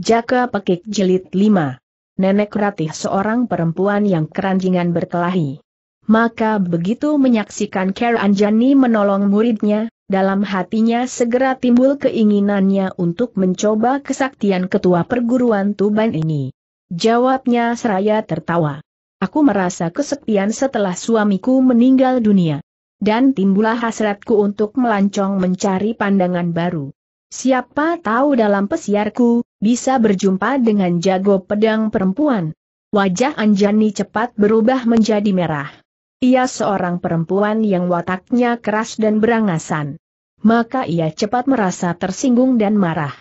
Jaka Pekik Jelit 5. Nenek Ratih seorang perempuan yang keranjingan berkelahi. Maka begitu menyaksikan Ker Anjani menolong muridnya, dalam hatinya segera timbul keinginannya untuk mencoba kesaktian ketua perguruan Tuban ini. Jawabnya seraya tertawa. Aku merasa kesepian setelah suamiku meninggal dunia. Dan timbullah hasratku untuk melancong mencari pandangan baru. Siapa tahu dalam pesiarku, bisa berjumpa dengan jago pedang perempuan. Wajah Anjani cepat berubah menjadi merah. Ia seorang perempuan yang wataknya keras dan berangasan. Maka ia cepat merasa tersinggung dan marah.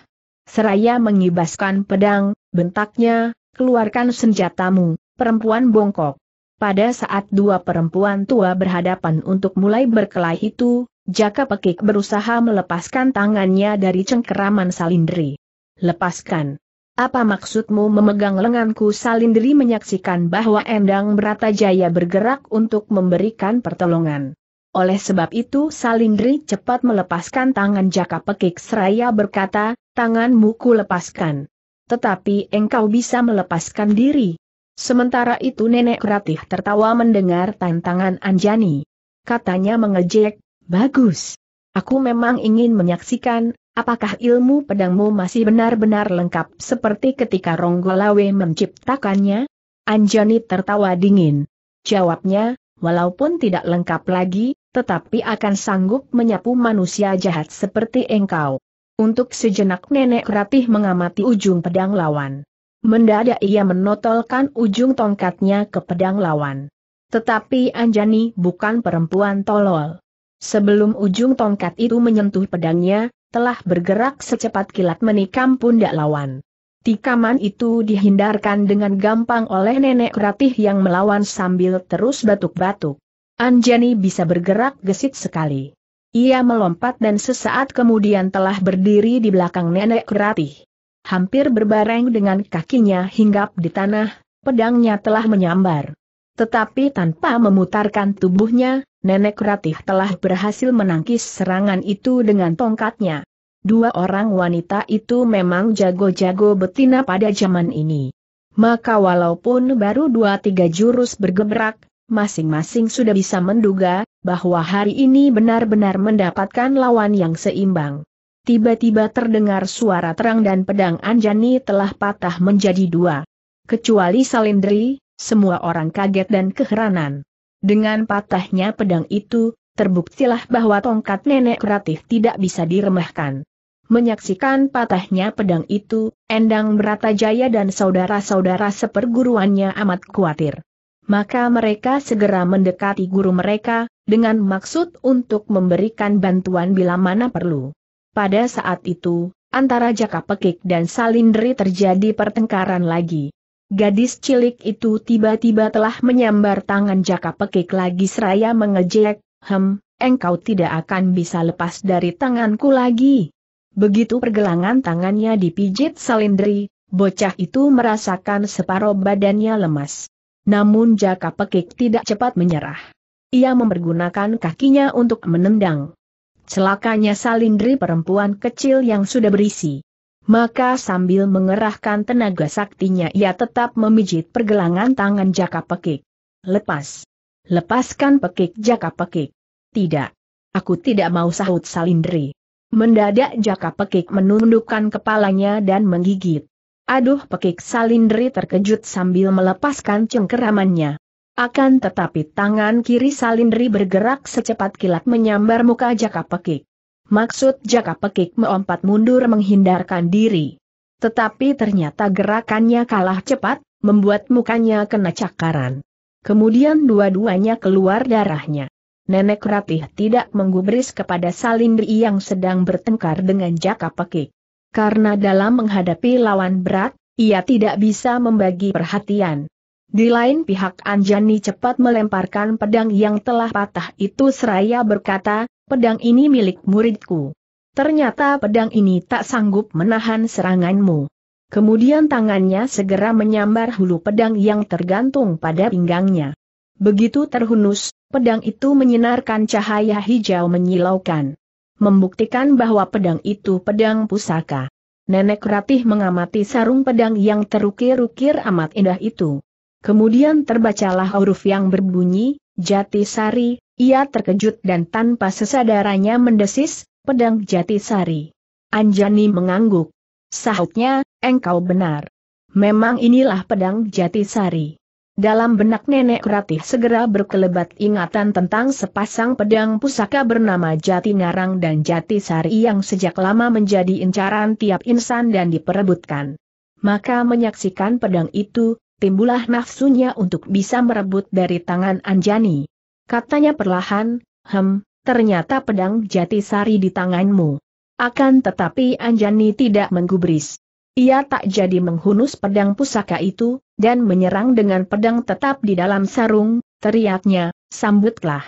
Seraya mengibaskan pedang, bentaknya, keluarkan senjatamu, perempuan bongkok. Pada saat dua perempuan tua berhadapan untuk mulai berkelahi itu, Jaka Pekik berusaha melepaskan tangannya dari cengkeraman Salindri. Lepaskan. Apa maksudmu memegang lenganku Salindri menyaksikan bahwa Endang Bratajaya bergerak untuk memberikan pertolongan. Oleh sebab itu Salindri cepat melepaskan tangan Jaka Pekik seraya berkata, tanganmu ku lepaskan. Tetapi engkau bisa melepaskan diri. Sementara itu Nenek Ratih tertawa mendengar tantangan Anjani. Katanya mengejek, Bagus. Aku memang ingin menyaksikan, apakah ilmu pedangmu masih benar-benar lengkap seperti ketika Ronggolawe menciptakannya? Anjani tertawa dingin. Jawabnya, walaupun tidak lengkap lagi, tetapi akan sanggup menyapu manusia jahat seperti engkau. Untuk sejenak nenek ratih mengamati ujung pedang lawan. Mendadak ia menotolkan ujung tongkatnya ke pedang lawan. Tetapi Anjani bukan perempuan tolol. Sebelum ujung tongkat itu menyentuh pedangnya, telah bergerak secepat kilat menikam pundak lawan. Tikaman itu dihindarkan dengan gampang oleh nenek ratih yang melawan sambil terus batuk-batuk. Anjani bisa bergerak gesit sekali. Ia melompat dan sesaat kemudian telah berdiri di belakang nenek ratih. Hampir berbareng dengan kakinya hinggap di tanah, pedangnya telah menyambar. Tetapi tanpa memutarkan tubuhnya, Nenek Ratih telah berhasil menangkis serangan itu dengan tongkatnya. Dua orang wanita itu memang jago-jago betina pada zaman ini. Maka walaupun baru dua tiga jurus bergebrak, masing-masing sudah bisa menduga, bahwa hari ini benar-benar mendapatkan lawan yang seimbang. Tiba-tiba terdengar suara terang dan pedang Anjani telah patah menjadi dua. Kecuali Salindri, semua orang kaget dan keheranan. Dengan patahnya pedang itu, terbuktilah bahwa tongkat nenek kreatif tidak bisa diremehkan. Menyaksikan patahnya pedang itu, Endang Bratajaya dan saudara-saudara seperguruannya amat khawatir. Maka mereka segera mendekati guru mereka, dengan maksud untuk memberikan bantuan bila mana perlu. Pada saat itu, antara Jaka Pekik dan Salindri terjadi pertengkaran lagi. Gadis cilik itu tiba-tiba telah menyambar tangan Jaka Pekik lagi seraya mengejek, Hem, engkau tidak akan bisa lepas dari tanganku lagi. Begitu pergelangan tangannya dipijit salindri, bocah itu merasakan separuh badannya lemas. Namun Jaka Pekik tidak cepat menyerah. Ia mempergunakan kakinya untuk menendang. Celakanya salindri perempuan kecil yang sudah berisi maka sambil mengerahkan tenaga saktinya ia tetap memijit pergelangan tangan jaka pekik. Lepas. Lepaskan pekik jaka pekik. Tidak. Aku tidak mau sahut salindri. Mendadak jaka pekik menundukkan kepalanya dan menggigit. Aduh pekik salindri terkejut sambil melepaskan cengkeramannya. Akan tetapi tangan kiri salindri bergerak secepat kilat menyambar muka jaka pekik. Maksud jaka pekik meompat mundur menghindarkan diri. Tetapi ternyata gerakannya kalah cepat, membuat mukanya kena cakaran. Kemudian dua-duanya keluar darahnya. Nenek Ratih tidak menggubris kepada Salindri yang sedang bertengkar dengan jaka pekik. Karena dalam menghadapi lawan berat, ia tidak bisa membagi perhatian. Di lain pihak Anjani cepat melemparkan pedang yang telah patah itu seraya berkata, pedang ini milik muridku. Ternyata pedang ini tak sanggup menahan seranganmu. Kemudian tangannya segera menyambar hulu pedang yang tergantung pada pinggangnya. Begitu terhunus, pedang itu menyinarkan cahaya hijau menyilaukan. Membuktikan bahwa pedang itu pedang pusaka. Nenek Ratih mengamati sarung pedang yang terukir-ukir amat indah itu. Kemudian terbacalah huruf yang berbunyi, Jati Sari, ia terkejut dan tanpa sesadarannya mendesis, pedang Jatisari. Anjani mengangguk. Sahutnya, engkau benar. Memang inilah pedang Jatisari. Dalam benak nenek Ratih segera berkelebat ingatan tentang sepasang pedang pusaka bernama Jati Ngarang dan Jatisari yang sejak lama menjadi incaran tiap insan dan diperebutkan. Maka menyaksikan pedang itu, timbullah nafsunya untuk bisa merebut dari tangan Anjani. Katanya perlahan, hem, ternyata pedang jati sari di tanganmu. Akan tetapi Anjani tidak menggubris. Ia tak jadi menghunus pedang pusaka itu, dan menyerang dengan pedang tetap di dalam sarung, teriaknya, sambutlah.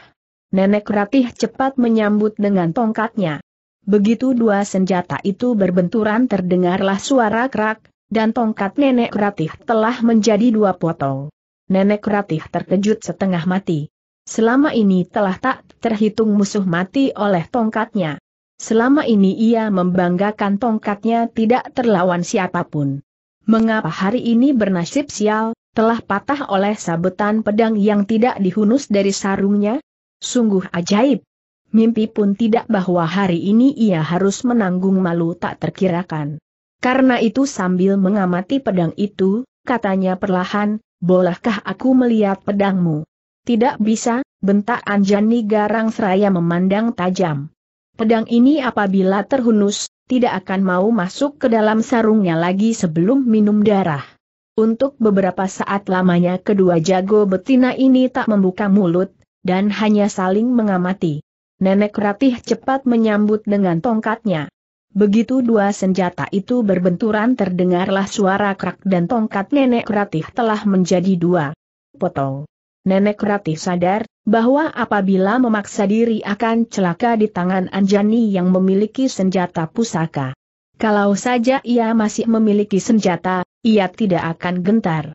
Nenek Ratih cepat menyambut dengan tongkatnya. Begitu dua senjata itu berbenturan terdengarlah suara kerak, dan tongkat Nenek Ratih telah menjadi dua potong. Nenek Ratih terkejut setengah mati. Selama ini telah tak terhitung musuh mati oleh tongkatnya. Selama ini ia membanggakan tongkatnya tidak terlawan siapapun. Mengapa hari ini bernasib sial, telah patah oleh sabetan pedang yang tidak dihunus dari sarungnya? Sungguh ajaib. Mimpi pun tidak bahwa hari ini ia harus menanggung malu tak terkirakan. Karena itu sambil mengamati pedang itu, katanya perlahan, bolehkah aku melihat pedangmu? Tidak bisa, bentak Anjani Garang Seraya memandang tajam. Pedang ini apabila terhunus, tidak akan mau masuk ke dalam sarungnya lagi sebelum minum darah. Untuk beberapa saat lamanya kedua jago betina ini tak membuka mulut, dan hanya saling mengamati. Nenek Ratih cepat menyambut dengan tongkatnya. Begitu dua senjata itu berbenturan terdengarlah suara krak dan tongkat Nenek Ratih telah menjadi dua. Potong. Nenek Ratih sadar, bahwa apabila memaksa diri akan celaka di tangan Anjani yang memiliki senjata pusaka. Kalau saja ia masih memiliki senjata, ia tidak akan gentar.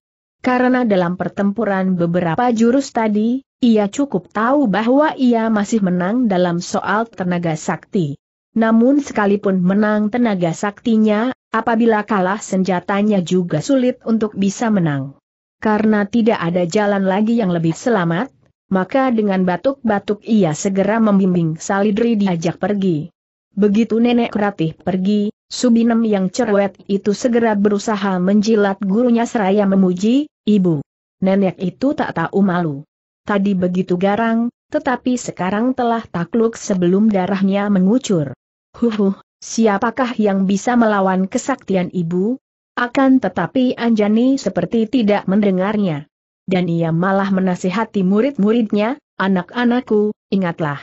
Karena dalam pertempuran beberapa jurus tadi, ia cukup tahu bahwa ia masih menang dalam soal tenaga sakti. Namun sekalipun menang tenaga saktinya, apabila kalah senjatanya juga sulit untuk bisa menang karena tidak ada jalan lagi yang lebih selamat, maka dengan batuk-batuk ia segera membimbing Salidri diajak pergi. Begitu nenek Ratih pergi, Subinem yang cerewet itu segera berusaha menjilat gurunya seraya memuji, Ibu. Nenek itu tak tahu malu. Tadi begitu garang, tetapi sekarang telah takluk sebelum darahnya mengucur. Huhuh, siapakah yang bisa melawan kesaktian ibu? Akan tetapi Anjani seperti tidak mendengarnya. Dan ia malah menasihati murid-muridnya, anak-anakku, ingatlah.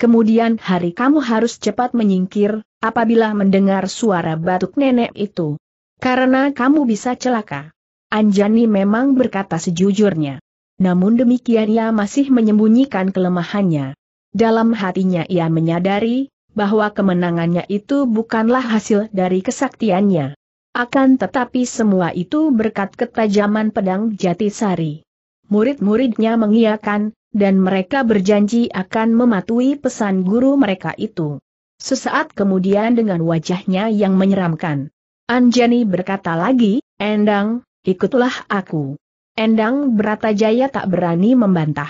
Kemudian hari kamu harus cepat menyingkir, apabila mendengar suara batuk nenek itu. Karena kamu bisa celaka. Anjani memang berkata sejujurnya. Namun demikian ia masih menyembunyikan kelemahannya. Dalam hatinya ia menyadari, bahwa kemenangannya itu bukanlah hasil dari kesaktiannya. Akan tetapi semua itu berkat ketajaman pedang Jatisari. Murid-muridnya mengiakan, dan mereka berjanji akan mematuhi pesan guru mereka itu. Sesaat kemudian dengan wajahnya yang menyeramkan. Anjani berkata lagi, Endang, ikutlah aku. Endang Bratajaya tak berani membantah.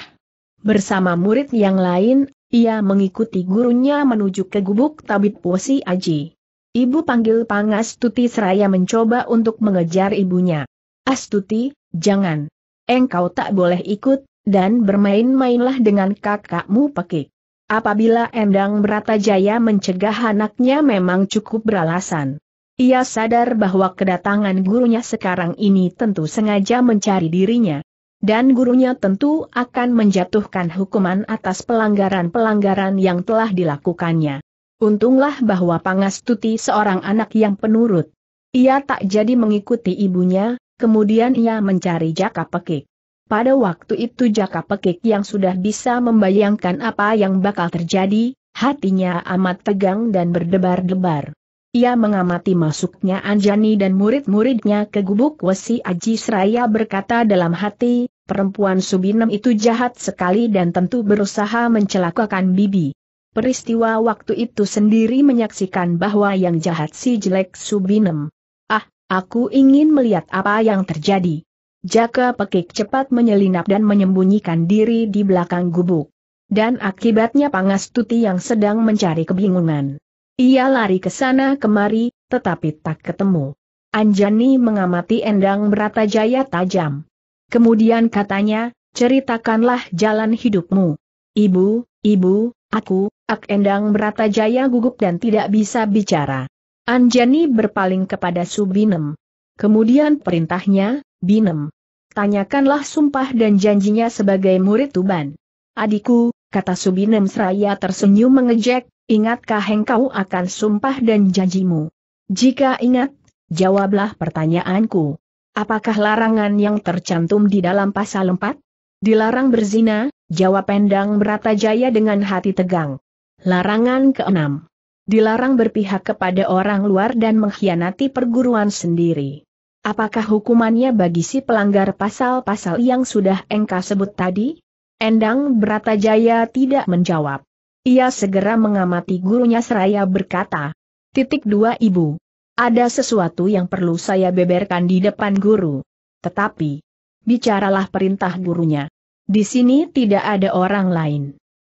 Bersama murid yang lain, ia mengikuti gurunya menuju ke gubuk tabib posi Aji. Ibu panggil Astuti seraya mencoba untuk mengejar ibunya. Astuti, jangan. Engkau tak boleh ikut, dan bermain-mainlah dengan kakakmu pekik. Apabila Endang Bratajaya mencegah anaknya memang cukup beralasan. Ia sadar bahwa kedatangan gurunya sekarang ini tentu sengaja mencari dirinya. Dan gurunya tentu akan menjatuhkan hukuman atas pelanggaran-pelanggaran yang telah dilakukannya. Untunglah bahwa Pangastuti seorang anak yang penurut. Ia tak jadi mengikuti ibunya, kemudian ia mencari Jaka Pekik. Pada waktu itu Jaka Pekik yang sudah bisa membayangkan apa yang bakal terjadi, hatinya amat tegang dan berdebar-debar. Ia mengamati masuknya Anjani dan murid-muridnya ke gubuk Wesi Aji Seraya berkata dalam hati, perempuan Subinem itu jahat sekali dan tentu berusaha mencelakakan Bibi. Peristiwa waktu itu sendiri menyaksikan bahwa yang jahat si jelek Subinem. Ah, aku ingin melihat apa yang terjadi. Jaka Pekik cepat menyelinap dan menyembunyikan diri di belakang gubuk. Dan akibatnya Pangas Tuti yang sedang mencari kebingungan. Ia lari ke sana kemari, tetapi tak ketemu. Anjani mengamati Endang Jaya tajam. Kemudian katanya, ceritakanlah jalan hidupmu. Ibu, ibu, aku, Ak Endang Jaya gugup dan tidak bisa bicara. Anjani berpaling kepada Subinem. Kemudian perintahnya, Binem. Tanyakanlah sumpah dan janjinya sebagai murid Tuban. Adikku, kata Subinem seraya tersenyum mengejek, ingatkah engkau akan sumpah dan janjimu? Jika ingat, jawablah pertanyaanku. Apakah larangan yang tercantum di dalam pasal 4? Dilarang berzina, jawab Endang Jaya dengan hati tegang. Larangan keenam. Dilarang berpihak kepada orang luar dan mengkhianati perguruan sendiri. Apakah hukumannya bagi si pelanggar pasal-pasal yang sudah engkau sebut tadi? Endang Bratajaya tidak menjawab. Ia segera mengamati gurunya seraya berkata, titik dua ibu. Ada sesuatu yang perlu saya beberkan di depan guru. Tetapi, bicaralah perintah gurunya. Di sini tidak ada orang lain.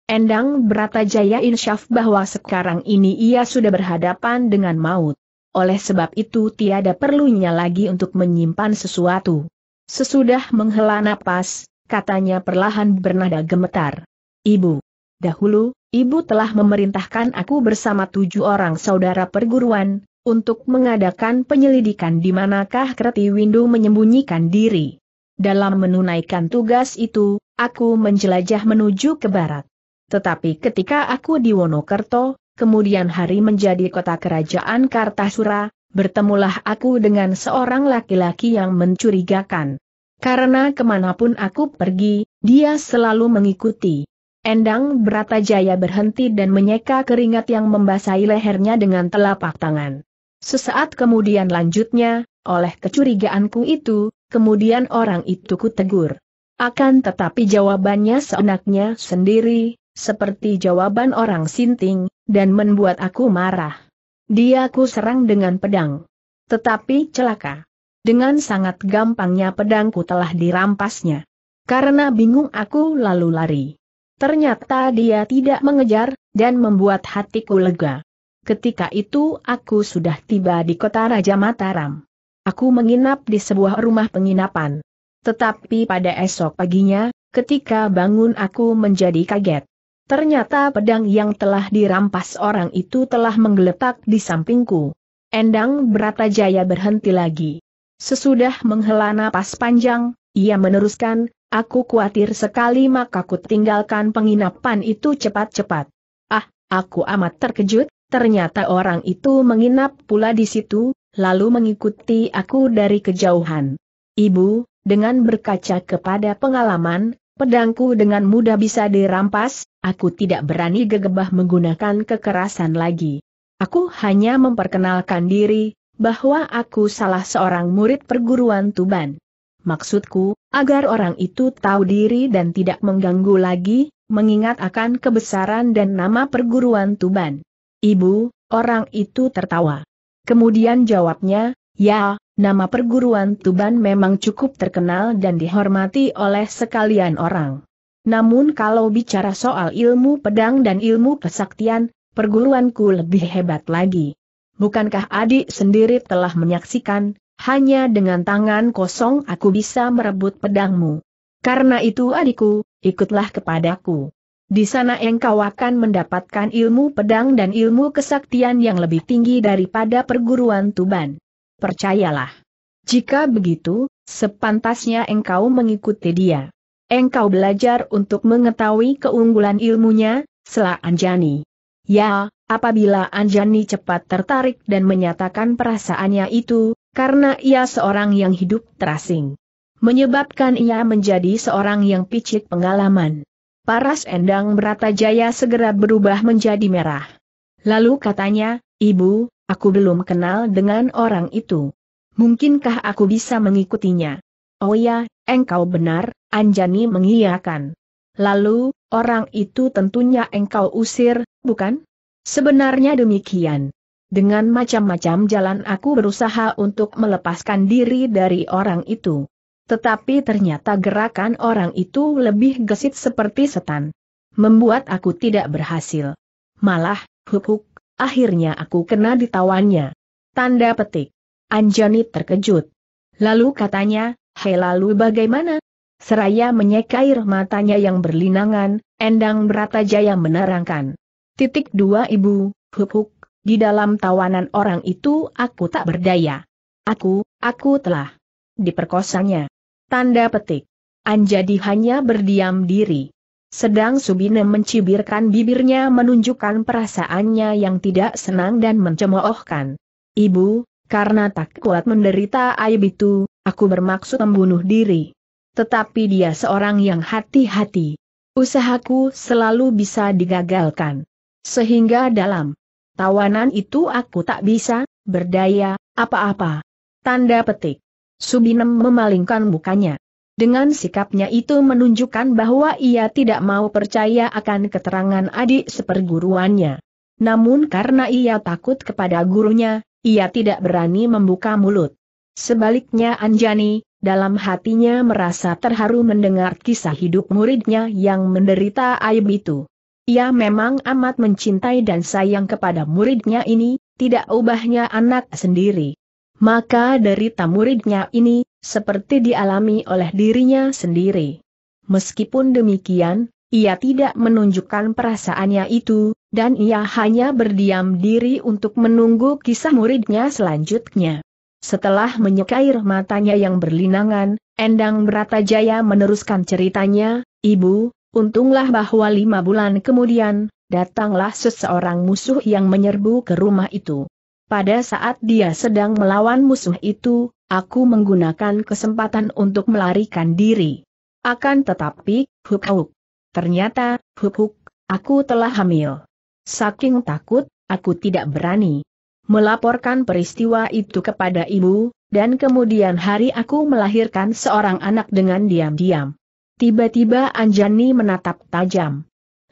Endang Bratajaya insyaf bahwa sekarang ini ia sudah berhadapan dengan maut. Oleh sebab itu tiada perlunya lagi untuk menyimpan sesuatu. Sesudah menghela napas, katanya perlahan bernada gemetar. Ibu. Dahulu, ibu telah memerintahkan aku bersama tujuh orang saudara perguruan, untuk mengadakan penyelidikan di manakah Kreti Windu menyembunyikan diri. Dalam menunaikan tugas itu, aku menjelajah menuju ke barat. Tetapi ketika aku di Wonokerto, kemudian hari menjadi kota kerajaan Kartasura, bertemulah aku dengan seorang laki-laki yang mencurigakan. Karena kemanapun aku pergi, dia selalu mengikuti. Endang Bratajaya berhenti dan menyeka keringat yang membasahi lehernya dengan telapak tangan. Sesaat kemudian lanjutnya, oleh kecurigaanku itu, kemudian orang itu kutegur. Akan tetapi jawabannya seenaknya sendiri, seperti jawaban orang sinting, dan membuat aku marah. Dia ku serang dengan pedang. Tetapi celaka. Dengan sangat gampangnya pedangku telah dirampasnya. Karena bingung aku lalu lari. Ternyata dia tidak mengejar, dan membuat hatiku lega. Ketika itu aku sudah tiba di kota Raja Mataram. Aku menginap di sebuah rumah penginapan. Tetapi pada esok paginya, ketika bangun aku menjadi kaget. Ternyata pedang yang telah dirampas orang itu telah menggeletak di sampingku. Endang Bratajaya berhenti lagi. Sesudah menghela napas panjang, ia meneruskan, aku khawatir sekali maka ku tinggalkan penginapan itu cepat-cepat. Ah, aku amat terkejut, ternyata orang itu menginap pula di situ, lalu mengikuti aku dari kejauhan. Ibu, dengan berkaca kepada pengalaman, pedangku dengan mudah bisa dirampas, aku tidak berani gegabah menggunakan kekerasan lagi. Aku hanya memperkenalkan diri, bahwa aku salah seorang murid perguruan Tuban. Maksudku, agar orang itu tahu diri dan tidak mengganggu lagi, mengingat akan kebesaran dan nama perguruan Tuban. Ibu, orang itu tertawa. Kemudian jawabnya, ya, nama perguruan Tuban memang cukup terkenal dan dihormati oleh sekalian orang. Namun kalau bicara soal ilmu pedang dan ilmu kesaktian, perguruanku lebih hebat lagi. Bukankah adik sendiri telah menyaksikan, hanya dengan tangan kosong aku bisa merebut pedangmu. Karena itu adikku, ikutlah kepadaku. Di sana engkau akan mendapatkan ilmu pedang dan ilmu kesaktian yang lebih tinggi daripada perguruan Tuban. Percayalah. Jika begitu, sepantasnya engkau mengikuti dia. Engkau belajar untuk mengetahui keunggulan ilmunya, Sela Anjani. Ya, apabila Anjani cepat tertarik dan menyatakan perasaannya itu, karena ia seorang yang hidup terasing. Menyebabkan ia menjadi seorang yang picik pengalaman. Paras Endang Bratajaya segera berubah menjadi merah. Lalu katanya, Ibu, aku belum kenal dengan orang itu. Mungkinkah aku bisa mengikutinya? Oh ya, engkau benar, Anjani mengiyakan. Lalu, orang itu tentunya engkau usir, bukan? Sebenarnya demikian. Dengan macam-macam jalan aku berusaha untuk melepaskan diri dari orang itu. Tetapi ternyata gerakan orang itu lebih gesit seperti setan. Membuat aku tidak berhasil. Malah, huk-huk, akhirnya aku kena ditawannya. Tanda petik. Anjani terkejut. Lalu katanya, hei lalu bagaimana? Seraya menyekair air matanya yang berlinangan, Endang Bratajaya menerangkan. Titik dua ibu, huk huk, di dalam tawanan orang itu aku tak berdaya. Aku, aku telah diperkosanya. Tanda petik. Anjadi hanya berdiam diri. Sedang Subine mencibirkan bibirnya menunjukkan perasaannya yang tidak senang dan mencemoohkan. Ibu, karena tak kuat menderita aib itu, aku bermaksud membunuh diri tetapi dia seorang yang hati-hati. Usahaku selalu bisa digagalkan. Sehingga dalam tawanan itu aku tak bisa berdaya apa-apa. Tanda petik. Subinem memalingkan mukanya. Dengan sikapnya itu menunjukkan bahwa ia tidak mau percaya akan keterangan adik seperguruannya. Namun karena ia takut kepada gurunya, ia tidak berani membuka mulut. Sebaliknya Anjani, dalam hatinya merasa terharu mendengar kisah hidup muridnya yang menderita aib itu. Ia memang amat mencintai dan sayang kepada muridnya ini, tidak ubahnya anak sendiri. Maka derita muridnya ini, seperti dialami oleh dirinya sendiri. Meskipun demikian, ia tidak menunjukkan perasaannya itu, dan ia hanya berdiam diri untuk menunggu kisah muridnya selanjutnya. Setelah menyekair matanya yang berlinangan, Endang Bratajaya meneruskan ceritanya, Ibu, untunglah bahwa lima bulan kemudian, datanglah seseorang musuh yang menyerbu ke rumah itu. Pada saat dia sedang melawan musuh itu, aku menggunakan kesempatan untuk melarikan diri. Akan tetapi, huk-huk. Ternyata, huk-huk, aku telah hamil. Saking takut, aku tidak berani melaporkan peristiwa itu kepada ibu, dan kemudian hari aku melahirkan seorang anak dengan diam-diam. Tiba-tiba Anjani menatap tajam.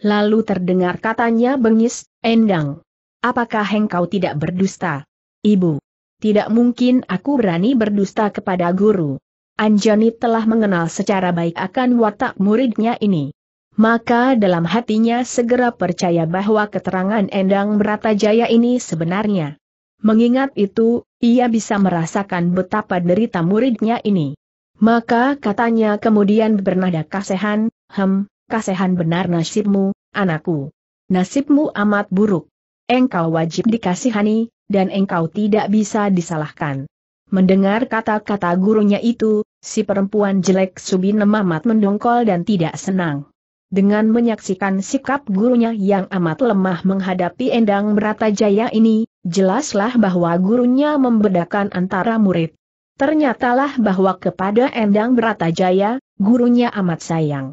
Lalu terdengar katanya bengis, Endang. Apakah engkau tidak berdusta? Ibu. Tidak mungkin aku berani berdusta kepada guru. Anjani telah mengenal secara baik akan watak muridnya ini. Maka dalam hatinya segera percaya bahwa keterangan Endang Bratajaya ini sebenarnya Mengingat itu, ia bisa merasakan betapa derita muridnya ini. Maka katanya kemudian bernada kasihan, hem, kasihan benar nasibmu, anakku. Nasibmu amat buruk. Engkau wajib dikasihani, dan engkau tidak bisa disalahkan. Mendengar kata-kata gurunya itu, si perempuan jelek Subinem amat mendongkol dan tidak senang dengan menyaksikan sikap gurunya yang amat lemah menghadapi Endang Bratajaya ini, jelaslah bahwa gurunya membedakan antara murid. Ternyatalah bahwa kepada Endang Bratajaya, gurunya amat sayang.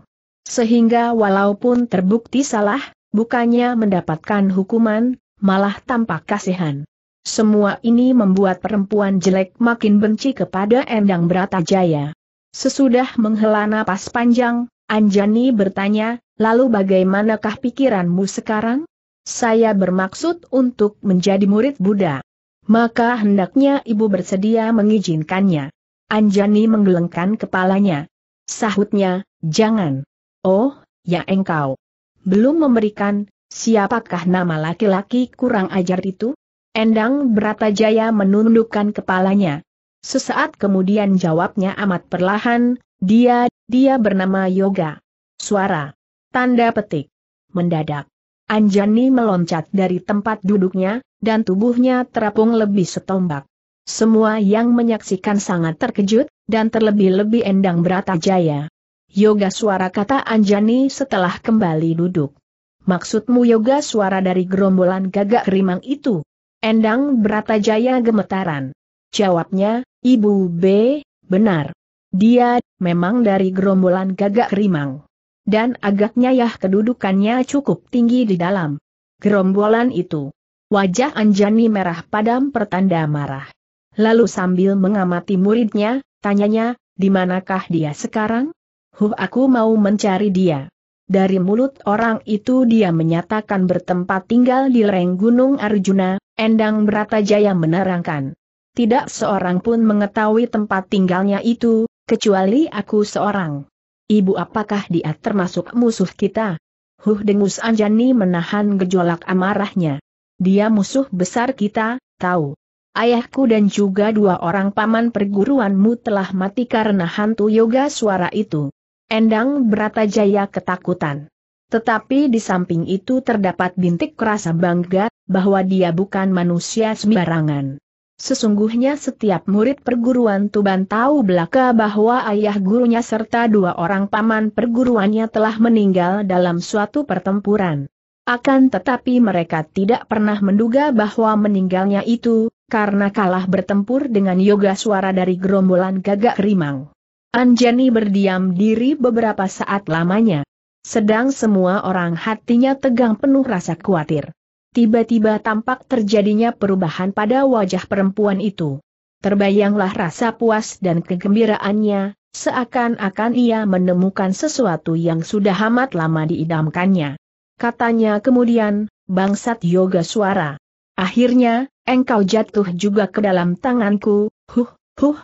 Sehingga walaupun terbukti salah, bukannya mendapatkan hukuman, malah tampak kasihan. Semua ini membuat perempuan jelek makin benci kepada Endang Bratajaya. Sesudah menghela napas panjang, Anjani bertanya, lalu bagaimanakah pikiranmu sekarang? Saya bermaksud untuk menjadi murid Buddha. Maka hendaknya ibu bersedia mengizinkannya. Anjani menggelengkan kepalanya. Sahutnya, jangan. Oh, ya engkau. Belum memberikan, siapakah nama laki-laki kurang ajar itu? Endang Bratajaya menundukkan kepalanya. Sesaat kemudian jawabnya amat perlahan, dia, dia bernama Yoga. Suara. Tanda petik. Mendadak. Anjani meloncat dari tempat duduknya, dan tubuhnya terapung lebih setombak. Semua yang menyaksikan sangat terkejut, dan terlebih-lebih Endang Bratajaya. Yoga suara kata Anjani setelah kembali duduk. Maksudmu yoga suara dari gerombolan gagak rimang itu? Endang Bratajaya gemetaran. Jawabnya, Ibu B, benar. Dia, memang dari gerombolan gagak rimang. Dan agaknya ya kedudukannya cukup tinggi di dalam gerombolan itu. Wajah Anjani merah padam pertanda marah. Lalu sambil mengamati muridnya, tanyanya, di manakah dia sekarang? Huh aku mau mencari dia. Dari mulut orang itu dia menyatakan bertempat tinggal di lereng Gunung Arjuna, Endang Bratajaya menerangkan. Tidak seorang pun mengetahui tempat tinggalnya itu, kecuali aku seorang. Ibu apakah dia termasuk musuh kita? Huh dengus Anjani menahan gejolak amarahnya. Dia musuh besar kita, tahu. Ayahku dan juga dua orang paman perguruanmu telah mati karena hantu yoga suara itu. Endang Bratajaya ketakutan. Tetapi di samping itu terdapat bintik rasa bangga, bahwa dia bukan manusia sembarangan. Sesungguhnya setiap murid perguruan Tuban tahu belaka bahwa ayah gurunya serta dua orang paman perguruannya telah meninggal dalam suatu pertempuran. Akan tetapi mereka tidak pernah menduga bahwa meninggalnya itu, karena kalah bertempur dengan yoga suara dari gerombolan gagak rimang. Anjani berdiam diri beberapa saat lamanya. Sedang semua orang hatinya tegang penuh rasa khawatir. Tiba-tiba tampak terjadinya perubahan pada wajah perempuan itu. Terbayanglah rasa puas dan kegembiraannya, seakan-akan ia menemukan sesuatu yang sudah amat lama diidamkannya. Katanya kemudian, bangsat yoga suara. Akhirnya, engkau jatuh juga ke dalam tanganku, huh, huh,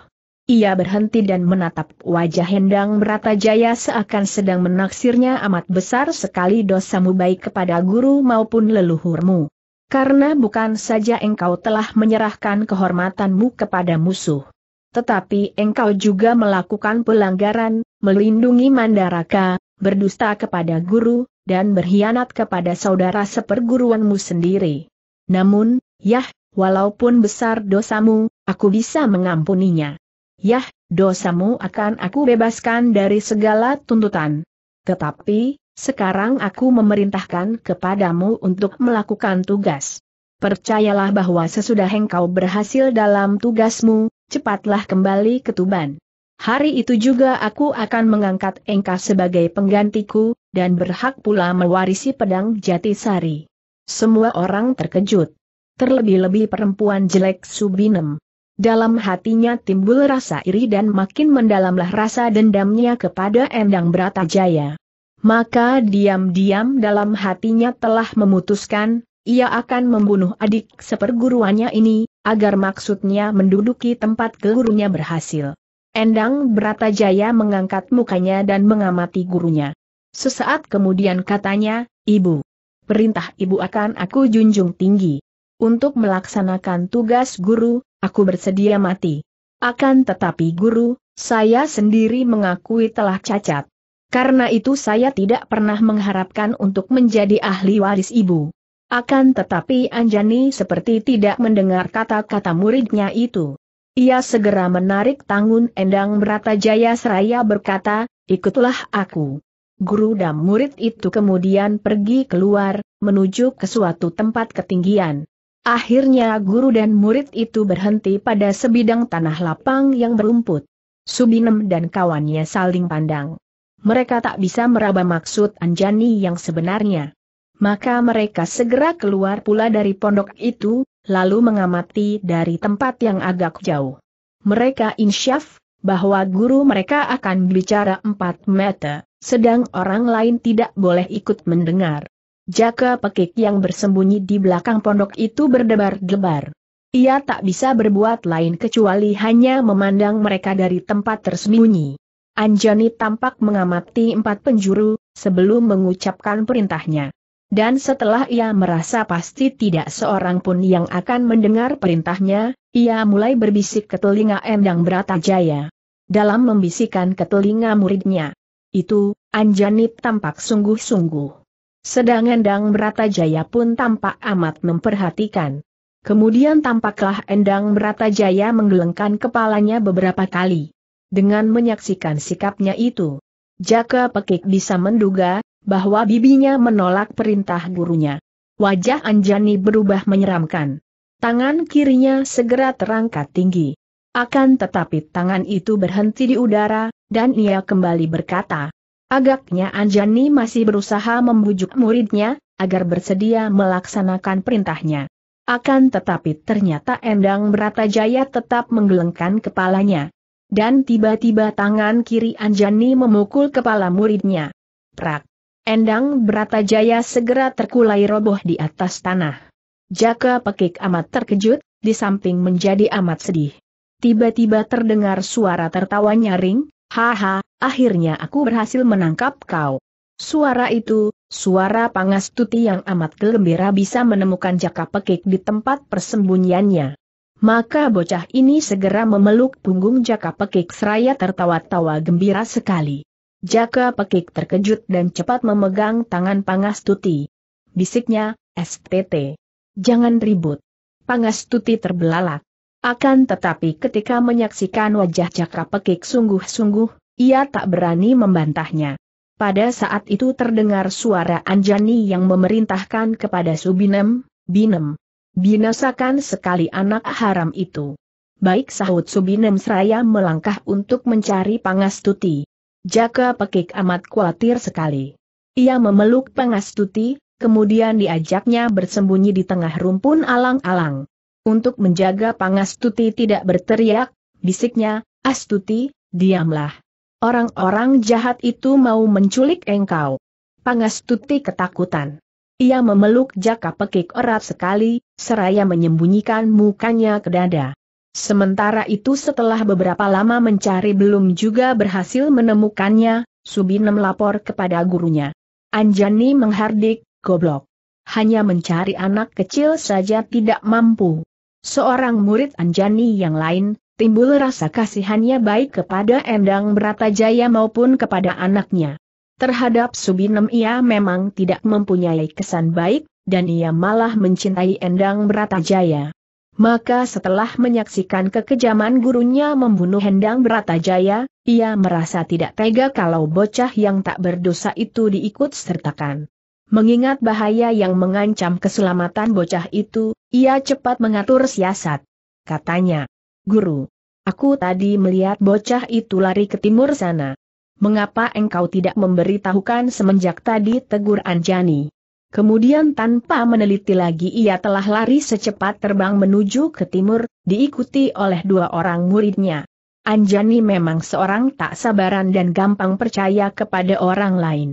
ia berhenti dan menatap wajah Hendang Bratajaya seakan sedang menaksirnya amat besar sekali dosamu baik kepada guru maupun leluhurmu. Karena bukan saja engkau telah menyerahkan kehormatanmu kepada musuh. Tetapi engkau juga melakukan pelanggaran, melindungi Mandaraka, berdusta kepada guru, dan berkhianat kepada saudara seperguruanmu sendiri. Namun, yah, walaupun besar dosamu, aku bisa mengampuninya. Yah, dosamu akan aku bebaskan dari segala tuntutan. Tetapi, sekarang aku memerintahkan kepadamu untuk melakukan tugas. Percayalah bahwa sesudah engkau berhasil dalam tugasmu, cepatlah kembali ke Tuban. Hari itu juga aku akan mengangkat engkau sebagai penggantiku, dan berhak pula mewarisi pedang Jatisari. Semua orang terkejut. Terlebih-lebih perempuan jelek Subinem. Dalam hatinya timbul rasa iri dan makin mendalamlah rasa dendamnya kepada Endang Bratajaya. Maka diam-diam dalam hatinya telah memutuskan, ia akan membunuh adik seperguruannya ini, agar maksudnya menduduki tempat gurunya berhasil. Endang Bratajaya mengangkat mukanya dan mengamati gurunya. Sesaat kemudian katanya, Ibu. Perintah ibu akan aku junjung tinggi. Untuk melaksanakan tugas guru, Aku bersedia mati. Akan tetapi guru, saya sendiri mengakui telah cacat. Karena itu saya tidak pernah mengharapkan untuk menjadi ahli waris ibu. Akan tetapi Anjani seperti tidak mendengar kata-kata muridnya itu. Ia segera menarik tangun Endang Bratajaya seraya berkata, ikutlah aku. Guru dan murid itu kemudian pergi keluar, menuju ke suatu tempat ketinggian. Akhirnya guru dan murid itu berhenti pada sebidang tanah lapang yang berumput. Subinem dan kawannya saling pandang. Mereka tak bisa meraba maksud Anjani yang sebenarnya. Maka mereka segera keluar pula dari pondok itu, lalu mengamati dari tempat yang agak jauh. Mereka insyaf, bahwa guru mereka akan bicara empat meter, sedang orang lain tidak boleh ikut mendengar. Jaka pekik yang bersembunyi di belakang pondok itu berdebar-debar. Ia tak bisa berbuat lain kecuali hanya memandang mereka dari tempat tersembunyi. Anjani tampak mengamati empat penjuru, sebelum mengucapkan perintahnya. Dan setelah ia merasa pasti tidak seorang pun yang akan mendengar perintahnya, ia mulai berbisik ke telinga Endang Bratajaya. Dalam membisikkan ke telinga muridnya, itu, Anjani tampak sungguh-sungguh. Sedangkan Endang Bratajaya pun tampak amat memperhatikan. Kemudian tampaklah Endang Bratajaya menggelengkan kepalanya beberapa kali. Dengan menyaksikan sikapnya itu, Jaka Pekik bisa menduga bahwa bibinya menolak perintah gurunya. Wajah Anjani berubah menyeramkan. Tangan kirinya segera terangkat tinggi. Akan tetapi tangan itu berhenti di udara, dan ia kembali berkata, Agaknya Anjani masih berusaha membujuk muridnya, agar bersedia melaksanakan perintahnya. Akan tetapi ternyata Endang Bratajaya tetap menggelengkan kepalanya. Dan tiba-tiba tangan kiri Anjani memukul kepala muridnya. Prak! Endang Bratajaya segera terkulai roboh di atas tanah. Jaka pekik amat terkejut, di samping menjadi amat sedih. Tiba-tiba terdengar suara tertawa nyaring, Haha, akhirnya aku berhasil menangkap kau. Suara itu, suara Pangastuti yang amat gembira bisa menemukan jaka pekik di tempat persembunyiannya. Maka bocah ini segera memeluk punggung jaka pekik seraya tertawa-tawa gembira sekali. Jaka pekik terkejut dan cepat memegang tangan pangas tuti. Bisiknya, STT. Jangan ribut. Pangastuti terbelalak. Akan tetapi ketika menyaksikan wajah cakra pekik sungguh-sungguh, ia tak berani membantahnya. Pada saat itu terdengar suara Anjani yang memerintahkan kepada Subinem, Binem, binasakan sekali anak haram itu. Baik sahut Subinem seraya melangkah untuk mencari Pangastuti. Jaka Pekik amat khawatir sekali. Ia memeluk Pangastuti, kemudian diajaknya bersembunyi di tengah rumpun alang-alang untuk menjaga Pangastuti tidak berteriak, bisiknya, Astuti, diamlah. Orang-orang jahat itu mau menculik engkau. Pangastuti ketakutan. Ia memeluk jaka pekik erat sekali, seraya menyembunyikan mukanya ke dada. Sementara itu setelah beberapa lama mencari belum juga berhasil menemukannya, Subinem melapor kepada gurunya. Anjani menghardik, goblok. Hanya mencari anak kecil saja tidak mampu seorang murid Anjani yang lain, timbul rasa kasihannya baik kepada Endang Bratajaya maupun kepada anaknya. Terhadap Subinem ia memang tidak mempunyai kesan baik, dan ia malah mencintai Endang Bratajaya. Maka setelah menyaksikan kekejaman gurunya membunuh Hendang Bratajaya, ia merasa tidak tega kalau bocah yang tak berdosa itu diikut sertakan. Mengingat bahaya yang mengancam keselamatan bocah itu, ia cepat mengatur siasat. Katanya, Guru, aku tadi melihat bocah itu lari ke timur sana. Mengapa engkau tidak memberitahukan semenjak tadi tegur Anjani? Kemudian tanpa meneliti lagi ia telah lari secepat terbang menuju ke timur, diikuti oleh dua orang muridnya. Anjani memang seorang tak sabaran dan gampang percaya kepada orang lain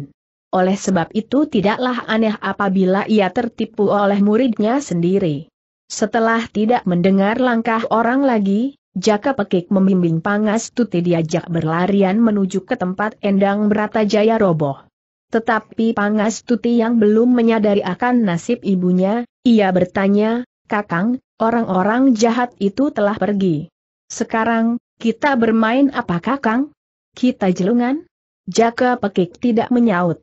oleh sebab itu tidaklah aneh apabila ia tertipu oleh muridnya sendiri. Setelah tidak mendengar langkah orang lagi, Jaka Pekik membimbing Pangas Tuti diajak berlarian menuju ke tempat Endang Bratajaya roboh. Tetapi Pangas Tuti yang belum menyadari akan nasib ibunya, ia bertanya, Kakang, orang-orang jahat itu telah pergi. Sekarang, kita bermain apa Kakang? Kita jelungan? Jaka Pekik tidak menyaut.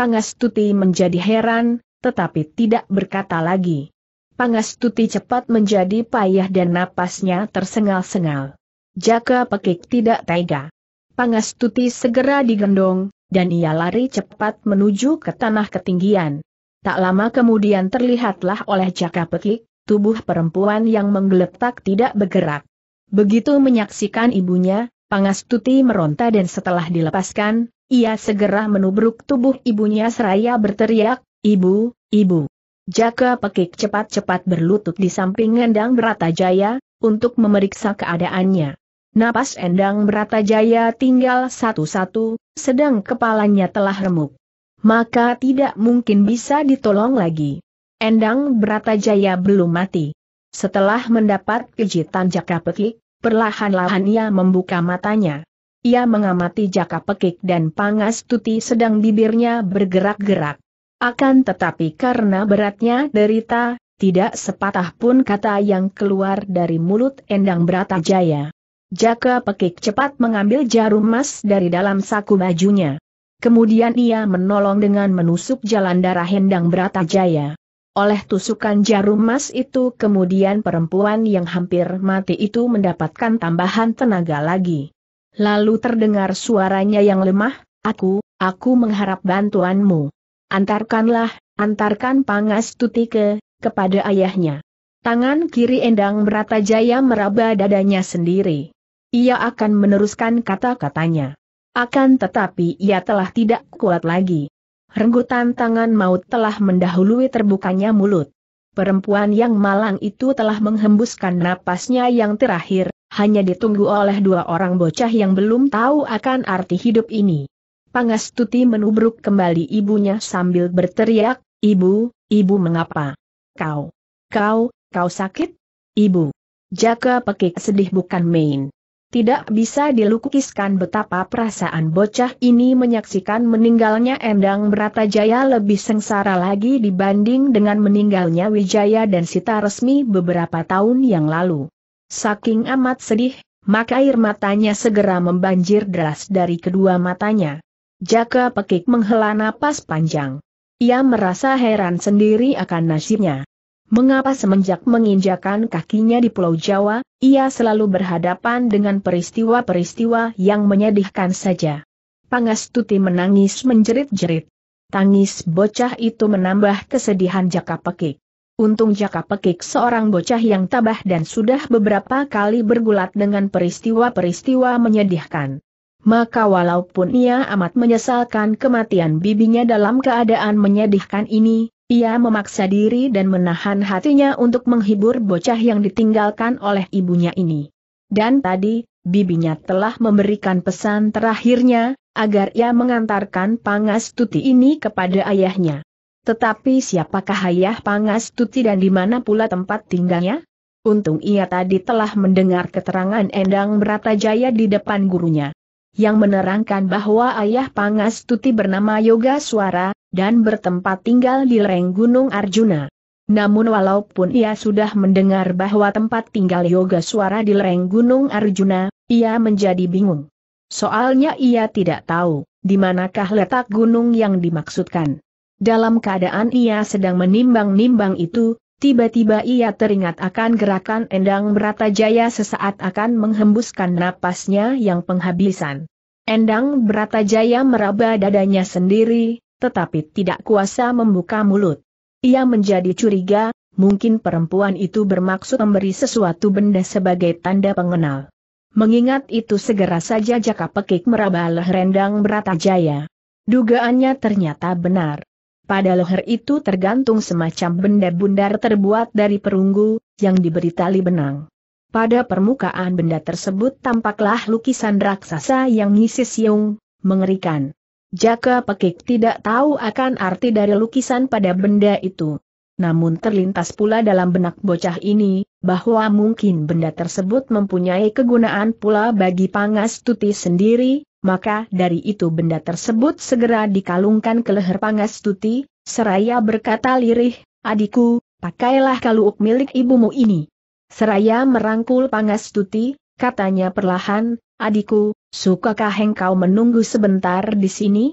Pangastuti menjadi heran, tetapi tidak berkata lagi. Pangastuti cepat menjadi payah dan napasnya tersengal-sengal. Jaka pekik tidak tega. Pangastuti segera digendong, dan ia lari cepat menuju ke tanah ketinggian. Tak lama kemudian terlihatlah oleh Jaka Pekik, tubuh perempuan yang menggeletak tidak bergerak. Begitu menyaksikan ibunya, Pangastuti meronta dan setelah dilepaskan, ia segera menubruk tubuh ibunya seraya berteriak, Ibu, Ibu. Jaka Pekik cepat-cepat berlutut di samping Endang Bratajaya, untuk memeriksa keadaannya. Napas Endang Bratajaya tinggal satu-satu, sedang kepalanya telah remuk. Maka tidak mungkin bisa ditolong lagi. Endang Bratajaya belum mati. Setelah mendapat kejutan Jaka Pekik, perlahan-lahan ia membuka matanya. Ia mengamati jaka pekik dan pangas tuti sedang bibirnya bergerak-gerak. Akan tetapi karena beratnya derita, tidak sepatah pun kata yang keluar dari mulut Endang Bratajaya. Jaka pekik cepat mengambil jarum emas dari dalam saku bajunya. Kemudian ia menolong dengan menusuk jalan darah Endang Bratajaya. Oleh tusukan jarum emas itu kemudian perempuan yang hampir mati itu mendapatkan tambahan tenaga lagi. Lalu terdengar suaranya yang lemah, aku, aku mengharap bantuanmu. Antarkanlah, antarkan Pangas Tuti ke, kepada ayahnya. Tangan kiri Endang Bratajaya meraba dadanya sendiri. Ia akan meneruskan kata-katanya. Akan tetapi ia telah tidak kuat lagi. Renggutan tangan maut telah mendahului terbukanya mulut. Perempuan yang malang itu telah menghembuskan napasnya yang terakhir, hanya ditunggu oleh dua orang bocah yang belum tahu akan arti hidup ini. Pangastuti menubruk kembali ibunya sambil berteriak, Ibu, ibu mengapa? Kau, kau, kau sakit? Ibu. jaga pekik sedih bukan main. Tidak bisa dilukiskan betapa perasaan bocah ini menyaksikan meninggalnya Endang Bratajaya lebih sengsara lagi dibanding dengan meninggalnya Wijaya dan Sita resmi beberapa tahun yang lalu. Saking amat sedih, maka air matanya segera membanjir deras dari kedua matanya. Jaka Pekik menghela napas panjang. Ia merasa heran sendiri akan nasibnya. Mengapa semenjak menginjakan kakinya di Pulau Jawa, ia selalu berhadapan dengan peristiwa-peristiwa yang menyedihkan saja. Pangastuti menangis menjerit-jerit. Tangis bocah itu menambah kesedihan Jaka Pekik. Untung Jaka Pekik seorang bocah yang tabah dan sudah beberapa kali bergulat dengan peristiwa-peristiwa menyedihkan. Maka walaupun ia amat menyesalkan kematian bibinya dalam keadaan menyedihkan ini, ia memaksa diri dan menahan hatinya untuk menghibur bocah yang ditinggalkan oleh ibunya ini. Dan tadi, bibinya telah memberikan pesan terakhirnya, agar ia mengantarkan Pangas Tuti ini kepada ayahnya. Tetapi siapakah ayah Pangas Tuti dan di mana pula tempat tinggalnya? Untung ia tadi telah mendengar keterangan Endang Bratajaya di depan gurunya. Yang menerangkan bahwa ayah Pangas Tuti bernama Yoga Suara, dan bertempat tinggal di lereng Gunung Arjuna. Namun walaupun ia sudah mendengar bahwa tempat tinggal yoga suara di lereng Gunung Arjuna, ia menjadi bingung. Soalnya ia tidak tahu, di manakah letak gunung yang dimaksudkan. Dalam keadaan ia sedang menimbang-nimbang itu, tiba-tiba ia teringat akan gerakan Endang Bratajaya sesaat akan menghembuskan napasnya yang penghabisan. Endang Bratajaya meraba dadanya sendiri, tetapi tidak kuasa membuka mulut. Ia menjadi curiga, mungkin perempuan itu bermaksud memberi sesuatu benda sebagai tanda pengenal. Mengingat itu segera saja Jaka Pekik meraba leher rendang Bratajaya. Dugaannya ternyata benar. Pada leher itu tergantung semacam benda bundar terbuat dari perunggu, yang diberi tali benang. Pada permukaan benda tersebut tampaklah lukisan raksasa yang ngisi siung, mengerikan. Jaka Pekik tidak tahu akan arti dari lukisan pada benda itu. Namun terlintas pula dalam benak bocah ini, bahwa mungkin benda tersebut mempunyai kegunaan pula bagi Pangas Tuti sendiri, maka dari itu benda tersebut segera dikalungkan ke leher Pangas Tuti, seraya berkata lirih, adikku, pakailah kaluuk milik ibumu ini. Seraya merangkul Pangas Tuti, katanya perlahan, Adikku, sukakah engkau menunggu sebentar di sini?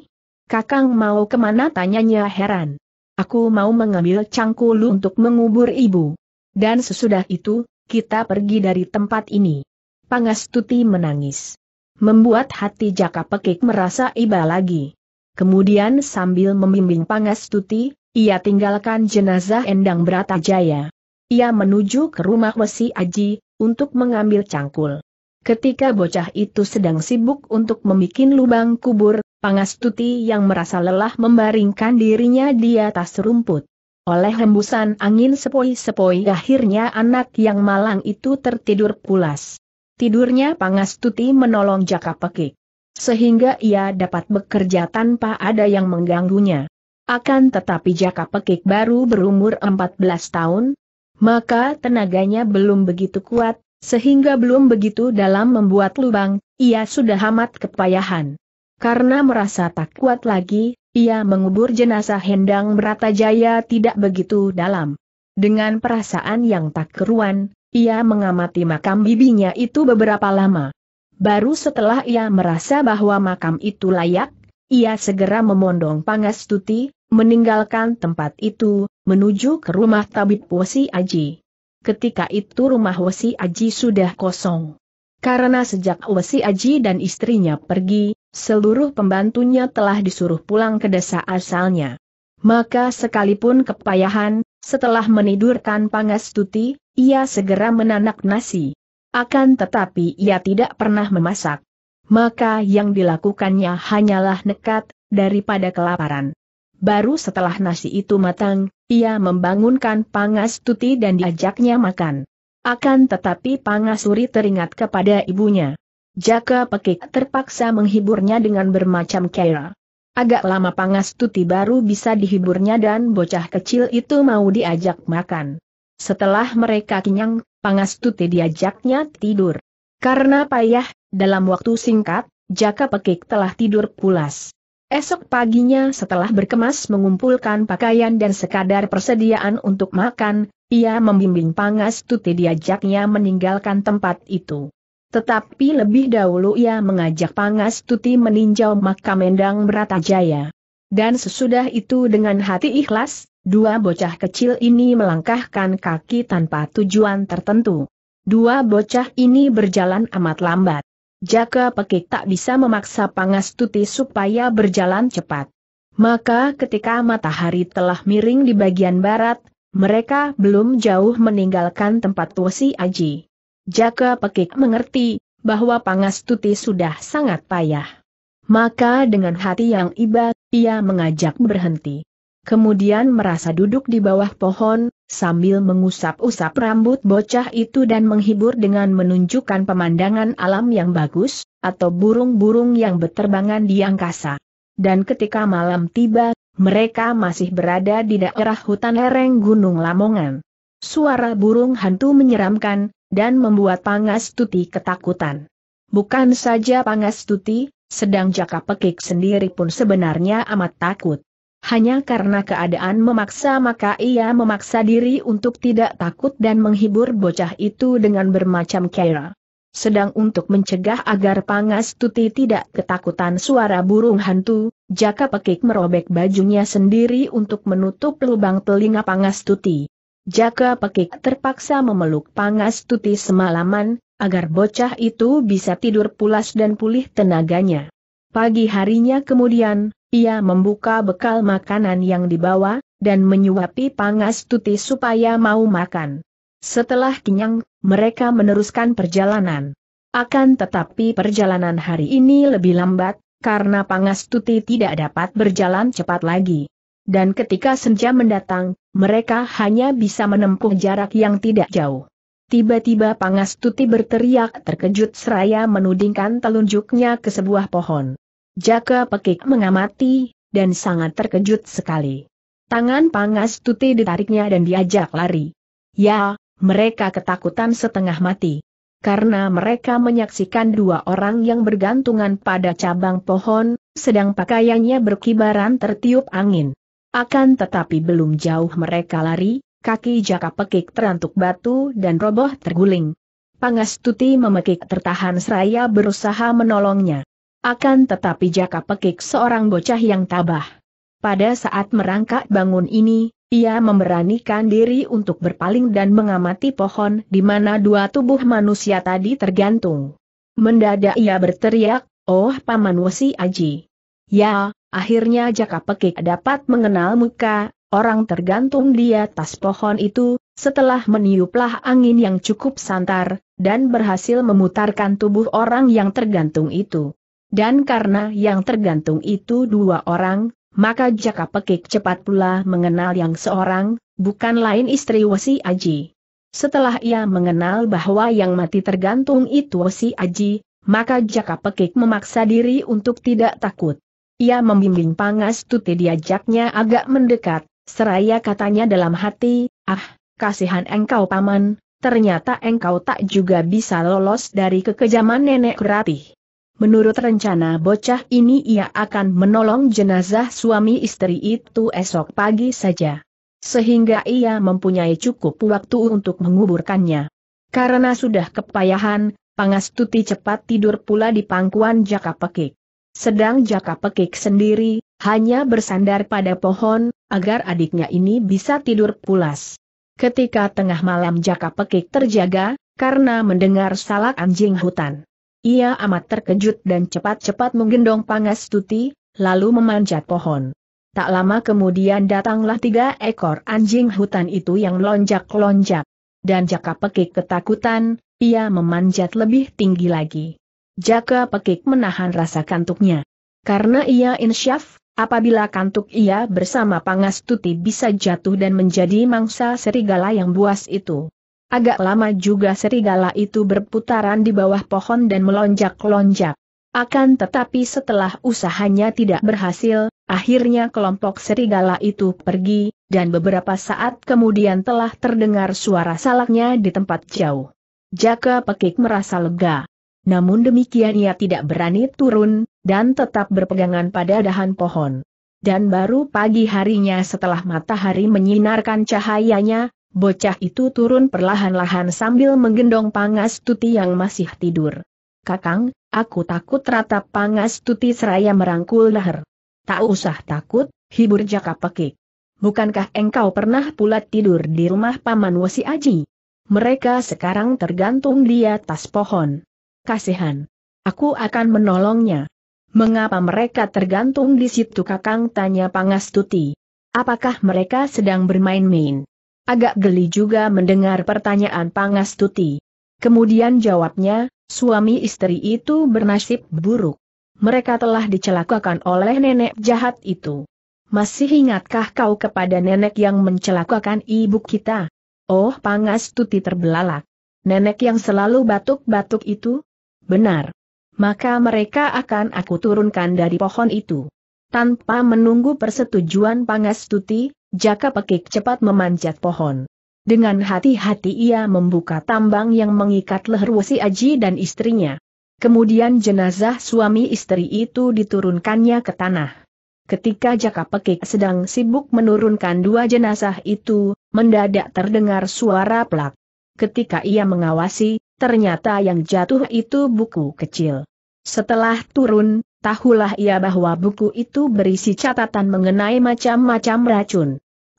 Kakang mau kemana tanyanya heran. Aku mau mengambil cangkul untuk mengubur ibu. Dan sesudah itu, kita pergi dari tempat ini. Pangastuti menangis. Membuat hati Jaka Pekik merasa iba lagi. Kemudian sambil membimbing Pangastuti, ia tinggalkan jenazah Endang Bratajaya. Ia menuju ke rumah Wesi Aji, untuk mengambil cangkul. Ketika bocah itu sedang sibuk untuk memikin lubang kubur, Pangastuti yang merasa lelah membaringkan dirinya di atas rumput. Oleh hembusan angin sepoi-sepoi akhirnya anak yang malang itu tertidur pulas. Tidurnya Pangastuti menolong jaka pekik. Sehingga ia dapat bekerja tanpa ada yang mengganggunya. Akan tetapi jaka pekik baru berumur 14 tahun, maka tenaganya belum begitu kuat, sehingga belum begitu dalam membuat lubang, ia sudah amat kepayahan. Karena merasa tak kuat lagi, ia mengubur jenazah Hendang Bratajaya tidak begitu dalam. Dengan perasaan yang tak keruan, ia mengamati makam bibinya itu beberapa lama. Baru setelah ia merasa bahwa makam itu layak, ia segera memondong Pangastuti, meninggalkan tempat itu, menuju ke rumah tabib Posi Aji ketika itu rumah Wesi Aji sudah kosong. Karena sejak Wesi Aji dan istrinya pergi, seluruh pembantunya telah disuruh pulang ke desa asalnya. Maka sekalipun kepayahan, setelah menidurkan Pangastuti, ia segera menanak nasi. Akan tetapi ia tidak pernah memasak. Maka yang dilakukannya hanyalah nekat, daripada kelaparan. Baru setelah nasi itu matang, ia membangunkan Pangas Tuti dan diajaknya makan. Akan tetapi Pangasuri teringat kepada ibunya. Jaka Pekik terpaksa menghiburnya dengan bermacam kera. Agak lama Pangas Tuti baru bisa dihiburnya dan bocah kecil itu mau diajak makan. Setelah mereka kenyang, Pangas Tuti diajaknya tidur. Karena payah, dalam waktu singkat, Jaka Pekik telah tidur pulas. Esok paginya setelah berkemas mengumpulkan pakaian dan sekadar persediaan untuk makan, ia membimbing Pangas Tuti diajaknya meninggalkan tempat itu. Tetapi lebih dahulu ia mengajak Pangas Tuti meninjau makam Endang Beratajaya. Dan sesudah itu dengan hati ikhlas, dua bocah kecil ini melangkahkan kaki tanpa tujuan tertentu. Dua bocah ini berjalan amat lambat. Jaka Pekik tak bisa memaksa Pangastuti supaya berjalan cepat. Maka ketika matahari telah miring di bagian barat, mereka belum jauh meninggalkan tempat Wosi Aji. Jaka Pekik mengerti bahwa Pangastuti sudah sangat payah. Maka dengan hati yang iba, ia mengajak berhenti kemudian merasa duduk di bawah pohon, sambil mengusap-usap rambut bocah itu dan menghibur dengan menunjukkan pemandangan alam yang bagus, atau burung-burung yang berterbangan di angkasa. Dan ketika malam tiba, mereka masih berada di daerah hutan lereng Gunung Lamongan. Suara burung hantu menyeramkan, dan membuat Pangas Tuti ketakutan. Bukan saja Pangas Tuti, sedang Jaka Pekik sendiri pun sebenarnya amat takut hanya karena keadaan memaksa maka ia memaksa diri untuk tidak takut dan menghibur bocah itu dengan bermacam cara. Sedang untuk mencegah agar Pangas Tuti tidak ketakutan suara burung hantu, Jaka Pekik merobek bajunya sendiri untuk menutup lubang telinga Pangas Tuti. Jaka Pekik terpaksa memeluk Pangas Tuti semalaman, agar bocah itu bisa tidur pulas dan pulih tenaganya. Pagi harinya kemudian, ia membuka bekal makanan yang dibawa, dan menyuapi pangas tuti supaya mau makan. Setelah kenyang, mereka meneruskan perjalanan. Akan tetapi perjalanan hari ini lebih lambat, karena pangas tuti tidak dapat berjalan cepat lagi. Dan ketika senja mendatang, mereka hanya bisa menempuh jarak yang tidak jauh. Tiba-tiba Pangas Tuti berteriak terkejut seraya menudingkan telunjuknya ke sebuah pohon. Jaka pekik mengamati, dan sangat terkejut sekali. Tangan pangas tuti ditariknya dan diajak lari. Ya, mereka ketakutan setengah mati. Karena mereka menyaksikan dua orang yang bergantungan pada cabang pohon, sedang pakaiannya berkibaran tertiup angin. Akan tetapi belum jauh mereka lari, kaki jaka pekik terantuk batu dan roboh terguling. Pangas Tuti memekik tertahan seraya berusaha menolongnya. Akan tetapi Jaka Pekik seorang bocah yang tabah. Pada saat merangkak bangun ini, ia memberanikan diri untuk berpaling dan mengamati pohon di mana dua tubuh manusia tadi tergantung. Mendadak ia berteriak, Oh Paman Wesi Aji. Ya, akhirnya Jaka Pekik dapat mengenal muka, orang tergantung di atas pohon itu, setelah meniuplah angin yang cukup santar, dan berhasil memutarkan tubuh orang yang tergantung itu. Dan karena yang tergantung itu dua orang, maka Jaka Pekik cepat pula mengenal yang seorang, bukan lain istri Wasi Aji. Setelah ia mengenal bahwa yang mati tergantung itu Wasi Aji, maka Jaka Pekik memaksa diri untuk tidak takut. Ia membimbing Pangas Tuti diajaknya agak mendekat, seraya katanya dalam hati, ah, kasihan engkau paman, ternyata engkau tak juga bisa lolos dari kekejaman nenek ratih. Menurut rencana bocah ini ia akan menolong jenazah suami istri itu esok pagi saja. Sehingga ia mempunyai cukup waktu untuk menguburkannya. Karena sudah kepayahan, Pangastuti cepat tidur pula di pangkuan Jaka Pekik. Sedang Jaka Pekik sendiri, hanya bersandar pada pohon, agar adiknya ini bisa tidur pulas. Ketika tengah malam Jaka Pekik terjaga, karena mendengar salak anjing hutan. Ia amat terkejut dan cepat-cepat menggendong pangas tuti, lalu memanjat pohon. Tak lama kemudian datanglah tiga ekor anjing hutan itu yang lonjak-lonjak. Dan jaka pekik ketakutan, ia memanjat lebih tinggi lagi. Jaka pekik menahan rasa kantuknya. Karena ia insyaf, Apabila kantuk ia bersama Pangas Tuti bisa jatuh dan menjadi mangsa serigala yang buas itu. Agak lama juga serigala itu berputaran di bawah pohon dan melonjak-lonjak. Akan tetapi setelah usahanya tidak berhasil, akhirnya kelompok serigala itu pergi, dan beberapa saat kemudian telah terdengar suara salaknya di tempat jauh. Jaka Pekik merasa lega. Namun demikian ia tidak berani turun, dan tetap berpegangan pada dahan pohon. Dan baru pagi harinya setelah matahari menyinarkan cahayanya, Bocah itu turun perlahan-lahan sambil menggendong Pangas Tuti yang masih tidur. Kakang, aku takut ratap Pangas Tuti seraya merangkul leher. Tak usah takut, hibur Jaka Pekik. Bukankah engkau pernah pula tidur di rumah Paman Wasi Aji? Mereka sekarang tergantung di atas pohon. Kasihan. Aku akan menolongnya. Mengapa mereka tergantung di situ kakang tanya Pangas Tuti. Apakah mereka sedang bermain-main? Agak geli juga mendengar pertanyaan Pangastuti. Kemudian jawabnya, suami istri itu bernasib buruk. Mereka telah dicelakakan oleh nenek jahat itu. Masih ingatkah kau kepada nenek yang mencelakakan ibu kita? Oh Pangastuti terbelalak. Nenek yang selalu batuk-batuk itu? Benar. Maka mereka akan aku turunkan dari pohon itu. Tanpa menunggu persetujuan Pangastuti, Jaka Pekik cepat memanjat pohon. Dengan hati-hati ia membuka tambang yang mengikat leher Wesi Aji dan istrinya. Kemudian jenazah suami istri itu diturunkannya ke tanah. Ketika Jaka Pekik sedang sibuk menurunkan dua jenazah itu, mendadak terdengar suara plak. Ketika ia mengawasi, ternyata yang jatuh itu buku kecil. Setelah turun, tahulah ia bahwa buku itu berisi catatan mengenai macam-macam racun.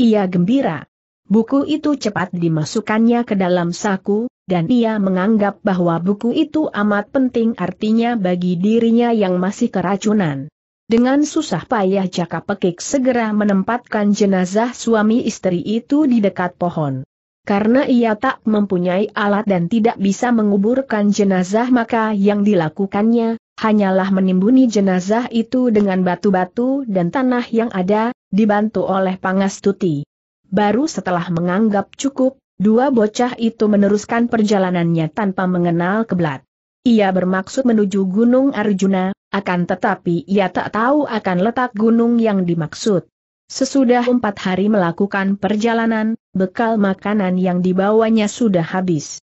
Ia gembira. Buku itu cepat dimasukkannya ke dalam saku, dan ia menganggap bahwa buku itu amat penting artinya bagi dirinya yang masih keracunan. Dengan susah payah Jaka Pekik segera menempatkan jenazah suami istri itu di dekat pohon. Karena ia tak mempunyai alat dan tidak bisa menguburkan jenazah maka yang dilakukannya, hanyalah menimbuni jenazah itu dengan batu-batu dan tanah yang ada, dibantu oleh Pangastuti. Baru setelah menganggap cukup, dua bocah itu meneruskan perjalanannya tanpa mengenal keblat. Ia bermaksud menuju Gunung Arjuna, akan tetapi ia tak tahu akan letak gunung yang dimaksud. Sesudah empat hari melakukan perjalanan, bekal makanan yang dibawanya sudah habis.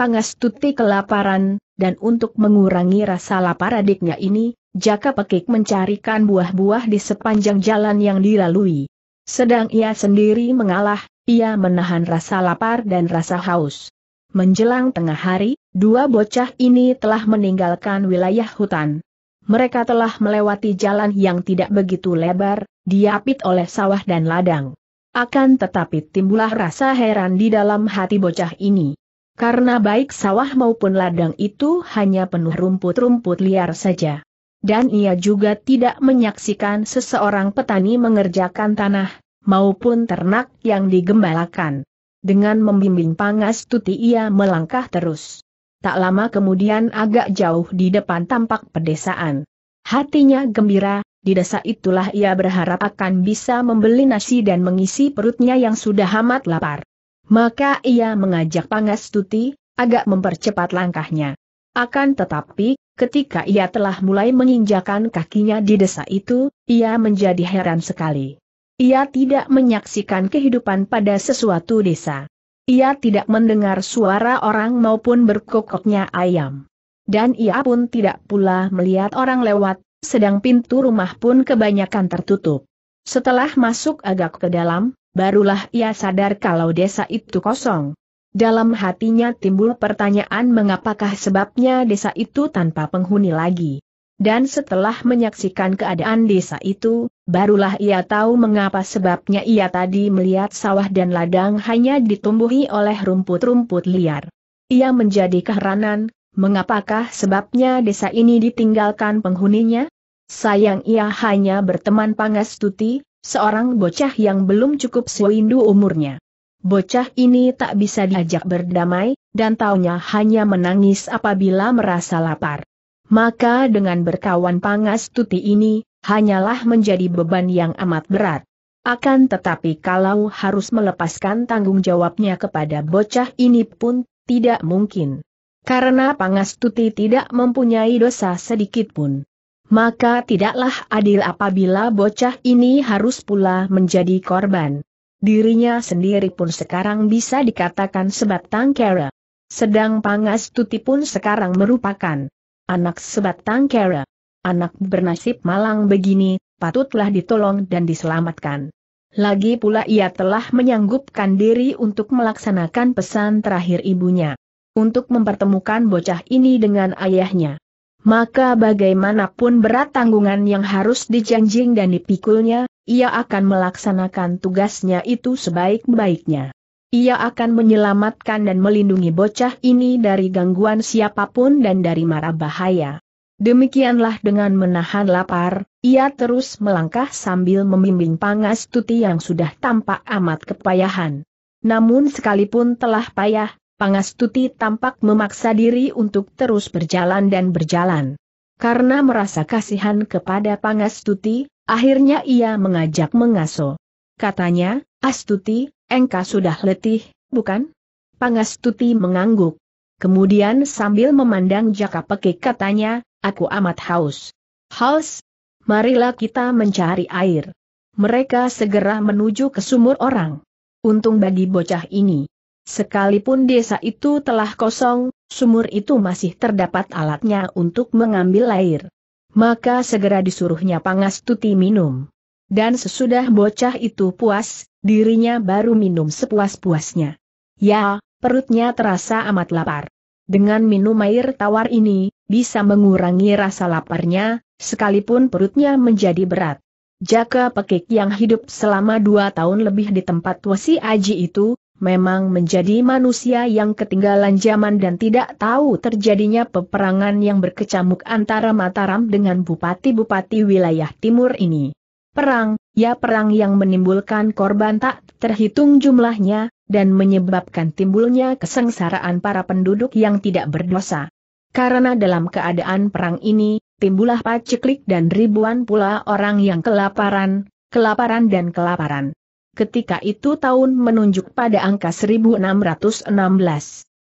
Pangastuti kelaparan, dan untuk mengurangi rasa lapar adiknya ini, Jaka Pekik mencarikan buah-buah di sepanjang jalan yang dilalui. Sedang ia sendiri mengalah, ia menahan rasa lapar dan rasa haus. Menjelang tengah hari, dua bocah ini telah meninggalkan wilayah hutan. Mereka telah melewati jalan yang tidak begitu lebar, diapit oleh sawah dan ladang. Akan tetapi timbullah rasa heran di dalam hati bocah ini. Karena baik sawah maupun ladang itu hanya penuh rumput-rumput liar saja. Dan ia juga tidak menyaksikan seseorang petani mengerjakan tanah, maupun ternak yang digembalakan. Dengan membimbing pangas tuti ia melangkah terus. Tak lama kemudian agak jauh di depan tampak pedesaan. Hatinya gembira, di desa itulah ia berharap akan bisa membeli nasi dan mengisi perutnya yang sudah amat lapar. Maka ia mengajak Pangestuti, agak mempercepat langkahnya. Akan tetapi, ketika ia telah mulai menginjakan kakinya di desa itu, ia menjadi heran sekali. Ia tidak menyaksikan kehidupan pada sesuatu desa. Ia tidak mendengar suara orang maupun berkokoknya ayam. Dan ia pun tidak pula melihat orang lewat, sedang pintu rumah pun kebanyakan tertutup. Setelah masuk agak ke dalam, barulah ia sadar kalau desa itu kosong. Dalam hatinya timbul pertanyaan mengapakah sebabnya desa itu tanpa penghuni lagi. Dan setelah menyaksikan keadaan desa itu, barulah ia tahu mengapa sebabnya ia tadi melihat sawah dan ladang hanya ditumbuhi oleh rumput-rumput liar. Ia menjadi keheranan, mengapakah sebabnya desa ini ditinggalkan penghuninya? Sayang ia hanya berteman Pangas Tuti, Seorang bocah yang belum cukup sewindu umurnya. Bocah ini tak bisa diajak berdamai, dan taunya hanya menangis apabila merasa lapar. Maka dengan berkawan pangas tuti ini, hanyalah menjadi beban yang amat berat. Akan tetapi kalau harus melepaskan tanggung jawabnya kepada bocah ini pun, tidak mungkin. Karena pangas tuti tidak mempunyai dosa sedikit pun maka tidaklah adil apabila bocah ini harus pula menjadi korban. Dirinya sendiri pun sekarang bisa dikatakan sebatang kera. Sedang Pangas Tuti pun sekarang merupakan anak sebatang kera. Anak bernasib malang begini, patutlah ditolong dan diselamatkan. Lagi pula ia telah menyanggupkan diri untuk melaksanakan pesan terakhir ibunya. Untuk mempertemukan bocah ini dengan ayahnya maka bagaimanapun berat tanggungan yang harus dijanjing dan dipikulnya, ia akan melaksanakan tugasnya itu sebaik-baiknya. Ia akan menyelamatkan dan melindungi bocah ini dari gangguan siapapun dan dari mara bahaya. Demikianlah dengan menahan lapar, ia terus melangkah sambil membimbing Pangas Tuti yang sudah tampak amat kepayahan. Namun sekalipun telah payah, Pangastuti tampak memaksa diri untuk terus berjalan dan berjalan. Karena merasa kasihan kepada Pangastuti, akhirnya ia mengajak mengaso. Katanya, Astuti, engkau sudah letih, bukan? Pangastuti mengangguk. Kemudian sambil memandang jaka pekik katanya, aku amat haus. Haus? Marilah kita mencari air. Mereka segera menuju ke sumur orang. Untung bagi bocah ini. Sekalipun desa itu telah kosong, sumur itu masih terdapat alatnya untuk mengambil air. Maka segera disuruhnya Pangastuti minum. Dan sesudah bocah itu puas, dirinya baru minum sepuas-puasnya. Ya, perutnya terasa amat lapar. Dengan minum air tawar ini, bisa mengurangi rasa laparnya, sekalipun perutnya menjadi berat. Jaka Pekik yang hidup selama dua tahun lebih di tempat Wasi Aji itu, memang menjadi manusia yang ketinggalan zaman dan tidak tahu terjadinya peperangan yang berkecamuk antara Mataram dengan bupati-bupati wilayah timur ini. Perang, ya perang yang menimbulkan korban tak terhitung jumlahnya, dan menyebabkan timbulnya kesengsaraan para penduduk yang tidak berdosa. Karena dalam keadaan perang ini, timbullah paceklik dan ribuan pula orang yang kelaparan, kelaparan dan kelaparan ketika itu tahun menunjuk pada angka 1616.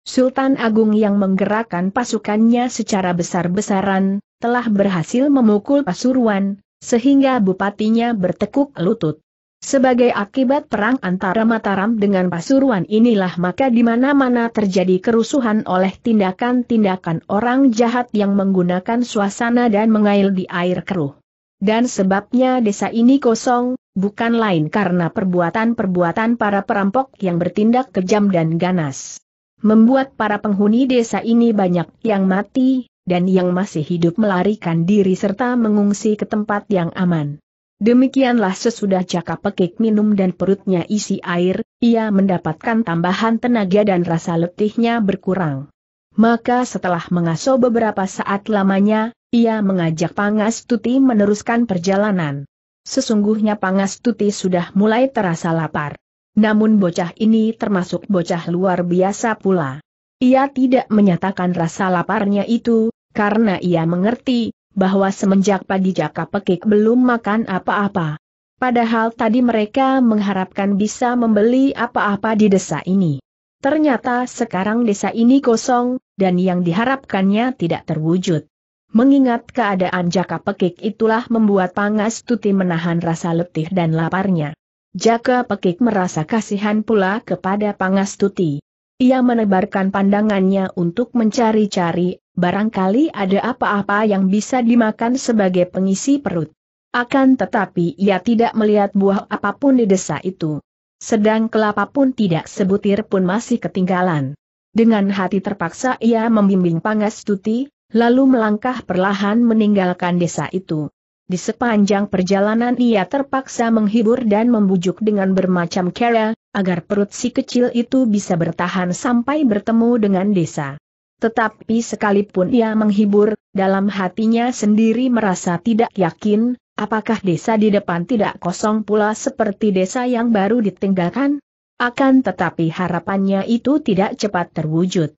Sultan Agung yang menggerakkan pasukannya secara besar-besaran, telah berhasil memukul Pasuruan, sehingga bupatinya bertekuk lutut. Sebagai akibat perang antara Mataram dengan Pasuruan inilah maka di mana-mana terjadi kerusuhan oleh tindakan-tindakan orang jahat yang menggunakan suasana dan mengail di air keruh. Dan sebabnya desa ini kosong, bukan lain karena perbuatan-perbuatan para perampok yang bertindak kejam dan ganas. Membuat para penghuni desa ini banyak yang mati, dan yang masih hidup melarikan diri serta mengungsi ke tempat yang aman. Demikianlah sesudah cakap pekik minum dan perutnya isi air, ia mendapatkan tambahan tenaga dan rasa letihnya berkurang. Maka setelah mengasuh beberapa saat lamanya, ia mengajak Pangas Tuti meneruskan perjalanan. Sesungguhnya Pangas Tuti sudah mulai terasa lapar. Namun bocah ini termasuk bocah luar biasa pula. Ia tidak menyatakan rasa laparnya itu, karena ia mengerti, bahwa semenjak pagi Jaka Pekik belum makan apa-apa. Padahal tadi mereka mengharapkan bisa membeli apa-apa di desa ini. Ternyata sekarang desa ini kosong, dan yang diharapkannya tidak terwujud. Mengingat keadaan jaka pekik itulah membuat Pangas Tuti menahan rasa letih dan laparnya. Jaka pekik merasa kasihan pula kepada Pangas Tuti. Ia menebarkan pandangannya untuk mencari-cari, barangkali ada apa-apa yang bisa dimakan sebagai pengisi perut. Akan tetapi ia tidak melihat buah apapun di desa itu. Sedang kelapa pun tidak sebutir pun masih ketinggalan. Dengan hati terpaksa ia membimbing Pangas Tuti, lalu melangkah perlahan meninggalkan desa itu. Di sepanjang perjalanan ia terpaksa menghibur dan membujuk dengan bermacam cara, agar perut si kecil itu bisa bertahan sampai bertemu dengan desa. Tetapi sekalipun ia menghibur, dalam hatinya sendiri merasa tidak yakin, apakah desa di depan tidak kosong pula seperti desa yang baru ditinggalkan? Akan tetapi harapannya itu tidak cepat terwujud.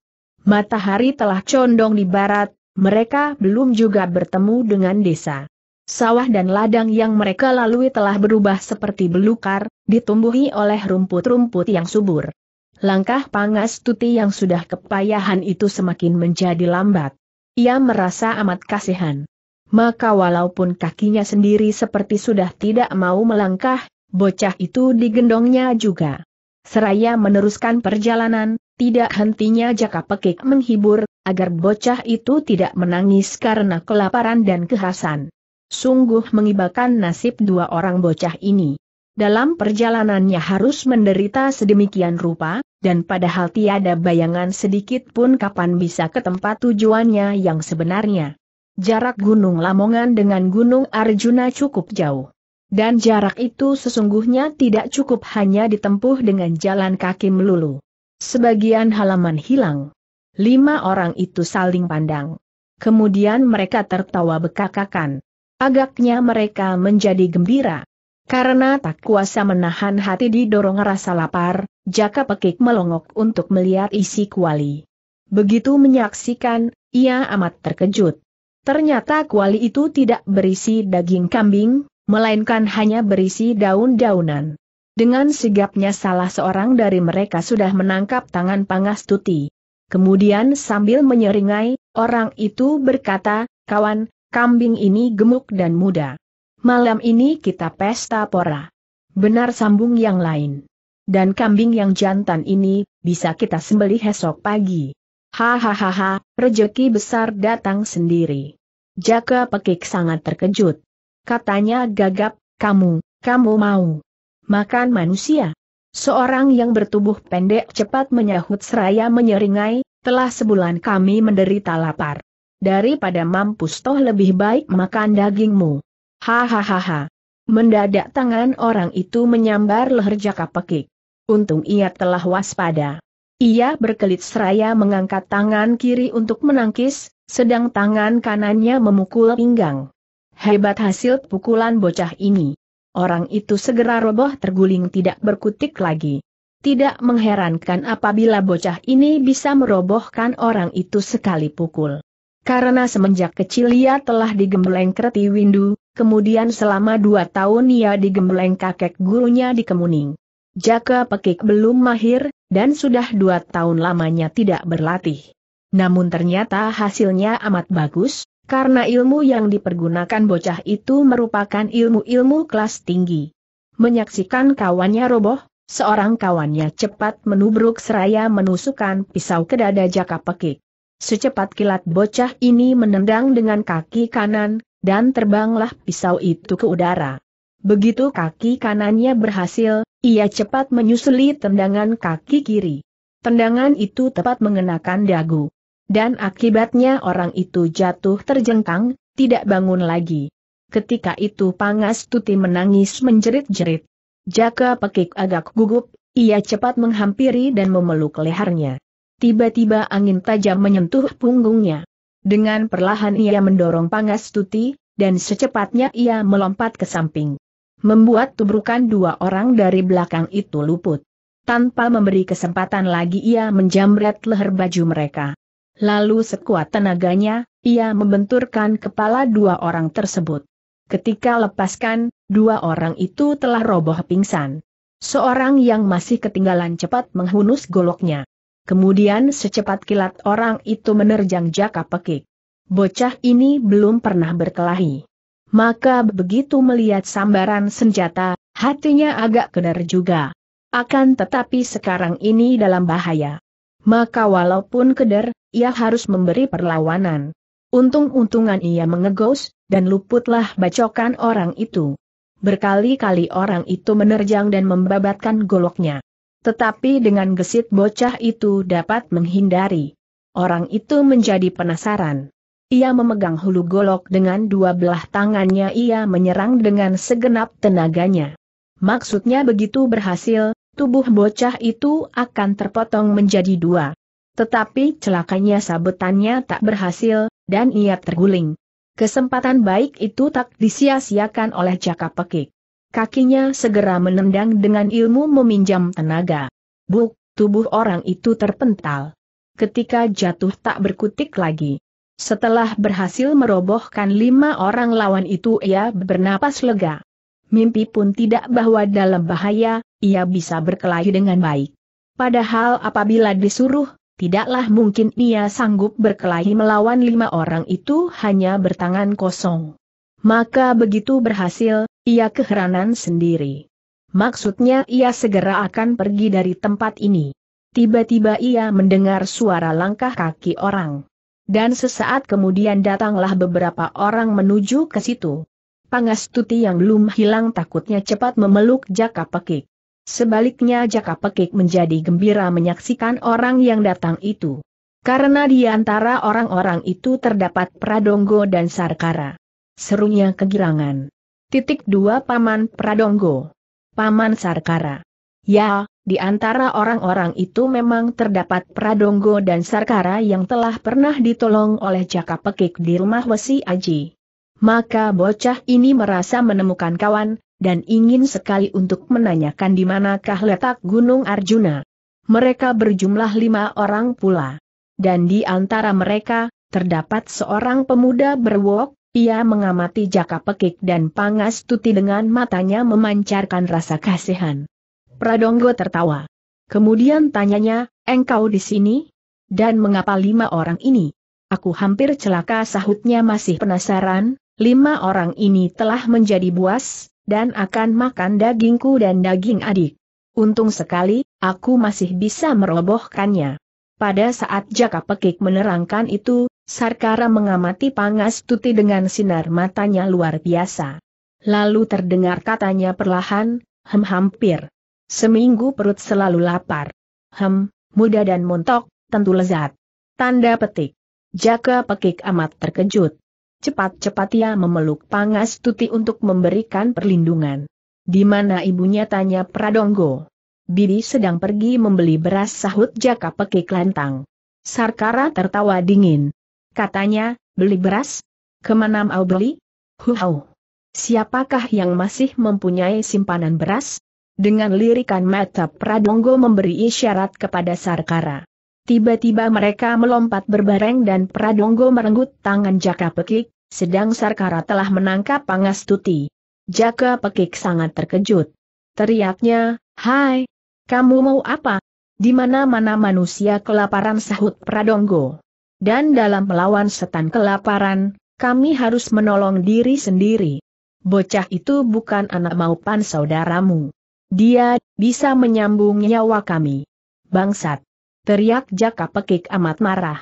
Matahari telah condong di barat, mereka belum juga bertemu dengan desa. Sawah dan ladang yang mereka lalui telah berubah seperti belukar, ditumbuhi oleh rumput-rumput yang subur. Langkah pangas Tuti yang sudah kepayahan itu semakin menjadi lambat. Ia merasa amat kasihan. Maka walaupun kakinya sendiri seperti sudah tidak mau melangkah, bocah itu digendongnya juga. Seraya meneruskan perjalanan, tidak hentinya jaka pekik menghibur, agar bocah itu tidak menangis karena kelaparan dan kehasan. Sungguh mengibakan nasib dua orang bocah ini. Dalam perjalanannya harus menderita sedemikian rupa, dan padahal tiada bayangan sedikit pun kapan bisa ke tempat tujuannya yang sebenarnya. Jarak Gunung Lamongan dengan Gunung Arjuna cukup jauh. Dan jarak itu sesungguhnya tidak cukup hanya ditempuh dengan jalan kaki melulu. Sebagian halaman hilang, Lima orang itu saling pandang. Kemudian mereka tertawa bekakakan. Agaknya mereka menjadi gembira. Karena tak kuasa menahan hati didorong rasa lapar, Jaka Pekik melongok untuk melihat isi kuali. Begitu menyaksikan, ia amat terkejut. Ternyata kuali itu tidak berisi daging kambing, melainkan hanya berisi daun-daunan. Dengan sigapnya salah seorang dari mereka sudah menangkap tangan Pangas Tuti. Kemudian sambil menyeringai, orang itu berkata, kawan, kambing ini gemuk dan muda. Malam ini kita pesta pora. Benar sambung yang lain. Dan kambing yang jantan ini, bisa kita sembelih esok pagi. Hahaha, rejeki besar datang sendiri. Jaka Pekik sangat terkejut. Katanya gagap, kamu, kamu mau makan manusia? Seorang yang bertubuh pendek cepat menyahut seraya menyeringai, telah sebulan kami menderita lapar. Daripada mampus toh lebih baik makan dagingmu. Hahaha. Mendadak tangan orang itu menyambar leher jaka pekik. Untung ia telah waspada. Ia berkelit seraya mengangkat tangan kiri untuk menangkis, sedang tangan kanannya memukul pinggang. Hebat hasil pukulan bocah ini. Orang itu segera roboh terguling tidak berkutik lagi. Tidak mengherankan apabila bocah ini bisa merobohkan orang itu sekali pukul. Karena semenjak kecil ia telah digembleng kreti windu, kemudian selama dua tahun ia digembleng kakek gurunya di Kemuning. Jaka pekik belum mahir, dan sudah dua tahun lamanya tidak berlatih. Namun ternyata hasilnya amat bagus, karena ilmu yang dipergunakan bocah itu merupakan ilmu-ilmu kelas tinggi. Menyaksikan kawannya roboh, seorang kawannya cepat menubruk seraya menusukkan pisau ke dada jaka pekik. Secepat kilat bocah ini menendang dengan kaki kanan, dan terbanglah pisau itu ke udara. Begitu kaki kanannya berhasil, ia cepat menyusuli tendangan kaki kiri. Tendangan itu tepat mengenakan dagu. Dan akibatnya orang itu jatuh terjengkang, tidak bangun lagi. Ketika itu Pangas Tuti menangis menjerit-jerit. Jaka Pekik agak gugup, ia cepat menghampiri dan memeluk lehernya. Tiba-tiba angin tajam menyentuh punggungnya. Dengan perlahan ia mendorong Pangas Tuti, dan secepatnya ia melompat ke samping. Membuat tubrukan dua orang dari belakang itu luput. Tanpa memberi kesempatan lagi ia menjamret leher baju mereka. Lalu sekuat tenaganya, ia membenturkan kepala dua orang tersebut. Ketika lepaskan, dua orang itu telah roboh pingsan. Seorang yang masih ketinggalan cepat menghunus goloknya. Kemudian secepat kilat orang itu menerjang jaka pekik. Bocah ini belum pernah berkelahi. Maka begitu melihat sambaran senjata, hatinya agak kedar juga. Akan tetapi sekarang ini dalam bahaya. Maka walaupun keder, ia harus memberi perlawanan. Untung-untungan ia mengegos, dan luputlah bacokan orang itu. Berkali-kali orang itu menerjang dan membabatkan goloknya. Tetapi dengan gesit bocah itu dapat menghindari. Orang itu menjadi penasaran. Ia memegang hulu golok dengan dua belah tangannya ia menyerang dengan segenap tenaganya. Maksudnya begitu berhasil, tubuh bocah itu akan terpotong menjadi dua. Tetapi celakanya sabetannya tak berhasil, dan ia terguling. Kesempatan baik itu tak disia-siakan oleh jaka pekik. Kakinya segera menendang dengan ilmu meminjam tenaga. Buk, tubuh orang itu terpental. Ketika jatuh tak berkutik lagi. Setelah berhasil merobohkan lima orang lawan itu ia bernapas lega. Mimpi pun tidak bahwa dalam bahaya, ia bisa berkelahi dengan baik. Padahal apabila disuruh, tidaklah mungkin ia sanggup berkelahi melawan lima orang itu hanya bertangan kosong. Maka begitu berhasil, ia keheranan sendiri. Maksudnya ia segera akan pergi dari tempat ini. Tiba-tiba ia mendengar suara langkah kaki orang. Dan sesaat kemudian datanglah beberapa orang menuju ke situ. Pangastuti yang belum hilang takutnya cepat memeluk Jaka Pekik. Sebaliknya Jaka Pekik menjadi gembira menyaksikan orang yang datang itu. Karena di antara orang-orang itu terdapat Pradonggo dan Sarkara. Serunya kegirangan. Titik dua Paman Pradonggo. Paman Sarkara. Ya, di antara orang-orang itu memang terdapat Pradonggo dan Sarkara yang telah pernah ditolong oleh Jaka Pekik di rumah Wesi Aji. Maka bocah ini merasa menemukan kawan, dan ingin sekali untuk menanyakan di manakah letak Gunung Arjuna. Mereka berjumlah lima orang pula. Dan di antara mereka, terdapat seorang pemuda berwok, ia mengamati jaka pekik dan pangas tuti dengan matanya memancarkan rasa kasihan. Pradonggo tertawa. Kemudian tanyanya, engkau di sini? Dan mengapa lima orang ini? Aku hampir celaka sahutnya masih penasaran, lima orang ini telah menjadi buas, dan akan makan dagingku dan daging adik. Untung sekali, aku masih bisa merobohkannya. Pada saat Jaka Pekik menerangkan itu, Sarkara mengamati Pangas Tuti dengan sinar matanya luar biasa. Lalu terdengar katanya perlahan, hem hampir. Seminggu perut selalu lapar. Hem, muda dan montok, tentu lezat. Tanda petik. Jaka Pekik amat terkejut. Cepat-cepat ia memeluk Pangas Tuti untuk memberikan perlindungan. Di mana ibunya tanya Pradonggo. Bibi sedang pergi membeli beras sahut jaka pekik lantang. Sarkara tertawa dingin. Katanya, beli beras? Kemana mau beli? Huau. Siapakah yang masih mempunyai simpanan beras? Dengan lirikan mata Pradonggo memberi isyarat kepada Sarkara. Tiba-tiba mereka melompat berbareng dan Pradonggo merenggut tangan Jaka Pekik, sedang Sarkara telah menangkap Pangastuti. Jaka Pekik sangat terkejut. Teriaknya, Hai, kamu mau apa? Di mana-mana manusia kelaparan sahut Pradonggo. Dan dalam melawan setan kelaparan, kami harus menolong diri sendiri. Bocah itu bukan anak maupan saudaramu. Dia bisa menyambung nyawa kami. Bangsat teriak Jaka Pekik amat marah.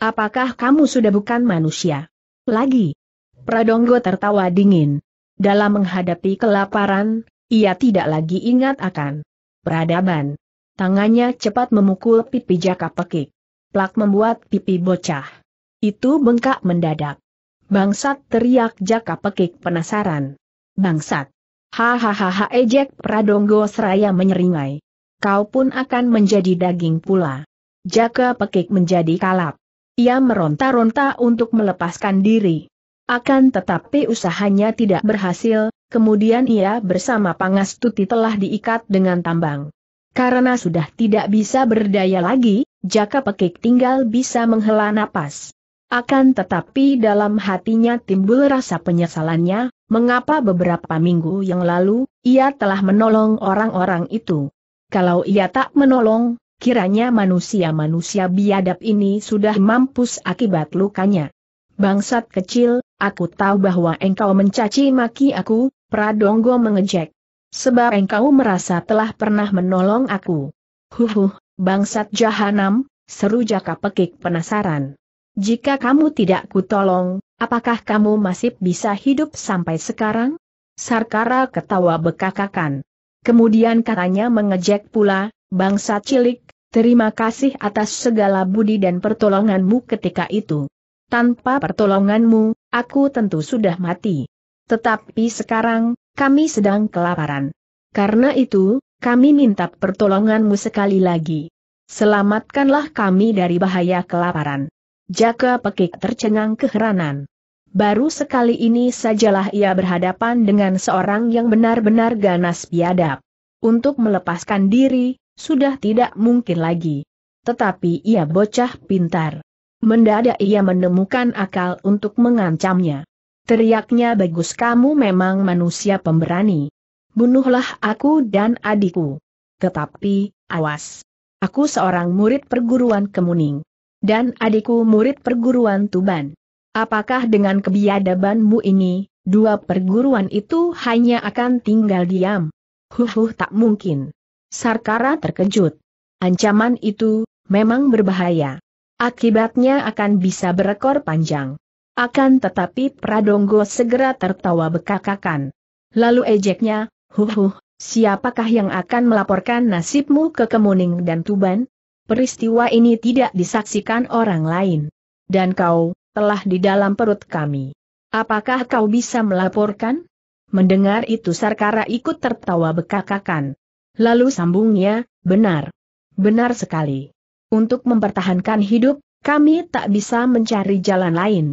Apakah kamu sudah bukan manusia? Lagi. Pradonggo tertawa dingin. Dalam menghadapi kelaparan, ia tidak lagi ingat akan peradaban. Tangannya cepat memukul pipi Jaka Pekik. Plak membuat pipi bocah. Itu bengkak mendadak. Bangsat teriak Jaka Pekik penasaran. Bangsat. Hahaha ejek Pradonggo seraya menyeringai kau pun akan menjadi daging pula. Jaka pekik menjadi kalap. Ia meronta-ronta untuk melepaskan diri. Akan tetapi usahanya tidak berhasil, kemudian ia bersama Pangastuti telah diikat dengan tambang. Karena sudah tidak bisa berdaya lagi, Jaka Pekik tinggal bisa menghela napas. Akan tetapi dalam hatinya timbul rasa penyesalannya, mengapa beberapa minggu yang lalu, ia telah menolong orang-orang itu. Kalau ia tak menolong, kiranya manusia-manusia biadab ini sudah mampus akibat lukanya. Bangsat kecil, aku tahu bahwa engkau mencaci maki aku, Pradonggo mengejek. Sebab engkau merasa telah pernah menolong aku. Huhuh, bangsat jahanam, seru jaka pekik penasaran. Jika kamu tidak kutolong, apakah kamu masih bisa hidup sampai sekarang? Sarkara ketawa bekakakan. Kemudian katanya mengejek pula, bangsa cilik, terima kasih atas segala budi dan pertolonganmu ketika itu. Tanpa pertolonganmu, aku tentu sudah mati. Tetapi sekarang, kami sedang kelaparan. Karena itu, kami minta pertolonganmu sekali lagi. Selamatkanlah kami dari bahaya kelaparan. Jaka Pekik tercengang keheranan. Baru sekali ini sajalah ia berhadapan dengan seorang yang benar-benar ganas biadab. Untuk melepaskan diri, sudah tidak mungkin lagi. Tetapi ia bocah pintar. Mendadak ia menemukan akal untuk mengancamnya. Teriaknya bagus kamu memang manusia pemberani. Bunuhlah aku dan adikku. Tetapi, awas. Aku seorang murid perguruan kemuning. Dan adikku murid perguruan Tuban. Apakah dengan kebiadabanmu ini, dua perguruan itu hanya akan tinggal diam? Huhuh tak mungkin. Sarkara terkejut. Ancaman itu, memang berbahaya. Akibatnya akan bisa berekor panjang. Akan tetapi Pradonggo segera tertawa bekakakan. Lalu ejeknya, huhuh, siapakah yang akan melaporkan nasibmu ke Kemuning dan Tuban? Peristiwa ini tidak disaksikan orang lain. Dan kau, telah di dalam perut kami. Apakah kau bisa melaporkan? Mendengar itu Sarkara ikut tertawa bekakakan. Lalu sambungnya, benar. Benar sekali. Untuk mempertahankan hidup, kami tak bisa mencari jalan lain.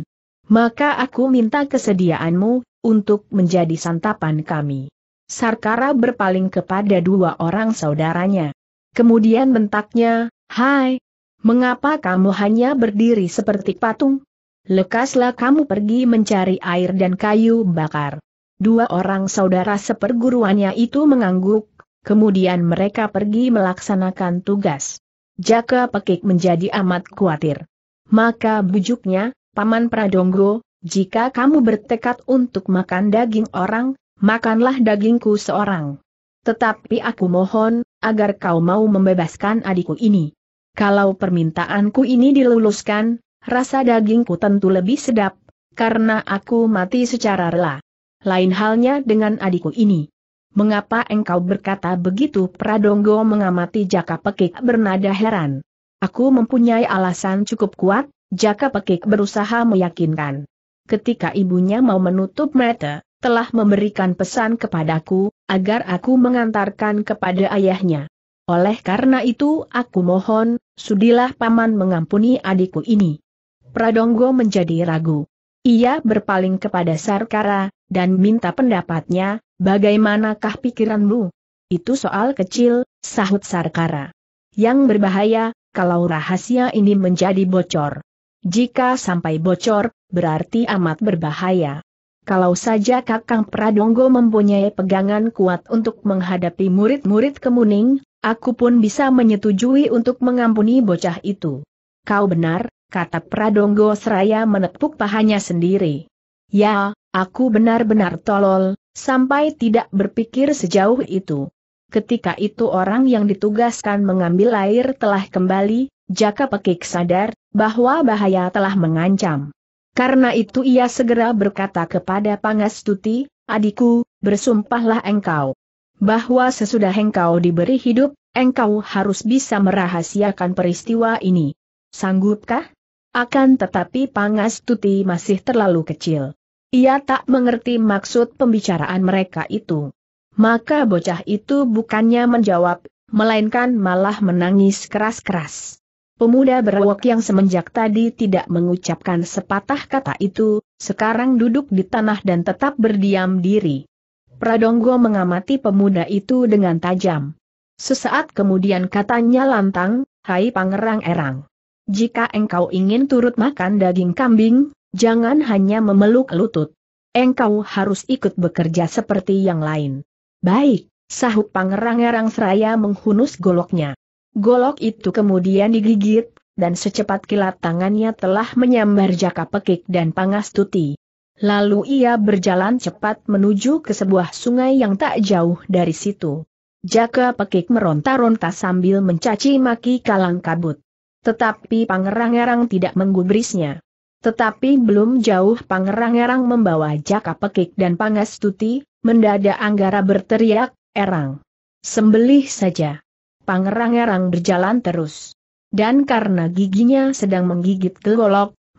Maka aku minta kesediaanmu, untuk menjadi santapan kami. Sarkara berpaling kepada dua orang saudaranya. Kemudian bentaknya, Hai, mengapa kamu hanya berdiri seperti patung? lekaslah kamu pergi mencari air dan kayu bakar. Dua orang saudara seperguruannya itu mengangguk, kemudian mereka pergi melaksanakan tugas. Jaka Pekik menjadi amat khawatir. Maka bujuknya, Paman Pradonggo, jika kamu bertekad untuk makan daging orang, makanlah dagingku seorang. Tetapi aku mohon, agar kau mau membebaskan adikku ini. Kalau permintaanku ini diluluskan, rasa dagingku tentu lebih sedap, karena aku mati secara rela. Lain halnya dengan adikku ini. Mengapa engkau berkata begitu? Pradonggo mengamati Jaka Pekik bernada heran. Aku mempunyai alasan cukup kuat, Jaka Pekik berusaha meyakinkan. Ketika ibunya mau menutup mata, telah memberikan pesan kepadaku, agar aku mengantarkan kepada ayahnya. Oleh karena itu aku mohon, sudilah paman mengampuni adikku ini. Pradonggo menjadi ragu. Ia berpaling kepada Sarkara, dan minta pendapatnya, bagaimanakah pikiranmu? Itu soal kecil, sahut Sarkara. Yang berbahaya, kalau rahasia ini menjadi bocor. Jika sampai bocor, berarti amat berbahaya. Kalau saja Kakang Pradonggo mempunyai pegangan kuat untuk menghadapi murid-murid kemuning, aku pun bisa menyetujui untuk mengampuni bocah itu. Kau benar, kata Pradonggo seraya menepuk pahanya sendiri. Ya, aku benar-benar tolol, sampai tidak berpikir sejauh itu. Ketika itu orang yang ditugaskan mengambil air telah kembali, Jaka Pekik sadar bahwa bahaya telah mengancam. Karena itu ia segera berkata kepada Pangastuti, adikku, bersumpahlah engkau. Bahwa sesudah engkau diberi hidup, engkau harus bisa merahasiakan peristiwa ini. Sanggupkah? Akan tetapi Pangas Tuti masih terlalu kecil. Ia tak mengerti maksud pembicaraan mereka itu. Maka bocah itu bukannya menjawab, melainkan malah menangis keras-keras. Pemuda berwok yang semenjak tadi tidak mengucapkan sepatah kata itu, sekarang duduk di tanah dan tetap berdiam diri. Pradonggo mengamati pemuda itu dengan tajam. Sesaat kemudian katanya lantang, Hai Pangerang Erang. Jika engkau ingin turut makan daging kambing, jangan hanya memeluk lutut. Engkau harus ikut bekerja seperti yang lain. Baik, sahut pangerang-erang seraya menghunus goloknya. Golok itu kemudian digigit, dan secepat kilat tangannya telah menyambar jaka pekik dan Pangastuti. Lalu ia berjalan cepat menuju ke sebuah sungai yang tak jauh dari situ. Jaka pekik meronta-ronta sambil mencaci maki kalang kabut. Tetapi Pangerang-erang tidak menggubrisnya. Tetapi belum jauh Pangerang-erang membawa jaka pekik dan pangastuti, mendadak Anggara berteriak, Erang. Sembelih saja. Pangerang-erang berjalan terus. Dan karena giginya sedang menggigit ke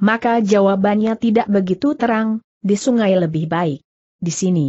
maka jawabannya tidak begitu terang, di sungai lebih baik. Di sini.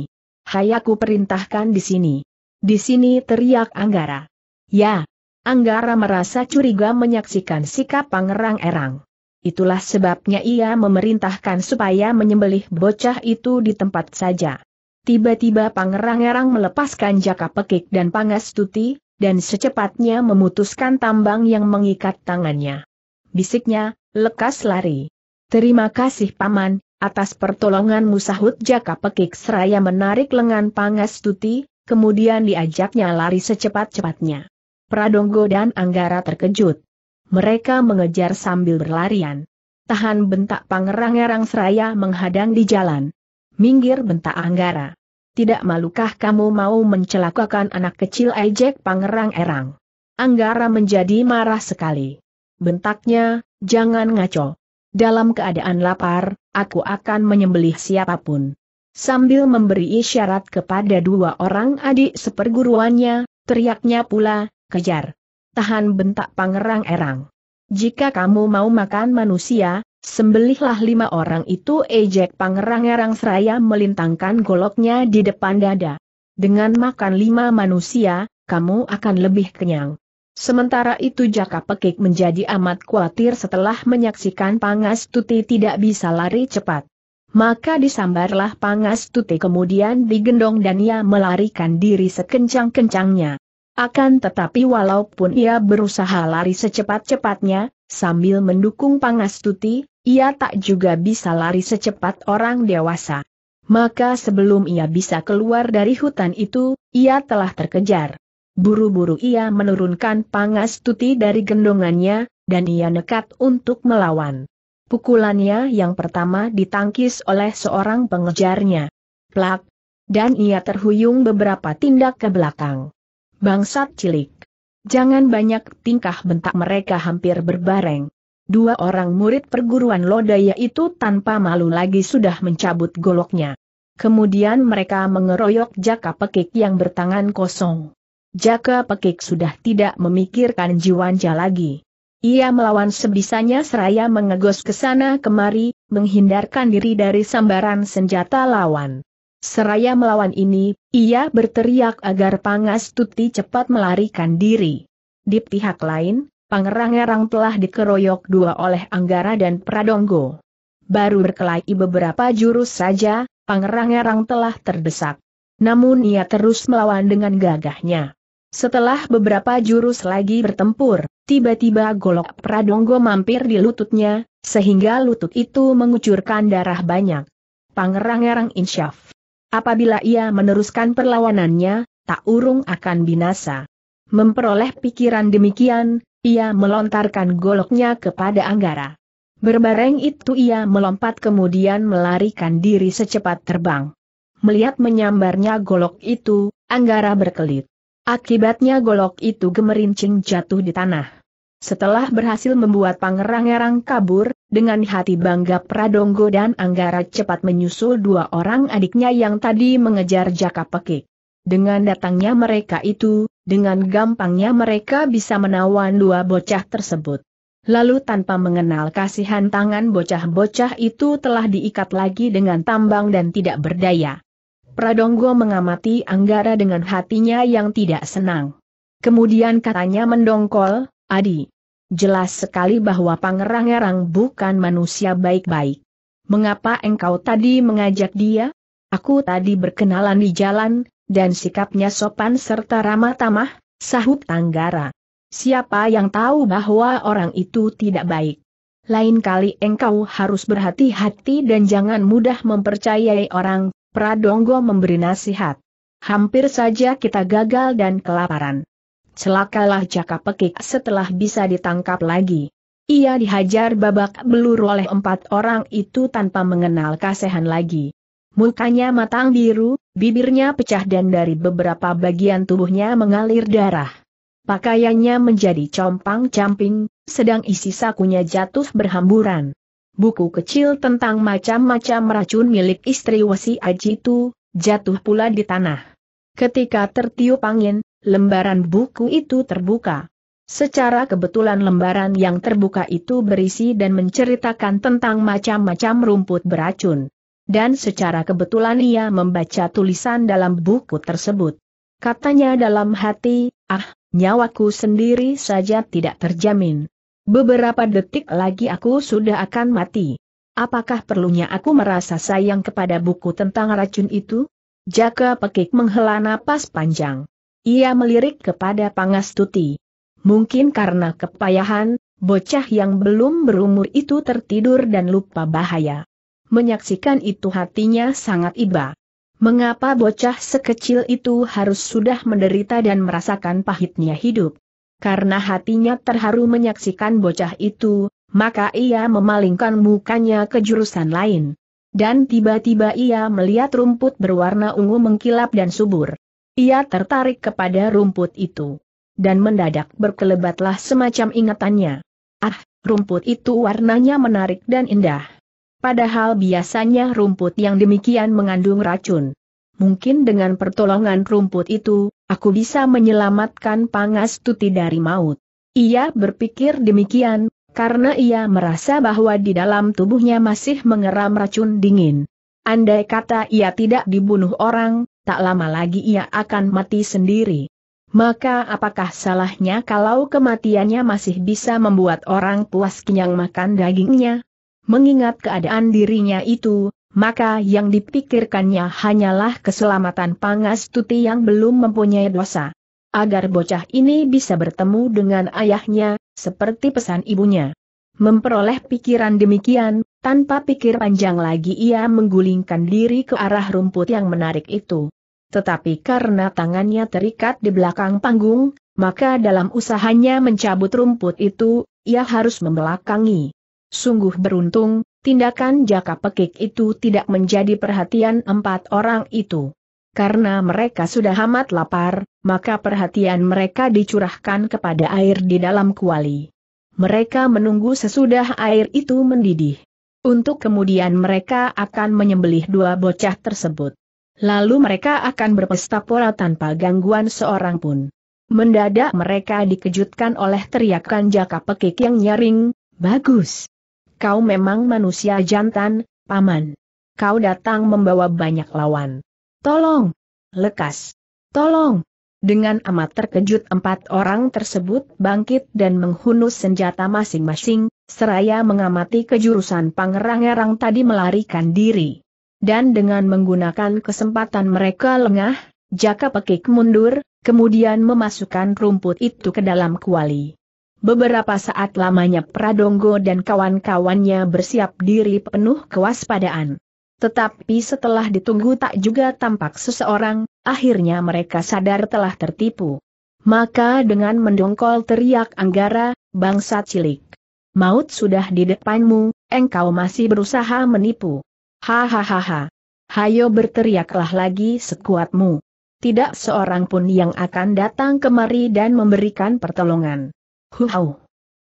Hayaku perintahkan di sini. Di sini teriak Anggara. Ya, Anggara merasa curiga menyaksikan sikap Pangerang Erang. Itulah sebabnya ia memerintahkan supaya menyembelih bocah itu di tempat saja. Tiba-tiba Pangerang Erang melepaskan jaka pekik dan Pangas Tuti, dan secepatnya memutuskan tambang yang mengikat tangannya. Bisiknya, lekas lari. Terima kasih paman, atas pertolongan musahut jaka pekik seraya menarik lengan Pangas Tuti, kemudian diajaknya lari secepat-cepatnya. Pradongo dan Anggara terkejut. Mereka mengejar sambil berlarian. Tahan bentak Pangerang-Erang Seraya menghadang di jalan. Minggir bentak Anggara. Tidak malukah kamu mau mencelakakan anak kecil ejek Pangerang-Erang? Anggara menjadi marah sekali. Bentaknya, jangan ngaco. Dalam keadaan lapar, aku akan menyembelih siapapun. Sambil memberi isyarat kepada dua orang adik seperguruannya, teriaknya pula, kejar. Tahan bentak pangerang erang. Jika kamu mau makan manusia, sembelihlah lima orang itu ejek pangerang erang seraya melintangkan goloknya di depan dada. Dengan makan lima manusia, kamu akan lebih kenyang. Sementara itu Jaka Pekik menjadi amat khawatir setelah menyaksikan Pangas Tuti tidak bisa lari cepat. Maka disambarlah Pangas Tuti kemudian digendong dan ia melarikan diri sekencang-kencangnya. Akan tetapi walaupun ia berusaha lari secepat-cepatnya, sambil mendukung Pangastuti, ia tak juga bisa lari secepat orang dewasa. Maka sebelum ia bisa keluar dari hutan itu, ia telah terkejar. Buru-buru ia menurunkan Pangastuti dari gendongannya, dan ia nekat untuk melawan. Pukulannya yang pertama ditangkis oleh seorang pengejarnya. Plak! Dan ia terhuyung beberapa tindak ke belakang. Bangsat cilik. Jangan banyak tingkah bentak mereka hampir berbareng. Dua orang murid perguruan lodaya itu tanpa malu lagi sudah mencabut goloknya. Kemudian mereka mengeroyok jaka pekik yang bertangan kosong. Jaka pekik sudah tidak memikirkan jiwanja lagi. Ia melawan sebisanya seraya mengegos ke sana kemari, menghindarkan diri dari sambaran senjata lawan. Seraya melawan ini, ia berteriak agar Pangas Tuti cepat melarikan diri. Di pihak lain, Pangerang-erang telah dikeroyok dua oleh Anggara dan Pradonggo. Baru berkelahi beberapa jurus saja, Pangerang-erang telah terdesak. Namun ia terus melawan dengan gagahnya. Setelah beberapa jurus lagi bertempur, tiba-tiba golok Pradonggo mampir di lututnya, sehingga lutut itu mengucurkan darah banyak. Pangerang-erang insyaf. Apabila ia meneruskan perlawanannya, tak urung akan binasa. Memperoleh pikiran demikian, ia melontarkan goloknya kepada Anggara. Berbareng itu ia melompat kemudian melarikan diri secepat terbang. Melihat menyambarnya golok itu, Anggara berkelit. Akibatnya golok itu gemerincing jatuh di tanah. Setelah berhasil membuat Pangerang-erang kabur, dengan hati bangga Pradongo dan Anggara cepat menyusul dua orang adiknya yang tadi mengejar Jaka Pekik. Dengan datangnya mereka itu, dengan gampangnya mereka bisa menawan dua bocah tersebut. Lalu tanpa mengenal kasihan tangan bocah-bocah itu telah diikat lagi dengan tambang dan tidak berdaya. Pradongo mengamati Anggara dengan hatinya yang tidak senang. Kemudian katanya mendongkol, Adi. Jelas sekali bahwa pangerang-erang bukan manusia baik-baik. Mengapa engkau tadi mengajak dia? Aku tadi berkenalan di jalan, dan sikapnya sopan serta ramah tamah, sahut Tanggara. Siapa yang tahu bahwa orang itu tidak baik? Lain kali engkau harus berhati-hati dan jangan mudah mempercayai orang, Pradonggo memberi nasihat. Hampir saja kita gagal dan kelaparan. Celakalah Jaka Pekik setelah bisa ditangkap lagi. Ia dihajar babak belur oleh empat orang itu tanpa mengenal kasihan lagi. Mukanya matang biru, bibirnya pecah dan dari beberapa bagian tubuhnya mengalir darah. Pakaiannya menjadi compang-camping, sedang isi sakunya jatuh berhamburan. Buku kecil tentang macam-macam racun milik istri wasi Aji itu, jatuh pula di tanah. Ketika tertiup angin, Lembaran buku itu terbuka. Secara kebetulan lembaran yang terbuka itu berisi dan menceritakan tentang macam-macam rumput beracun. Dan secara kebetulan ia membaca tulisan dalam buku tersebut. Katanya dalam hati, ah, nyawaku sendiri saja tidak terjamin. Beberapa detik lagi aku sudah akan mati. Apakah perlunya aku merasa sayang kepada buku tentang racun itu? Jaka Pekik menghela napas panjang. Ia melirik kepada Pangastuti. Mungkin karena kepayahan, bocah yang belum berumur itu tertidur dan lupa bahaya. Menyaksikan itu hatinya sangat iba. Mengapa bocah sekecil itu harus sudah menderita dan merasakan pahitnya hidup? Karena hatinya terharu menyaksikan bocah itu, maka ia memalingkan mukanya ke jurusan lain. Dan tiba-tiba ia melihat rumput berwarna ungu mengkilap dan subur. Ia tertarik kepada rumput itu. Dan mendadak berkelebatlah semacam ingatannya. Ah, rumput itu warnanya menarik dan indah. Padahal biasanya rumput yang demikian mengandung racun. Mungkin dengan pertolongan rumput itu, aku bisa menyelamatkan Pangas Tuti dari maut. Ia berpikir demikian, karena ia merasa bahwa di dalam tubuhnya masih mengeram racun dingin. Andai kata ia tidak dibunuh orang, tak lama lagi ia akan mati sendiri. Maka apakah salahnya kalau kematiannya masih bisa membuat orang puas kenyang makan dagingnya? Mengingat keadaan dirinya itu, maka yang dipikirkannya hanyalah keselamatan Pangas Tuti yang belum mempunyai dosa. Agar bocah ini bisa bertemu dengan ayahnya, seperti pesan ibunya. Memperoleh pikiran demikian, tanpa pikir panjang lagi ia menggulingkan diri ke arah rumput yang menarik itu. Tetapi karena tangannya terikat di belakang panggung, maka dalam usahanya mencabut rumput itu, ia harus membelakangi. Sungguh beruntung, tindakan jaka pekik itu tidak menjadi perhatian empat orang itu. Karena mereka sudah amat lapar, maka perhatian mereka dicurahkan kepada air di dalam kuali. Mereka menunggu sesudah air itu mendidih. Untuk kemudian mereka akan menyembelih dua bocah tersebut. Lalu mereka akan berpesta pora tanpa gangguan seorang pun. Mendadak mereka dikejutkan oleh teriakan jaka pekik yang nyaring, bagus. Kau memang manusia jantan, paman. Kau datang membawa banyak lawan. Tolong! Lekas! Tolong! Dengan amat terkejut empat orang tersebut bangkit dan menghunus senjata masing-masing, seraya mengamati kejurusan pangerang-erang tadi melarikan diri. Dan dengan menggunakan kesempatan mereka lengah, Jaka pekik mundur, kemudian memasukkan rumput itu ke dalam kuali. Beberapa saat lamanya Pradongo dan kawan-kawannya bersiap diri penuh kewaspadaan. Tetapi setelah ditunggu tak juga tampak seseorang, akhirnya mereka sadar telah tertipu. Maka dengan mendongkol teriak Anggara, bangsa cilik. Maut sudah di depanmu, engkau masih berusaha menipu. Hahaha. Hayo berteriaklah lagi sekuatmu. Tidak seorang pun yang akan datang kemari dan memberikan pertolongan. Huhau.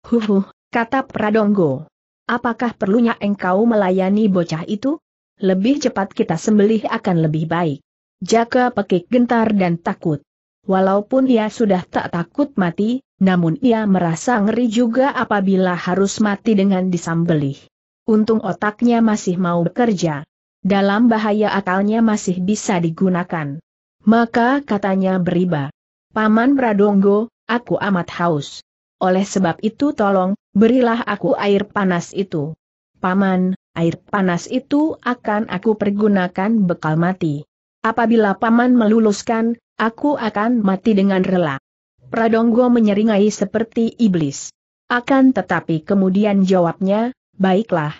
Huhu, kata Pradonggo. Apakah perlunya engkau melayani bocah itu? Lebih cepat kita sembelih akan lebih baik. Jaka pekik gentar dan takut. Walaupun ia sudah tak takut mati, namun ia merasa ngeri juga apabila harus mati dengan disambelih. Untung otaknya masih mau bekerja. Dalam bahaya akalnya masih bisa digunakan. Maka katanya beriba. Paman Pradonggo, aku amat haus. Oleh sebab itu tolong, berilah aku air panas itu. Paman, air panas itu akan aku pergunakan bekal mati. Apabila paman meluluskan, Aku akan mati dengan rela. Pradonggo menyeringai seperti iblis. Akan tetapi kemudian jawabnya, baiklah.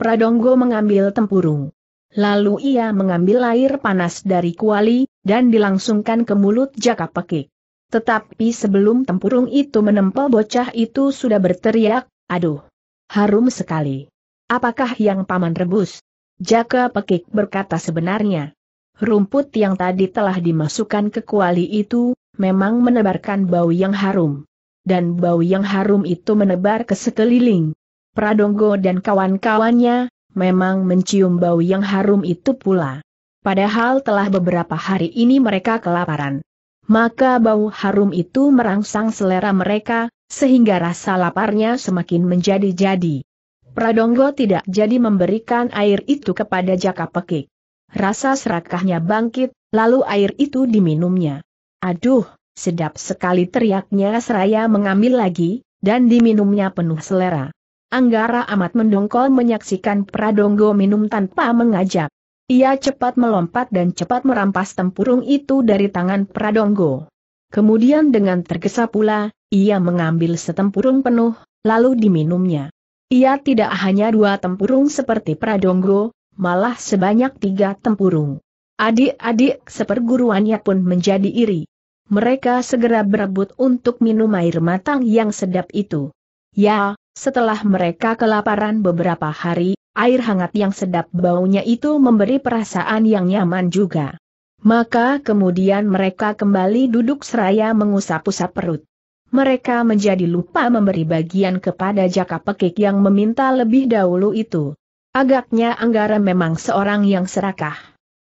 Pradonggo mengambil tempurung. Lalu ia mengambil air panas dari kuali, dan dilangsungkan ke mulut jaka pekik. Tetapi sebelum tempurung itu menempel bocah itu sudah berteriak, aduh, harum sekali. Apakah yang paman rebus? Jaka pekik berkata sebenarnya. Rumput yang tadi telah dimasukkan ke kuali itu, memang menebarkan bau yang harum. Dan bau yang harum itu menebar ke sekeliling. Pradonggo dan kawan-kawannya, memang mencium bau yang harum itu pula. Padahal telah beberapa hari ini mereka kelaparan. Maka bau harum itu merangsang selera mereka, sehingga rasa laparnya semakin menjadi-jadi. Pradonggo tidak jadi memberikan air itu kepada Jaka Pekik. Rasa serakahnya bangkit, lalu air itu diminumnya. Aduh, sedap sekali teriaknya seraya mengambil lagi, dan diminumnya penuh selera. Anggara amat mendongkol menyaksikan Pradongo minum tanpa mengajak. Ia cepat melompat dan cepat merampas tempurung itu dari tangan Pradongo. Kemudian dengan tergesa pula, ia mengambil setempurung penuh, lalu diminumnya. Ia tidak hanya dua tempurung seperti Pradongo malah sebanyak tiga tempurung. Adik-adik seperguruannya pun menjadi iri. Mereka segera berebut untuk minum air matang yang sedap itu. Ya, setelah mereka kelaparan beberapa hari, air hangat yang sedap baunya itu memberi perasaan yang nyaman juga. Maka kemudian mereka kembali duduk seraya mengusap-usap perut. Mereka menjadi lupa memberi bagian kepada jaka pekik yang meminta lebih dahulu itu. Agaknya Anggara memang seorang yang serakah.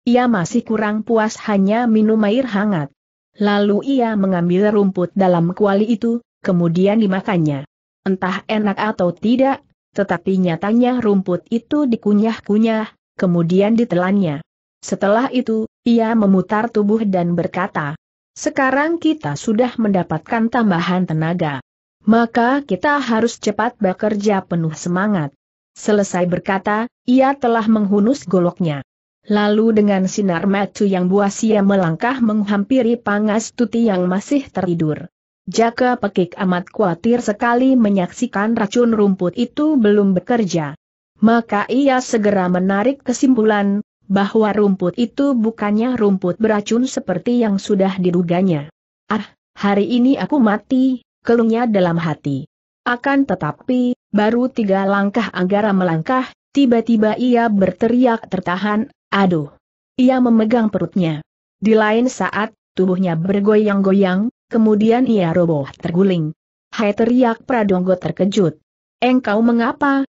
Ia masih kurang puas hanya minum air hangat. Lalu ia mengambil rumput dalam kuali itu, kemudian dimakannya. Entah enak atau tidak, tetapi nyatanya rumput itu dikunyah-kunyah, kemudian ditelannya. Setelah itu, ia memutar tubuh dan berkata, sekarang kita sudah mendapatkan tambahan tenaga. Maka kita harus cepat bekerja penuh semangat. Selesai berkata, ia telah menghunus goloknya. Lalu dengan sinar macu yang buas ia melangkah menghampiri pangas tuti yang masih tertidur. Jaka pekik amat khawatir sekali menyaksikan racun rumput itu belum bekerja. Maka ia segera menarik kesimpulan, bahwa rumput itu bukannya rumput beracun seperti yang sudah diruganya. Ah, hari ini aku mati, kelungnya dalam hati. Akan tetapi, Baru tiga langkah Anggara melangkah, tiba-tiba ia berteriak tertahan, aduh. Ia memegang perutnya. Di lain saat, tubuhnya bergoyang-goyang, kemudian ia roboh terguling. Hai teriak Pradonggo terkejut. Engkau mengapa?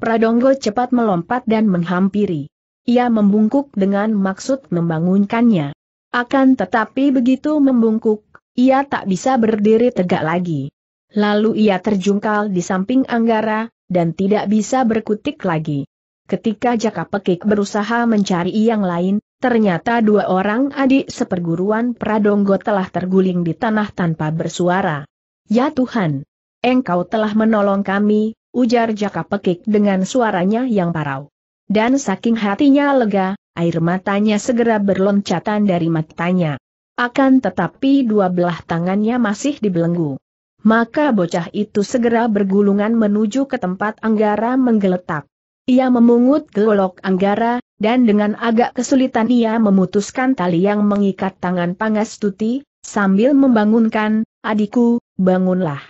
Pradonggo cepat melompat dan menghampiri. Ia membungkuk dengan maksud membangunkannya. Akan tetapi begitu membungkuk, ia tak bisa berdiri tegak lagi. Lalu ia terjungkal di samping Anggara, dan tidak bisa berkutik lagi. Ketika Jaka Pekik berusaha mencari yang lain, ternyata dua orang adik seperguruan Pradonggo telah terguling di tanah tanpa bersuara. Ya Tuhan! Engkau telah menolong kami, ujar Jaka Pekik dengan suaranya yang parau. Dan saking hatinya lega, air matanya segera berloncatan dari matanya. Akan tetapi dua belah tangannya masih dibelenggu maka bocah itu segera bergulungan menuju ke tempat Anggara menggeletak. Ia memungut golok Anggara, dan dengan agak kesulitan ia memutuskan tali yang mengikat tangan Pangastuti, sambil membangunkan, adikku, bangunlah.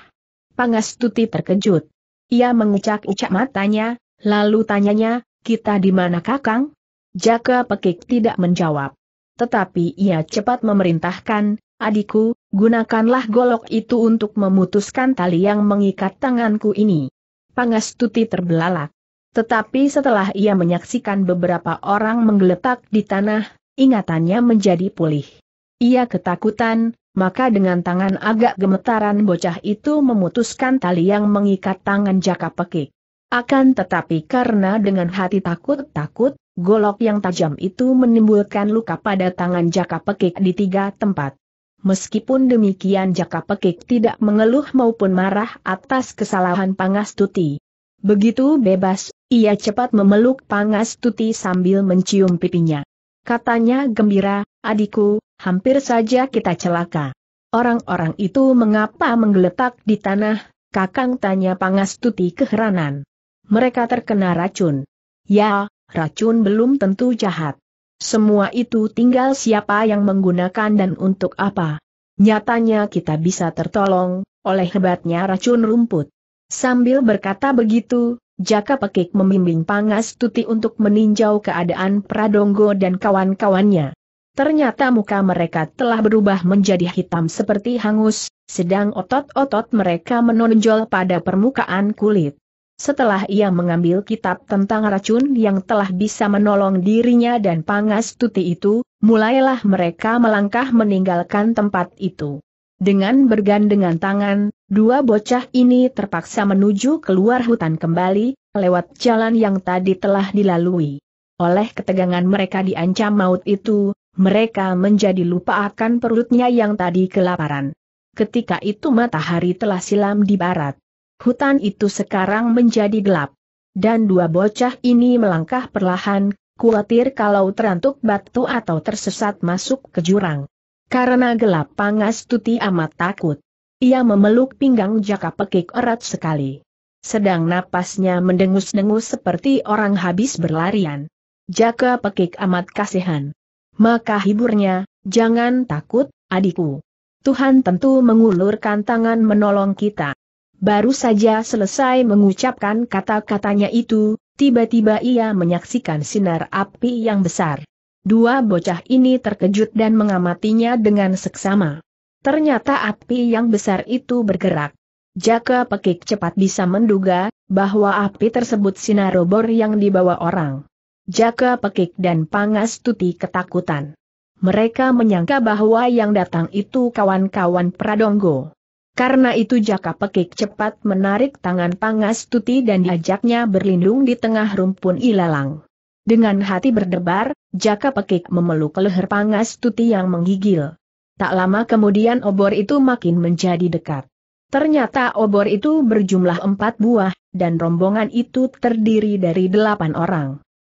Pangastuti terkejut. Ia mengucak-ucak matanya, lalu tanyanya, kita di mana kakang? Jaka Pekik tidak menjawab. Tetapi ia cepat memerintahkan, Adikku, gunakanlah golok itu untuk memutuskan tali yang mengikat tanganku ini. Pangas Tuti terbelalak. Tetapi setelah ia menyaksikan beberapa orang menggeletak di tanah, ingatannya menjadi pulih. Ia ketakutan, maka dengan tangan agak gemetaran bocah itu memutuskan tali yang mengikat tangan Jaka Pekik. Akan tetapi karena dengan hati takut-takut, golok yang tajam itu menimbulkan luka pada tangan Jaka Pekik di tiga tempat. Meskipun demikian Jaka Pekik tidak mengeluh maupun marah atas kesalahan Pangastuti. Begitu bebas, ia cepat memeluk Pangastuti sambil mencium pipinya. Katanya gembira, adikku, hampir saja kita celaka. Orang-orang itu mengapa menggeletak di tanah, kakang tanya Pangastuti keheranan. Mereka terkena racun. Ya, racun belum tentu jahat. Semua itu tinggal siapa yang menggunakan dan untuk apa. Nyatanya kita bisa tertolong, oleh hebatnya racun rumput. Sambil berkata begitu, Jaka Pekik membimbing Pangas Tuti untuk meninjau keadaan Pradongo dan kawan-kawannya. Ternyata muka mereka telah berubah menjadi hitam seperti hangus, sedang otot-otot mereka menonjol pada permukaan kulit. Setelah ia mengambil kitab tentang racun yang telah bisa menolong dirinya dan pangas tuti itu, mulailah mereka melangkah meninggalkan tempat itu. Dengan bergandengan tangan, dua bocah ini terpaksa menuju keluar hutan kembali, lewat jalan yang tadi telah dilalui. Oleh ketegangan mereka diancam maut itu, mereka menjadi lupa akan perutnya yang tadi kelaparan. Ketika itu matahari telah silam di barat. Hutan itu sekarang menjadi gelap. Dan dua bocah ini melangkah perlahan, khawatir kalau terantuk batu atau tersesat masuk ke jurang. Karena gelap pangas Tuti amat takut. Ia memeluk pinggang jaka pekik erat sekali. Sedang napasnya mendengus-dengus seperti orang habis berlarian. Jaka pekik amat kasihan. Maka hiburnya, jangan takut, adikku. Tuhan tentu mengulurkan tangan menolong kita. Baru saja selesai mengucapkan kata-katanya itu, tiba-tiba ia menyaksikan sinar api yang besar. Dua bocah ini terkejut dan mengamatinya dengan seksama. Ternyata api yang besar itu bergerak. Jaka Pekik cepat bisa menduga, bahwa api tersebut sinar obor yang dibawa orang. Jaka Pekik dan Pangas Tuti ketakutan. Mereka menyangka bahwa yang datang itu kawan-kawan Pradonggo. Karena itu Jaka Pekik cepat menarik tangan Pangas Tuti dan diajaknya berlindung di tengah rumpun ilalang. Dengan hati berdebar, Jaka Pekik memeluk leher Pangas Tuti yang menggigil. Tak lama kemudian obor itu makin menjadi dekat. Ternyata obor itu berjumlah empat buah, dan rombongan itu terdiri dari delapan orang.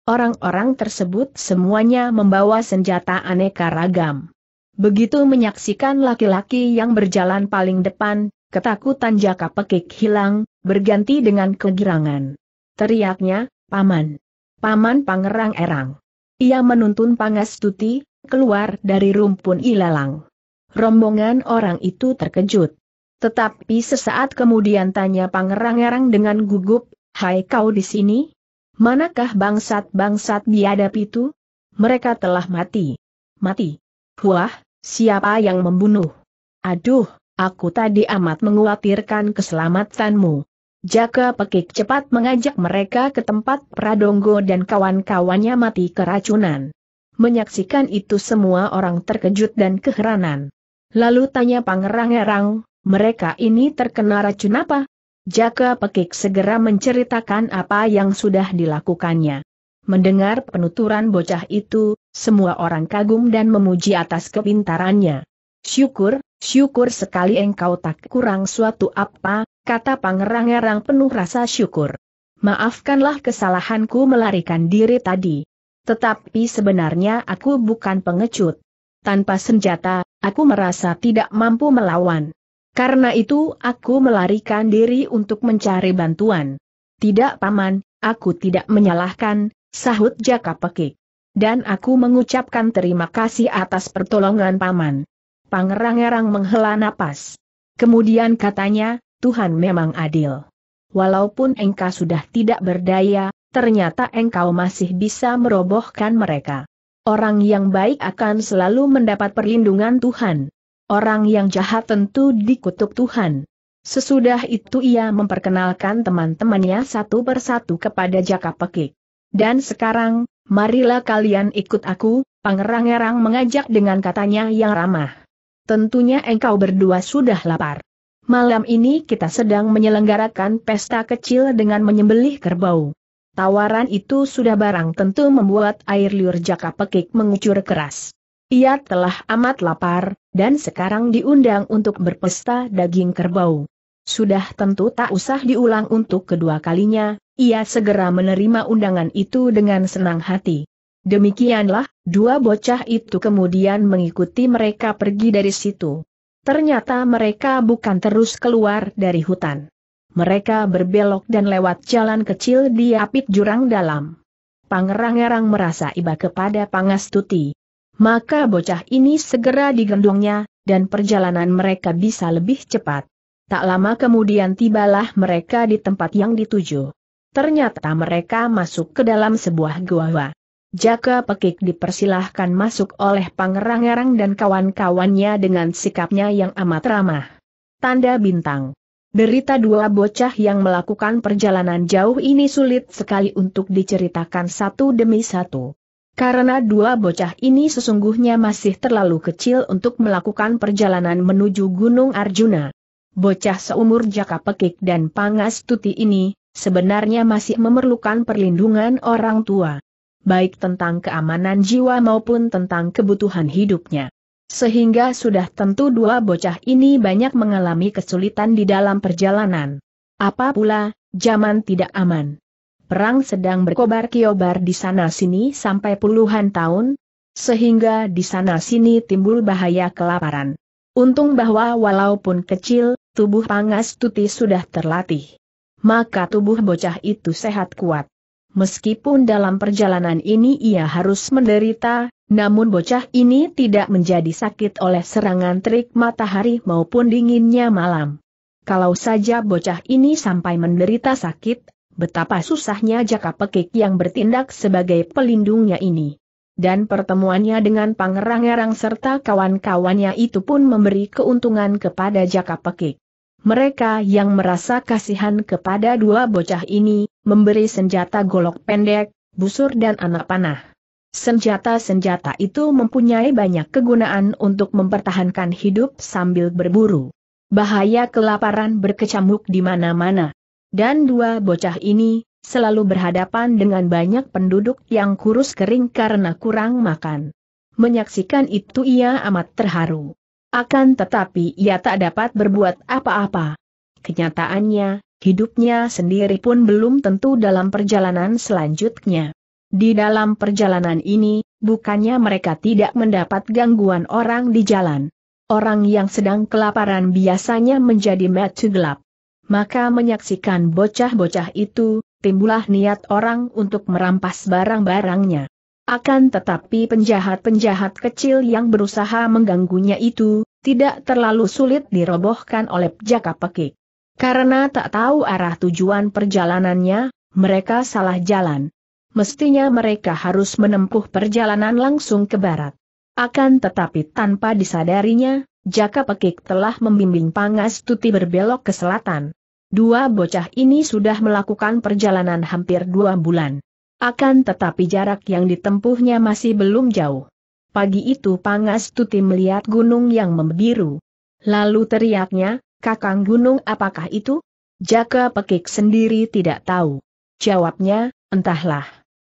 Orang-orang tersebut semuanya membawa senjata aneka ragam. Begitu menyaksikan laki-laki yang berjalan paling depan, ketakutan jaka pekik hilang, berganti dengan kegirangan. Teriaknya, Paman. Paman Pangerang Erang. Ia menuntun pangastuti, keluar dari rumpun ilalang. Rombongan orang itu terkejut. Tetapi sesaat kemudian tanya Pangerang Erang dengan gugup, Hai kau di sini? Manakah bangsat-bangsat biadab itu? Mereka telah mati. Mati. Wah, Siapa yang membunuh? Aduh, aku tadi amat menguatirkan keselamatanmu. Jaka Pekik cepat mengajak mereka ke tempat pradongo dan kawan-kawannya mati keracunan. Menyaksikan itu semua orang terkejut dan keheranan. Lalu tanya pangerang-erang, mereka ini terkena racun apa? Jaka Pekik segera menceritakan apa yang sudah dilakukannya. Mendengar penuturan bocah itu, semua orang kagum dan memuji atas kepintarannya. Syukur, syukur sekali engkau tak kurang suatu apa, kata pangerang-erang penuh rasa syukur. Maafkanlah kesalahanku melarikan diri tadi. Tetapi sebenarnya aku bukan pengecut. Tanpa senjata, aku merasa tidak mampu melawan. Karena itu aku melarikan diri untuk mencari bantuan. Tidak paman, aku tidak menyalahkan, sahut Jaka Pekik dan aku mengucapkan terima kasih atas pertolongan paman. Pangerang-erang menghela napas. Kemudian katanya, Tuhan memang adil. Walaupun engkau sudah tidak berdaya, ternyata engkau masih bisa merobohkan mereka. Orang yang baik akan selalu mendapat perlindungan Tuhan. Orang yang jahat tentu dikutuk Tuhan. Sesudah itu ia memperkenalkan teman-temannya satu persatu kepada Jaka Pekik. Dan sekarang, Marilah kalian ikut aku, pangerang-erang mengajak dengan katanya yang ramah. Tentunya engkau berdua sudah lapar. Malam ini kita sedang menyelenggarakan pesta kecil dengan menyembelih kerbau. Tawaran itu sudah barang tentu membuat air liur jaka pekik mengucur keras. Ia telah amat lapar, dan sekarang diundang untuk berpesta daging kerbau. Sudah tentu tak usah diulang untuk kedua kalinya, ia segera menerima undangan itu dengan senang hati. Demikianlah, dua bocah itu kemudian mengikuti mereka pergi dari situ. Ternyata mereka bukan terus keluar dari hutan. Mereka berbelok dan lewat jalan kecil di apit jurang dalam. Pangerang-erang merasa iba kepada Pangastuti. Maka bocah ini segera digendongnya, dan perjalanan mereka bisa lebih cepat. Tak lama kemudian tibalah mereka di tempat yang dituju ternyata mereka masuk ke dalam sebuah gua. Jaka Pekik dipersilahkan masuk oleh Pangerang-Erang dan kawan-kawannya dengan sikapnya yang amat ramah. Tanda bintang. Derita dua bocah yang melakukan perjalanan jauh ini sulit sekali untuk diceritakan satu demi satu. Karena dua bocah ini sesungguhnya masih terlalu kecil untuk melakukan perjalanan menuju Gunung Arjuna. Bocah seumur Jaka Pekik dan Pangas Tuti ini, sebenarnya masih memerlukan perlindungan orang tua. Baik tentang keamanan jiwa maupun tentang kebutuhan hidupnya. Sehingga sudah tentu dua bocah ini banyak mengalami kesulitan di dalam perjalanan. Apa pula, zaman tidak aman. Perang sedang berkobar-kiobar di sana-sini sampai puluhan tahun, sehingga di sana-sini timbul bahaya kelaparan. Untung bahwa walaupun kecil, tubuh Pangas Tuti sudah terlatih maka tubuh bocah itu sehat kuat. Meskipun dalam perjalanan ini ia harus menderita, namun bocah ini tidak menjadi sakit oleh serangan terik matahari maupun dinginnya malam. Kalau saja bocah ini sampai menderita sakit, betapa susahnya jaka pekik yang bertindak sebagai pelindungnya ini. Dan pertemuannya dengan pangerang-erang serta kawan-kawannya itu pun memberi keuntungan kepada jaka pekik. Mereka yang merasa kasihan kepada dua bocah ini, memberi senjata golok pendek, busur dan anak panah. Senjata-senjata itu mempunyai banyak kegunaan untuk mempertahankan hidup sambil berburu. Bahaya kelaparan berkecamuk di mana-mana. Dan dua bocah ini, selalu berhadapan dengan banyak penduduk yang kurus kering karena kurang makan. Menyaksikan itu ia amat terharu. Akan tetapi ia tak dapat berbuat apa-apa. Kenyataannya, hidupnya sendiri pun belum tentu dalam perjalanan selanjutnya. Di dalam perjalanan ini, bukannya mereka tidak mendapat gangguan orang di jalan. Orang yang sedang kelaparan biasanya menjadi mati gelap. Maka menyaksikan bocah-bocah itu, timbullah niat orang untuk merampas barang-barangnya. Akan tetapi penjahat-penjahat kecil yang berusaha mengganggunya itu, tidak terlalu sulit dirobohkan oleh jaka pekik. Karena tak tahu arah tujuan perjalanannya, mereka salah jalan. Mestinya mereka harus menempuh perjalanan langsung ke barat. Akan tetapi tanpa disadarinya, jaka pekik telah membimbing Pangas Tuti berbelok ke selatan. Dua bocah ini sudah melakukan perjalanan hampir dua bulan. Akan tetapi jarak yang ditempuhnya masih belum jauh. Pagi itu Pangas Tuti melihat gunung yang membiru. Lalu teriaknya, kakang gunung apakah itu? Jaka pekik sendiri tidak tahu. Jawabnya, entahlah.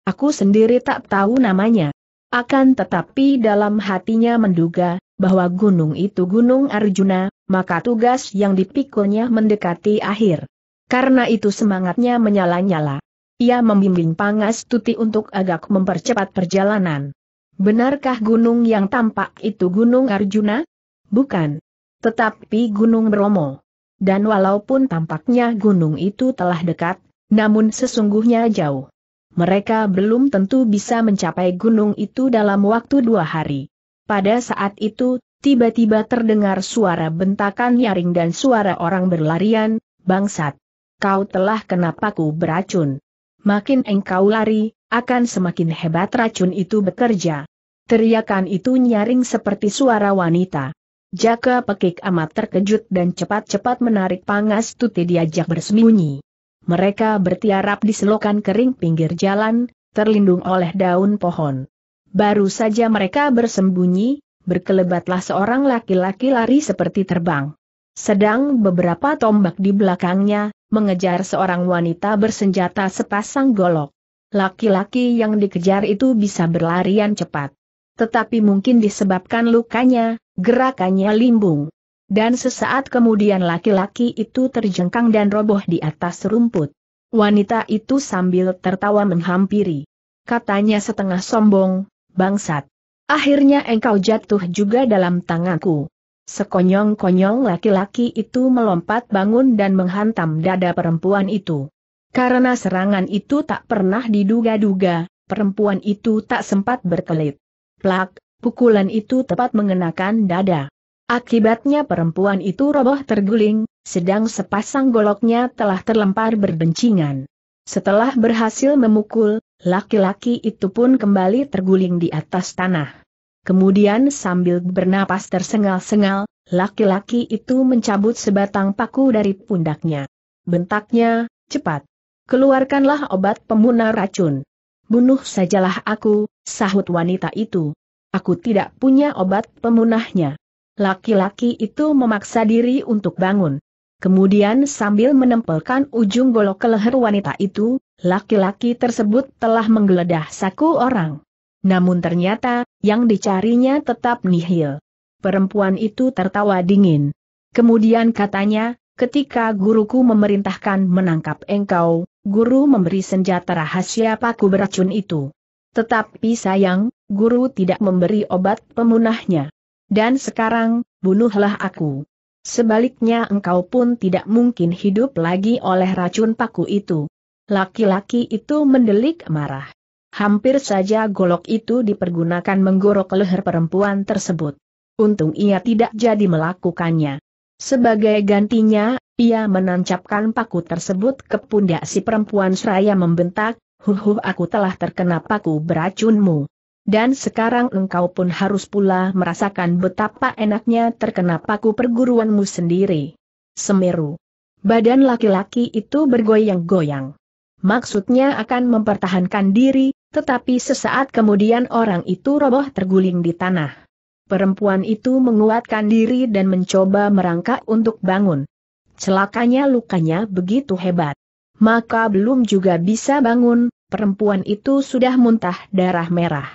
Aku sendiri tak tahu namanya. Akan tetapi dalam hatinya menduga, bahwa gunung itu gunung Arjuna, maka tugas yang dipikulnya mendekati akhir. Karena itu semangatnya menyala-nyala. Ia membimbing Pangas Tuti untuk agak mempercepat perjalanan. Benarkah gunung yang tampak itu Gunung Arjuna? Bukan. Tetapi Gunung Bromo. Dan walaupun tampaknya gunung itu telah dekat, namun sesungguhnya jauh. Mereka belum tentu bisa mencapai gunung itu dalam waktu dua hari. Pada saat itu, tiba-tiba terdengar suara bentakan nyaring dan suara orang berlarian, bangsat. Kau telah kenapaku beracun. Makin engkau lari, akan semakin hebat racun itu bekerja. Teriakan itu nyaring seperti suara wanita. Jaka pekik amat terkejut dan cepat-cepat menarik pangas tuti diajak bersembunyi. Mereka bertiarap di selokan kering pinggir jalan, terlindung oleh daun pohon. Baru saja mereka bersembunyi, berkelebatlah seorang laki-laki lari seperti terbang. Sedang beberapa tombak di belakangnya, mengejar seorang wanita bersenjata sepasang golok. Laki-laki yang dikejar itu bisa berlarian cepat tetapi mungkin disebabkan lukanya, gerakannya limbung. Dan sesaat kemudian laki-laki itu terjengkang dan roboh di atas rumput. Wanita itu sambil tertawa menghampiri. Katanya setengah sombong, bangsat. Akhirnya engkau jatuh juga dalam tanganku. Sekonyong-konyong laki-laki itu melompat bangun dan menghantam dada perempuan itu. Karena serangan itu tak pernah diduga-duga, perempuan itu tak sempat berkelit. Plak, pukulan itu tepat mengenakan dada. Akibatnya perempuan itu roboh terguling, sedang sepasang goloknya telah terlempar berbencingan. Setelah berhasil memukul, laki-laki itu pun kembali terguling di atas tanah. Kemudian sambil bernapas tersengal-sengal, laki-laki itu mencabut sebatang paku dari pundaknya. Bentaknya, cepat. Keluarkanlah obat pemunar racun bunuh sajalah aku, sahut wanita itu. Aku tidak punya obat pemunahnya. Laki-laki itu memaksa diri untuk bangun. Kemudian sambil menempelkan ujung golok ke leher wanita itu, laki-laki tersebut telah menggeledah saku orang. Namun ternyata, yang dicarinya tetap nihil. Perempuan itu tertawa dingin. Kemudian katanya, ketika guruku memerintahkan menangkap engkau, guru memberi senjata rahasia paku beracun itu. Tetapi sayang, guru tidak memberi obat pemunahnya. Dan sekarang, bunuhlah aku. Sebaliknya engkau pun tidak mungkin hidup lagi oleh racun paku itu. Laki-laki itu mendelik marah. Hampir saja golok itu dipergunakan menggorok leher perempuan tersebut. Untung ia tidak jadi melakukannya. Sebagai gantinya, ia menancapkan paku tersebut ke pundak si perempuan seraya membentak, Huhuh aku telah terkena paku beracunmu. Dan sekarang engkau pun harus pula merasakan betapa enaknya terkena paku perguruanmu sendiri. Semeru. Badan laki-laki itu bergoyang-goyang. Maksudnya akan mempertahankan diri, tetapi sesaat kemudian orang itu roboh terguling di tanah. Perempuan itu menguatkan diri dan mencoba merangkak untuk bangun, celakanya lukanya begitu hebat. Maka belum juga bisa bangun, perempuan itu sudah muntah darah merah.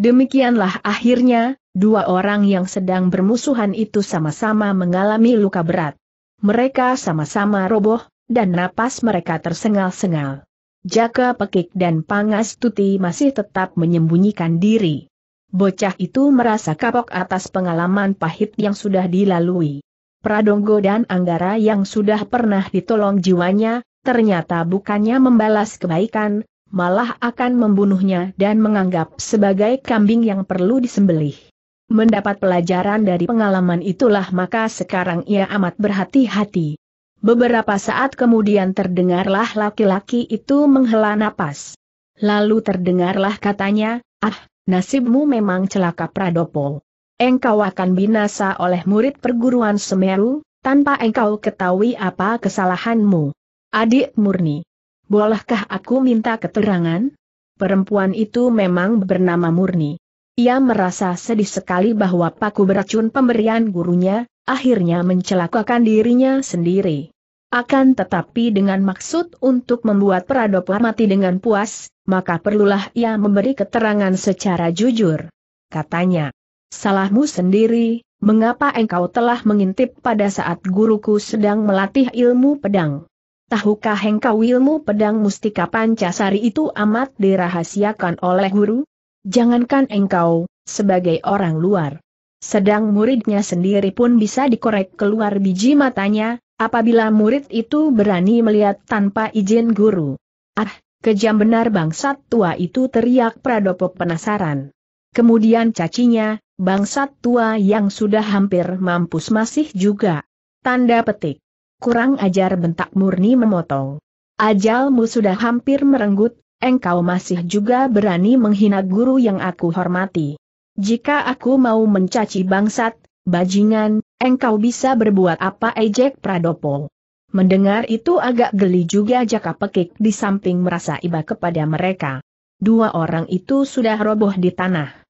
Demikianlah akhirnya, dua orang yang sedang bermusuhan itu sama-sama mengalami luka berat. Mereka sama-sama roboh, dan napas mereka tersengal-sengal. Jaka Pekik dan Pangas Tuti masih tetap menyembunyikan diri. Bocah itu merasa kapok atas pengalaman pahit yang sudah dilalui. Pradonggo dan Anggara yang sudah pernah ditolong jiwanya, ternyata bukannya membalas kebaikan, malah akan membunuhnya dan menganggap sebagai kambing yang perlu disembelih. Mendapat pelajaran dari pengalaman itulah maka sekarang ia amat berhati-hati. Beberapa saat kemudian terdengarlah laki-laki itu menghela napas. Lalu terdengarlah katanya, ah, nasibmu memang celaka Pradopo engkau akan binasa oleh murid perguruan Semeru, tanpa engkau ketahui apa kesalahanmu. Adik murni, bolehkah aku minta keterangan? Perempuan itu memang bernama Murni. Ia merasa sedih sekali bahwa paku beracun pemberian gurunya, akhirnya mencelakakan dirinya sendiri. Akan tetapi dengan maksud untuk membuat Pradopo mati dengan puas, maka perlulah ia memberi keterangan secara jujur. Katanya, Salahmu sendiri, mengapa engkau telah mengintip pada saat guruku sedang melatih ilmu pedang? Tahukah engkau ilmu pedang mustika pancasari itu amat dirahasiakan oleh guru? Jangankan engkau, sebagai orang luar. Sedang muridnya sendiri pun bisa dikorek keluar biji matanya, apabila murid itu berani melihat tanpa izin guru. Ah, kejam benar bangsat tua itu teriak Pradopo penasaran. Kemudian cacinya, bangsat tua yang sudah hampir mampus masih juga. Tanda petik. Kurang ajar bentak murni memotong. Ajalmu sudah hampir merenggut, engkau masih juga berani menghina guru yang aku hormati. Jika aku mau mencaci bangsat, bajingan, engkau bisa berbuat apa ejek Pradopo. Mendengar itu agak geli juga jaka pekik di samping merasa iba kepada mereka. Dua orang itu sudah roboh di tanah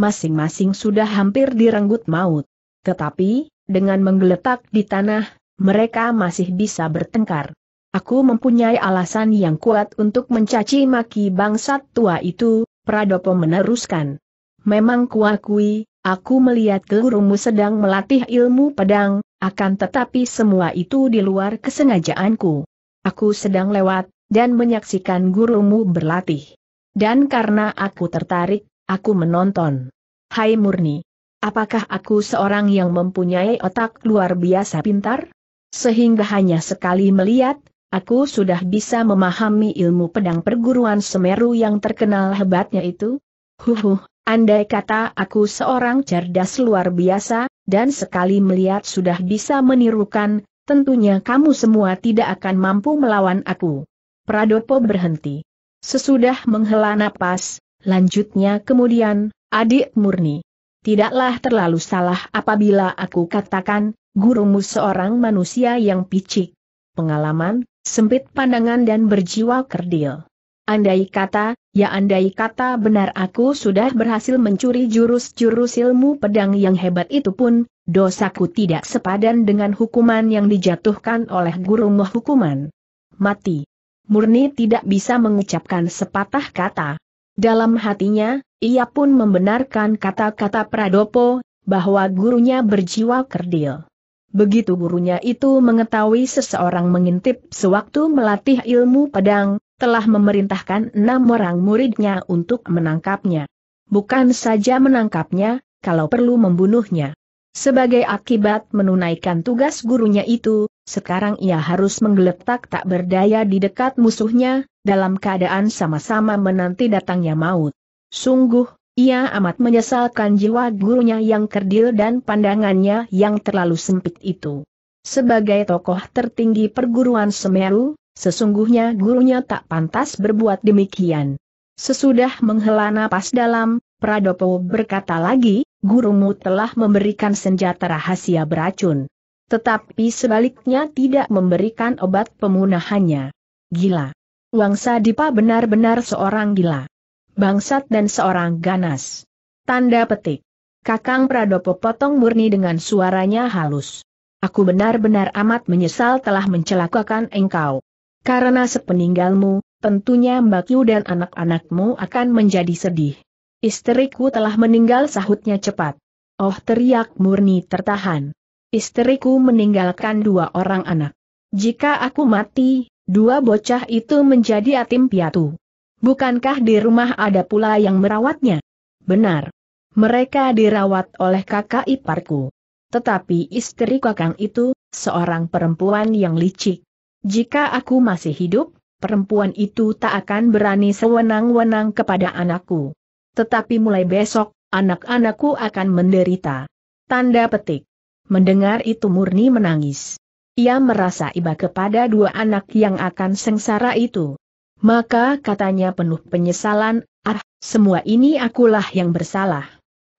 masing-masing sudah hampir direnggut maut. Tetapi, dengan menggeletak di tanah, mereka masih bisa bertengkar. Aku mempunyai alasan yang kuat untuk mencaci maki bangsat tua itu, Pradopo meneruskan. Memang kuakui, aku melihat gurumu sedang melatih ilmu pedang, akan tetapi semua itu di luar kesengajaanku. Aku sedang lewat, dan menyaksikan gurumu berlatih. Dan karena aku tertarik, Aku menonton. Hai Murni. Apakah aku seorang yang mempunyai otak luar biasa pintar? Sehingga hanya sekali melihat, aku sudah bisa memahami ilmu pedang perguruan Semeru yang terkenal hebatnya itu? Huhuh, andai kata aku seorang cerdas luar biasa, dan sekali melihat sudah bisa menirukan, tentunya kamu semua tidak akan mampu melawan aku. Pradopo berhenti. Sesudah menghela napas, Lanjutnya kemudian, adik murni. Tidaklah terlalu salah apabila aku katakan, gurumu seorang manusia yang picik. Pengalaman, sempit pandangan dan berjiwa kerdil. Andai kata, ya andai kata benar aku sudah berhasil mencuri jurus-jurus ilmu pedang yang hebat itu pun, dosaku tidak sepadan dengan hukuman yang dijatuhkan oleh gurumu hukuman. Mati. Murni tidak bisa mengucapkan sepatah kata. Dalam hatinya, ia pun membenarkan kata-kata Pradopo, bahwa gurunya berjiwa kerdil. Begitu gurunya itu mengetahui seseorang mengintip sewaktu melatih ilmu pedang, telah memerintahkan enam orang muridnya untuk menangkapnya. Bukan saja menangkapnya, kalau perlu membunuhnya. Sebagai akibat menunaikan tugas gurunya itu, sekarang ia harus menggeletak tak berdaya di dekat musuhnya, dalam keadaan sama-sama menanti datangnya maut. Sungguh, ia amat menyesalkan jiwa gurunya yang kerdil dan pandangannya yang terlalu sempit itu. Sebagai tokoh tertinggi perguruan Semeru, sesungguhnya gurunya tak pantas berbuat demikian. Sesudah menghela napas dalam, Pradopo berkata lagi, gurumu telah memberikan senjata rahasia beracun. Tetapi sebaliknya tidak memberikan obat pemunahannya. Gila. Wangsa Dipa benar-benar seorang gila. Bangsat dan seorang ganas. Tanda petik. Kakang Pradopo potong murni dengan suaranya halus. Aku benar-benar amat menyesal telah mencelakakan engkau. Karena sepeninggalmu, tentunya Yu dan anak-anakmu akan menjadi sedih. Istriku telah meninggal sahutnya cepat. Oh teriak murni tertahan. Istriku meninggalkan dua orang anak. Jika aku mati, dua bocah itu menjadi atim piatu. Bukankah di rumah ada pula yang merawatnya? Benar. Mereka dirawat oleh kakak iparku. Tetapi istri kakang itu, seorang perempuan yang licik. Jika aku masih hidup, perempuan itu tak akan berani sewenang-wenang kepada anakku. Tetapi mulai besok, anak-anakku akan menderita. Tanda petik mendengar itu murni menangis. Ia merasa iba kepada dua anak yang akan sengsara itu. Maka katanya penuh penyesalan, ah, semua ini akulah yang bersalah.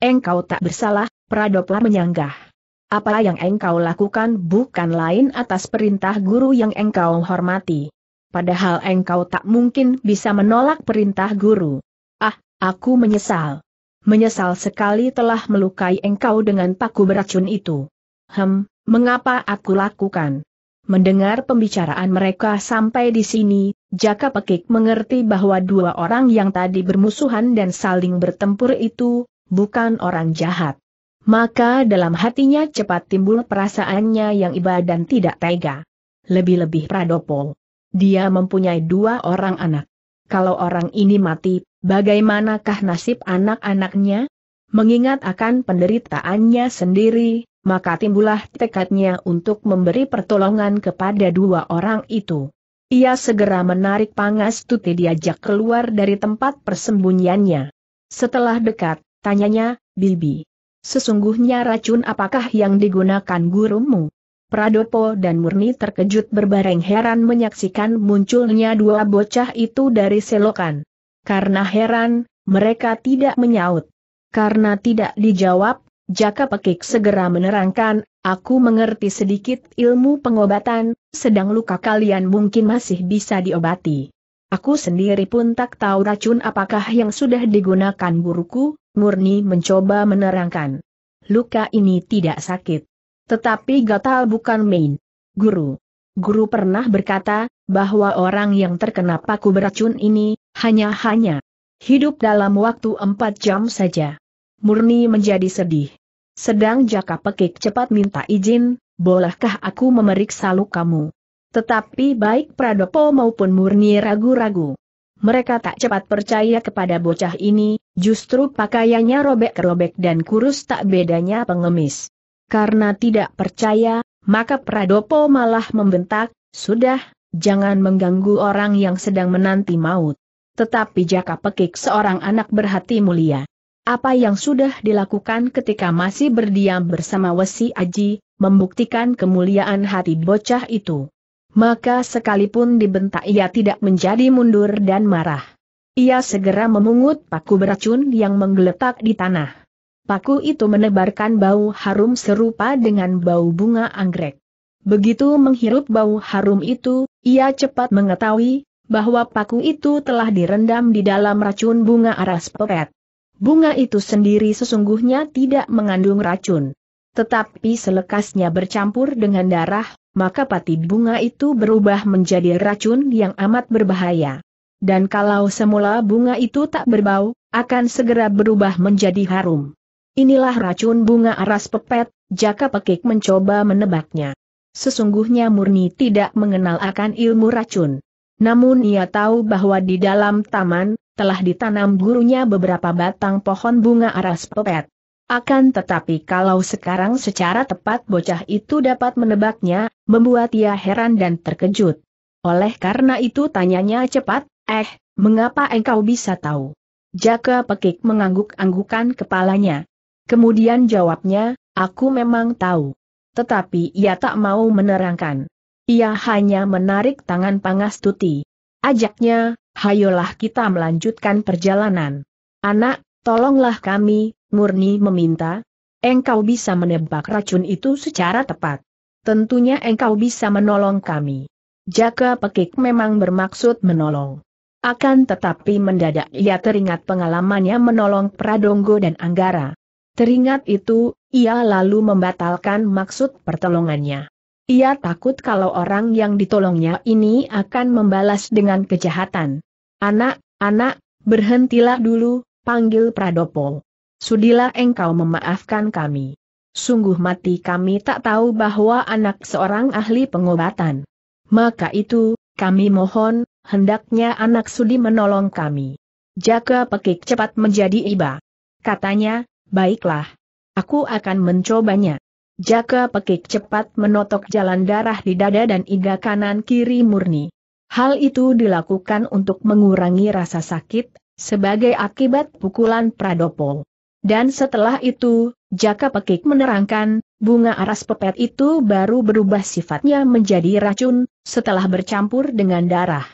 Engkau tak bersalah, Pradopla menyanggah. Apa yang engkau lakukan bukan lain atas perintah guru yang engkau hormati. Padahal engkau tak mungkin bisa menolak perintah guru. Ah, aku menyesal. Menyesal sekali telah melukai engkau dengan paku beracun itu. Hem, mengapa aku lakukan? Mendengar pembicaraan mereka sampai di sini, Jaka Pekik mengerti bahwa dua orang yang tadi bermusuhan dan saling bertempur itu, bukan orang jahat. Maka dalam hatinya cepat timbul perasaannya yang iba dan tidak tega. Lebih-lebih Pradopo. Dia mempunyai dua orang anak. Kalau orang ini mati, bagaimanakah nasib anak-anaknya? Mengingat akan penderitaannya sendiri, maka timbullah tekadnya untuk memberi pertolongan kepada dua orang itu. Ia segera menarik pangas tuti diajak keluar dari tempat persembunyiannya. Setelah dekat, tanyanya, Bibi. Sesungguhnya racun apakah yang digunakan gurumu? Pradopo dan Murni terkejut berbareng heran menyaksikan munculnya dua bocah itu dari selokan. Karena heran, mereka tidak menyaut. Karena tidak dijawab, Jaka Pekik segera menerangkan, aku mengerti sedikit ilmu pengobatan, sedang luka kalian mungkin masih bisa diobati. Aku sendiri pun tak tahu racun apakah yang sudah digunakan guruku, Murni mencoba menerangkan. Luka ini tidak sakit. Tetapi gatal bukan main. Guru. Guru pernah berkata, bahwa orang yang terkena paku beracun ini, hanya-hanya hidup dalam waktu empat jam saja. Murni menjadi sedih. Sedang Jaka Pekik cepat minta izin, bolehkah aku memeriksa lukamu? Tetapi baik Pradopo maupun Murni ragu-ragu. Mereka tak cepat percaya kepada bocah ini, justru pakaiannya robek-robek dan kurus tak bedanya pengemis. Karena tidak percaya, maka Pradopo malah membentak, sudah, jangan mengganggu orang yang sedang menanti maut. Tetapi Jaka Pekik seorang anak berhati mulia apa yang sudah dilakukan ketika masih berdiam bersama Wesi Aji, membuktikan kemuliaan hati bocah itu. Maka sekalipun dibentak ia tidak menjadi mundur dan marah. Ia segera memungut paku beracun yang menggeletak di tanah. Paku itu menebarkan bau harum serupa dengan bau bunga anggrek. Begitu menghirup bau harum itu, ia cepat mengetahui bahwa paku itu telah direndam di dalam racun bunga aras pepet bunga itu sendiri sesungguhnya tidak mengandung racun. Tetapi selekasnya bercampur dengan darah, maka pati bunga itu berubah menjadi racun yang amat berbahaya. Dan kalau semula bunga itu tak berbau, akan segera berubah menjadi harum. Inilah racun bunga aras pepet, Jaka Pekik mencoba menebaknya. Sesungguhnya murni tidak mengenal akan ilmu racun. Namun ia tahu bahwa di dalam taman, telah ditanam gurunya beberapa batang pohon bunga aras pepet. Akan tetapi kalau sekarang secara tepat bocah itu dapat menebaknya, membuat ia heran dan terkejut. Oleh karena itu tanyanya cepat, eh, mengapa engkau bisa tahu? Jaka pekik mengangguk-anggukan kepalanya. Kemudian jawabnya, aku memang tahu. Tetapi ia tak mau menerangkan. Ia hanya menarik tangan Pangastuti. Ajaknya, hayolah kita melanjutkan perjalanan. Anak, tolonglah kami, Murni meminta, engkau bisa menebak racun itu secara tepat. Tentunya engkau bisa menolong kami. Jaka Pekik memang bermaksud menolong. Akan tetapi mendadak ia teringat pengalamannya menolong Pradongo dan Anggara. Teringat itu, ia lalu membatalkan maksud pertolongannya. Ia takut kalau orang yang ditolongnya ini akan membalas dengan kejahatan. Anak, anak, berhentilah dulu, panggil Pradopo. Sudilah engkau memaafkan kami. Sungguh mati kami tak tahu bahwa anak seorang ahli pengobatan. Maka itu, kami mohon, hendaknya anak Sudi menolong kami. Jaga Pekik cepat menjadi iba. Katanya, baiklah. Aku akan mencobanya. Jaka pekik cepat menotok jalan darah di dada dan iga kanan kiri murni. Hal itu dilakukan untuk mengurangi rasa sakit, sebagai akibat pukulan Pradopol. Dan setelah itu, Jaka Pekik menerangkan, bunga aras pepet itu baru berubah sifatnya menjadi racun, setelah bercampur dengan darah.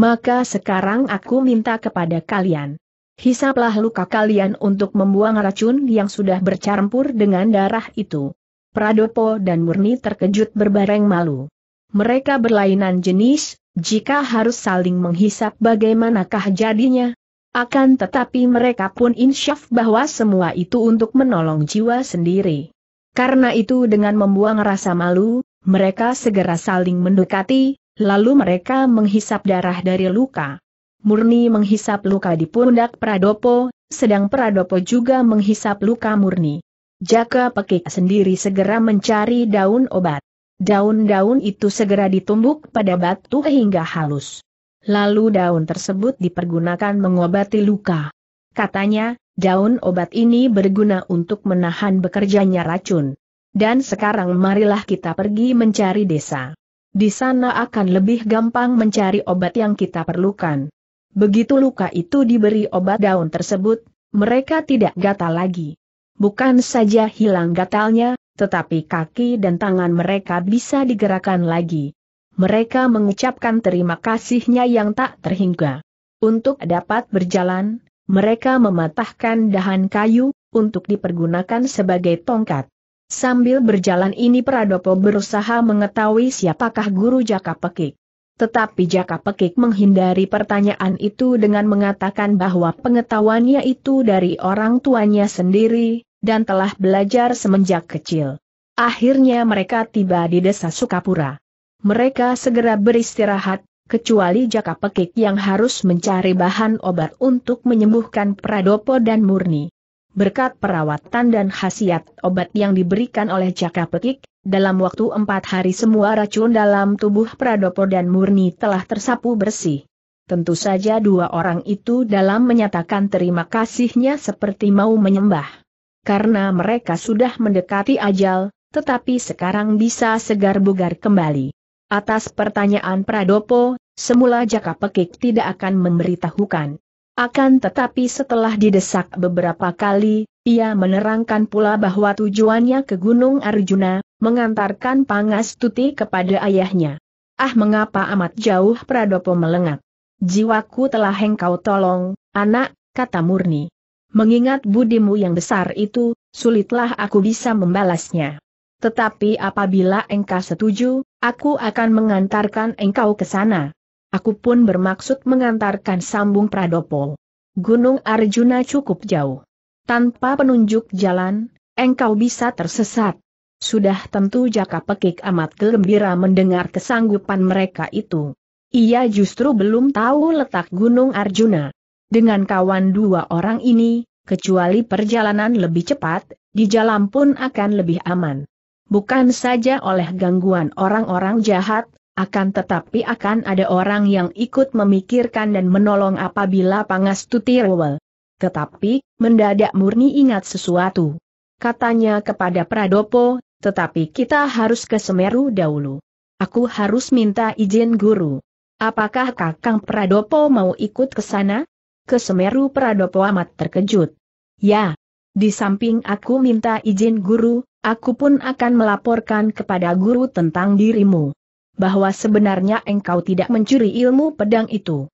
Maka sekarang aku minta kepada kalian. Hisaplah luka kalian untuk membuang racun yang sudah bercampur dengan darah itu. Pradopo dan Murni terkejut berbareng malu. Mereka berlainan jenis, jika harus saling menghisap bagaimanakah jadinya? Akan tetapi mereka pun insyaf bahwa semua itu untuk menolong jiwa sendiri. Karena itu dengan membuang rasa malu, mereka segera saling mendekati, lalu mereka menghisap darah dari luka. Murni menghisap luka di pundak Pradopo, sedang Pradopo juga menghisap luka Murni. Jaka Pekik sendiri segera mencari daun obat. Daun-daun itu segera ditumbuk pada batu hingga halus. Lalu daun tersebut dipergunakan mengobati luka. Katanya, daun obat ini berguna untuk menahan bekerjanya racun. Dan sekarang marilah kita pergi mencari desa. Di sana akan lebih gampang mencari obat yang kita perlukan. Begitu luka itu diberi obat daun tersebut, mereka tidak gatal lagi bukan saja hilang gatalnya, tetapi kaki dan tangan mereka bisa digerakkan lagi. Mereka mengucapkan terima kasihnya yang tak terhingga. Untuk dapat berjalan, mereka mematahkan dahan kayu, untuk dipergunakan sebagai tongkat. Sambil berjalan ini Pradopo berusaha mengetahui siapakah guru Jaka Pekik. Tetapi Jaka Pekik menghindari pertanyaan itu dengan mengatakan bahwa pengetahuannya itu dari orang tuanya sendiri, dan telah belajar semenjak kecil. Akhirnya mereka tiba di desa Sukapura. Mereka segera beristirahat, kecuali Jaka Pekik yang harus mencari bahan obat untuk menyembuhkan Pradopo dan Murni. Berkat perawatan dan khasiat obat yang diberikan oleh Jaka Pekik, dalam waktu empat hari semua racun dalam tubuh Pradopo dan Murni telah tersapu bersih. Tentu saja dua orang itu dalam menyatakan terima kasihnya seperti mau menyembah karena mereka sudah mendekati ajal, tetapi sekarang bisa segar bugar kembali. Atas pertanyaan Pradopo, semula Jaka Pekik tidak akan memberitahukan. Akan tetapi setelah didesak beberapa kali, ia menerangkan pula bahwa tujuannya ke Gunung Arjuna, mengantarkan Pangas Tuti kepada ayahnya. Ah mengapa amat jauh Pradopo melengak. Jiwaku telah engkau tolong, anak, kata Murni. Mengingat budimu yang besar itu, sulitlah aku bisa membalasnya. Tetapi apabila engkau setuju, aku akan mengantarkan engkau ke sana. Aku pun bermaksud mengantarkan sambung Pradopo. Gunung Arjuna cukup jauh. Tanpa penunjuk jalan, engkau bisa tersesat. Sudah tentu Jaka Pekik amat gembira mendengar kesanggupan mereka itu. Ia justru belum tahu letak Gunung Arjuna. Dengan kawan dua orang ini, kecuali perjalanan lebih cepat, di jalan pun akan lebih aman. Bukan saja oleh gangguan orang-orang jahat, akan tetapi akan ada orang yang ikut memikirkan dan menolong apabila tuti rewel. Tetapi, mendadak murni ingat sesuatu. Katanya kepada Pradopo, tetapi kita harus ke Semeru dahulu. Aku harus minta izin guru. Apakah Kakang Pradopo mau ikut ke sana? ke Semeru Pradopo amat terkejut. Ya, di samping aku minta izin guru, aku pun akan melaporkan kepada guru tentang dirimu. Bahwa sebenarnya engkau tidak mencuri ilmu pedang itu.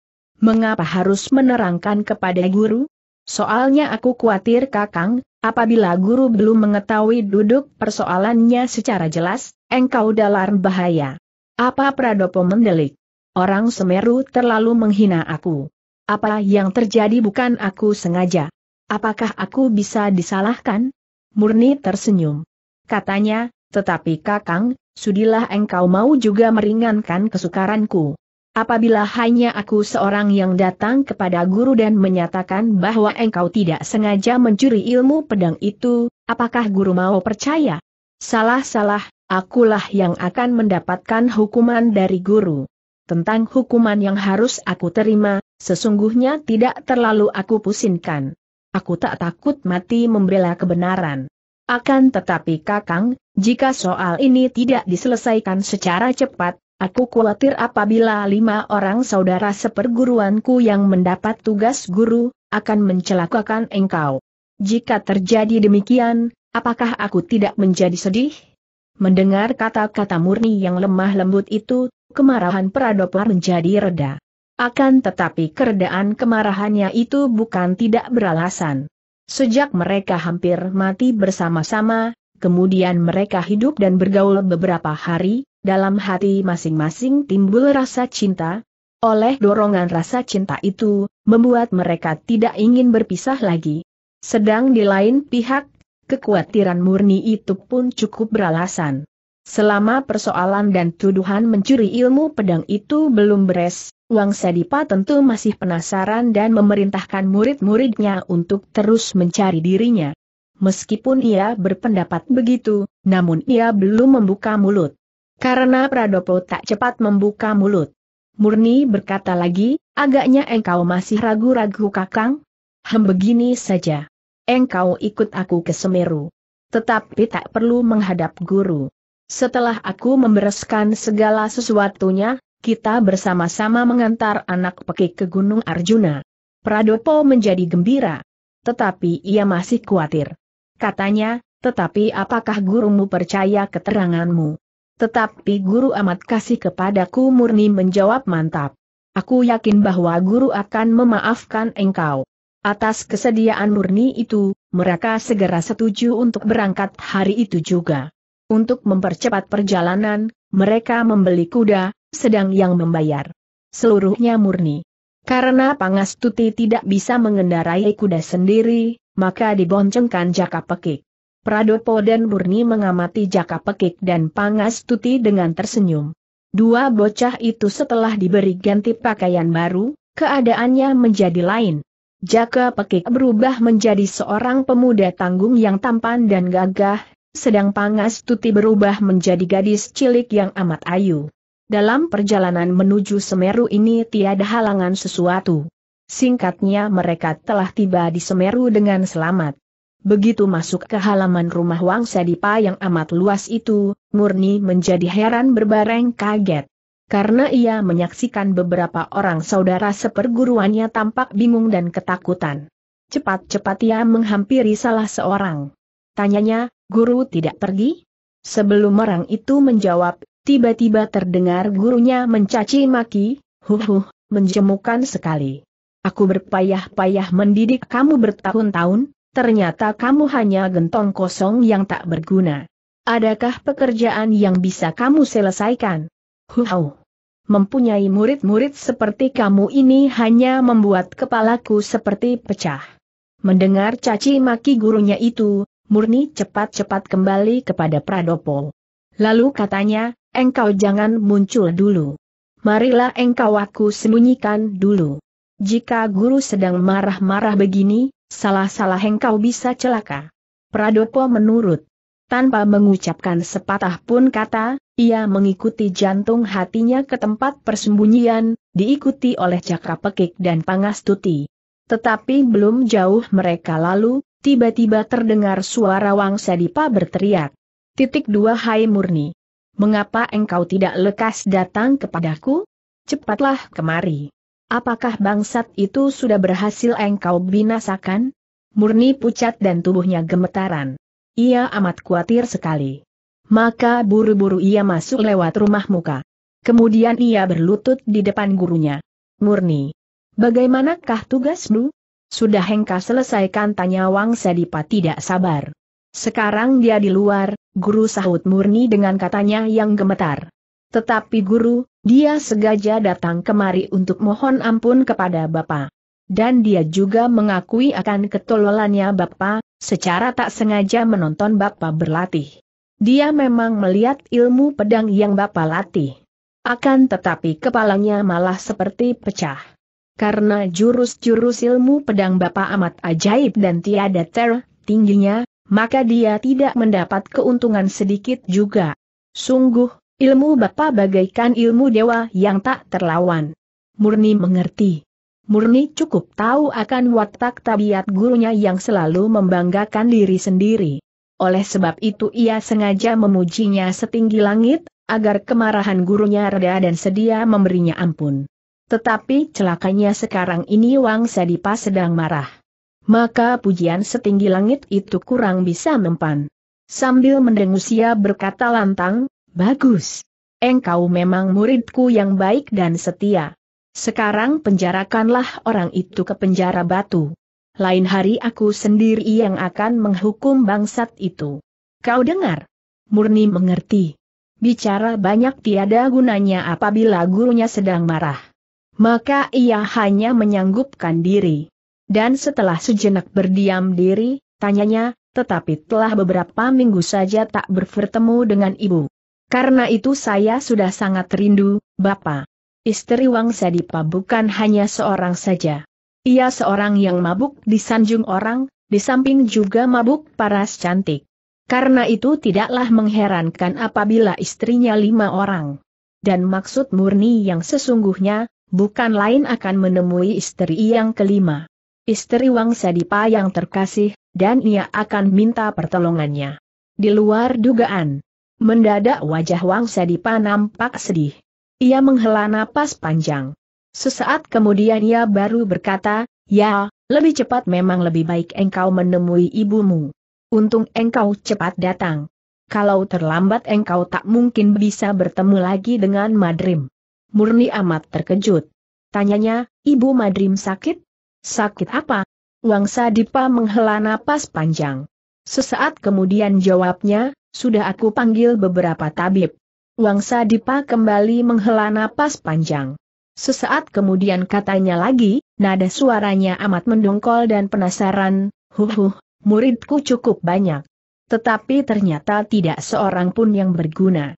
Mengapa harus menerangkan kepada guru? Soalnya aku khawatir kakang, apabila guru belum mengetahui duduk persoalannya secara jelas, engkau dalam bahaya. Apa Pradopo mendelik? Orang Semeru terlalu menghina aku. Apa yang terjadi bukan aku sengaja. Apakah aku bisa disalahkan? Murni tersenyum. Katanya, tetapi kakang, sudilah engkau mau juga meringankan kesukaranku. Apabila hanya aku seorang yang datang kepada guru dan menyatakan bahwa engkau tidak sengaja mencuri ilmu pedang itu, apakah guru mau percaya? Salah-salah, akulah yang akan mendapatkan hukuman dari guru. Tentang hukuman yang harus aku terima, Sesungguhnya tidak terlalu aku pusingkan. Aku tak takut mati membela kebenaran. Akan tetapi Kakang, jika soal ini tidak diselesaikan secara cepat, Aku khawatir apabila lima orang saudara seperguruanku yang mendapat tugas guru, akan mencelakakan engkau. Jika terjadi demikian, apakah aku tidak menjadi sedih? Mendengar kata-kata murni yang lemah lembut itu, kemarahan peradopar menjadi reda. Akan tetapi keredaan kemarahannya itu bukan tidak beralasan. Sejak mereka hampir mati bersama-sama, kemudian mereka hidup dan bergaul beberapa hari, dalam hati masing-masing timbul rasa cinta. Oleh dorongan rasa cinta itu, membuat mereka tidak ingin berpisah lagi. Sedang di lain pihak, kekhawatiran murni itu pun cukup beralasan. Selama persoalan dan tuduhan mencuri ilmu pedang itu belum beres, Wang Sedipa tentu masih penasaran dan memerintahkan murid-muridnya untuk terus mencari dirinya. Meskipun ia berpendapat begitu, namun ia belum membuka mulut. Karena Pradopo tak cepat membuka mulut. Murni berkata lagi, agaknya engkau masih ragu-ragu kakang? Hem begini saja. Engkau ikut aku ke Semeru. Tetapi tak perlu menghadap guru. Setelah aku membereskan segala sesuatunya, kita bersama-sama mengantar anak pekik ke Gunung Arjuna. Pradopo menjadi gembira. Tetapi ia masih khawatir. Katanya, tetapi apakah gurumu percaya keteranganmu? Tetapi guru amat kasih kepadaku murni menjawab mantap. Aku yakin bahwa guru akan memaafkan engkau. Atas kesediaan murni itu, mereka segera setuju untuk berangkat hari itu juga. Untuk mempercepat perjalanan, mereka membeli kuda, sedang yang membayar. Seluruhnya murni. Karena Pangastuti tidak bisa mengendarai kuda sendiri, maka diboncengkan jaka pekik. Pradopo dan Burni mengamati jaka pekik dan Pangastuti dengan tersenyum. Dua bocah itu setelah diberi ganti pakaian baru, keadaannya menjadi lain. Jaka Pekik berubah menjadi seorang pemuda tanggung yang tampan dan gagah, sedang Pangas Tuti berubah menjadi gadis cilik yang amat ayu. Dalam perjalanan menuju Semeru ini tiada halangan sesuatu. Singkatnya mereka telah tiba di Semeru dengan selamat. Begitu masuk ke halaman rumah Wang Dipa yang amat luas itu, Murni menjadi heran berbareng kaget. Karena ia menyaksikan beberapa orang saudara seperguruannya tampak bingung dan ketakutan. Cepat-cepat ia menghampiri salah seorang. Tanyanya, guru tidak pergi? Sebelum orang itu menjawab, tiba-tiba terdengar gurunya mencaci maki, huhuh, menjemukan sekali. Aku berpayah-payah mendidik kamu bertahun-tahun, ternyata kamu hanya gentong kosong yang tak berguna. Adakah pekerjaan yang bisa kamu selesaikan? Huhau. Mempunyai murid-murid seperti kamu ini hanya membuat kepalaku seperti pecah. Mendengar caci maki gurunya itu, Murni cepat-cepat kembali kepada Pradopo. Lalu katanya, engkau jangan muncul dulu. Marilah engkau aku sembunyikan dulu. Jika guru sedang marah-marah begini, salah-salah engkau bisa celaka. Pradopo menurut. Tanpa mengucapkan sepatah pun kata, ia mengikuti jantung hatinya ke tempat persembunyian, diikuti oleh Cakra Pekik dan Pangastuti. Tetapi belum jauh mereka lalu, tiba-tiba terdengar suara Wangsa Dipa berteriak. Titik dua Hai Murni mengapa engkau tidak lekas datang kepadaku? Cepatlah kemari. Apakah bangsat itu sudah berhasil engkau binasakan? Murni pucat dan tubuhnya gemetaran. Ia amat khawatir sekali. Maka buru-buru ia masuk lewat rumah muka. Kemudian ia berlutut di depan gurunya. Murni. Bagaimanakah tugasmu? Sudah engkau selesaikan tanya Wang Sadipa tidak sabar. Sekarang dia di luar, guru sahut murni dengan katanya yang gemetar. Tetapi guru, dia segaja datang kemari untuk mohon ampun kepada Bapak. Dan dia juga mengakui akan ketololannya Bapak, secara tak sengaja menonton Bapak berlatih. Dia memang melihat ilmu pedang yang Bapak latih. Akan tetapi kepalanya malah seperti pecah. Karena jurus-jurus ilmu pedang Bapak amat ajaib dan tiada ter, tingginya, maka dia tidak mendapat keuntungan sedikit juga. Sungguh, ilmu Bapak bagaikan ilmu dewa yang tak terlawan. Murni mengerti. Murni cukup tahu akan watak tabiat gurunya yang selalu membanggakan diri sendiri. Oleh sebab itu ia sengaja memujinya setinggi langit, agar kemarahan gurunya reda dan sedia memberinya ampun. Tetapi celakanya sekarang ini Wang Sadipa sedang marah maka pujian setinggi langit itu kurang bisa mempan. Sambil mendengus ia berkata lantang, bagus. Engkau memang muridku yang baik dan setia. Sekarang penjarakanlah orang itu ke penjara batu. Lain hari aku sendiri yang akan menghukum bangsat itu. Kau dengar? Murni mengerti. Bicara banyak tiada gunanya apabila gurunya sedang marah. Maka ia hanya menyanggupkan diri. Dan setelah sejenak berdiam diri, tanyanya, tetapi telah beberapa minggu saja tak bertemu dengan ibu. Karena itu saya sudah sangat rindu, Bapak. Istri Wang Sadipa bukan hanya seorang saja. Ia seorang yang mabuk di sanjung orang, di samping juga mabuk paras cantik. Karena itu tidaklah mengherankan apabila istrinya lima orang. Dan maksud murni yang sesungguhnya, bukan lain akan menemui istri yang kelima istri Wang Sadipa yang terkasih, dan ia akan minta pertolongannya. Di luar dugaan, mendadak wajah Wang Sadipa nampak sedih. Ia menghela napas panjang. Sesaat kemudian ia baru berkata, Ya, lebih cepat memang lebih baik engkau menemui ibumu. Untung engkau cepat datang. Kalau terlambat engkau tak mungkin bisa bertemu lagi dengan Madrim. Murni amat terkejut. Tanyanya, Ibu Madrim sakit? Sakit apa? Wangsa Dipa menghela napas panjang. Sesaat kemudian jawabnya, sudah aku panggil beberapa tabib. Wangsa Dipa kembali menghela napas panjang. Sesaat kemudian katanya lagi, nada suaranya amat mendongkol dan penasaran, huhuh, muridku cukup banyak. Tetapi ternyata tidak seorang pun yang berguna.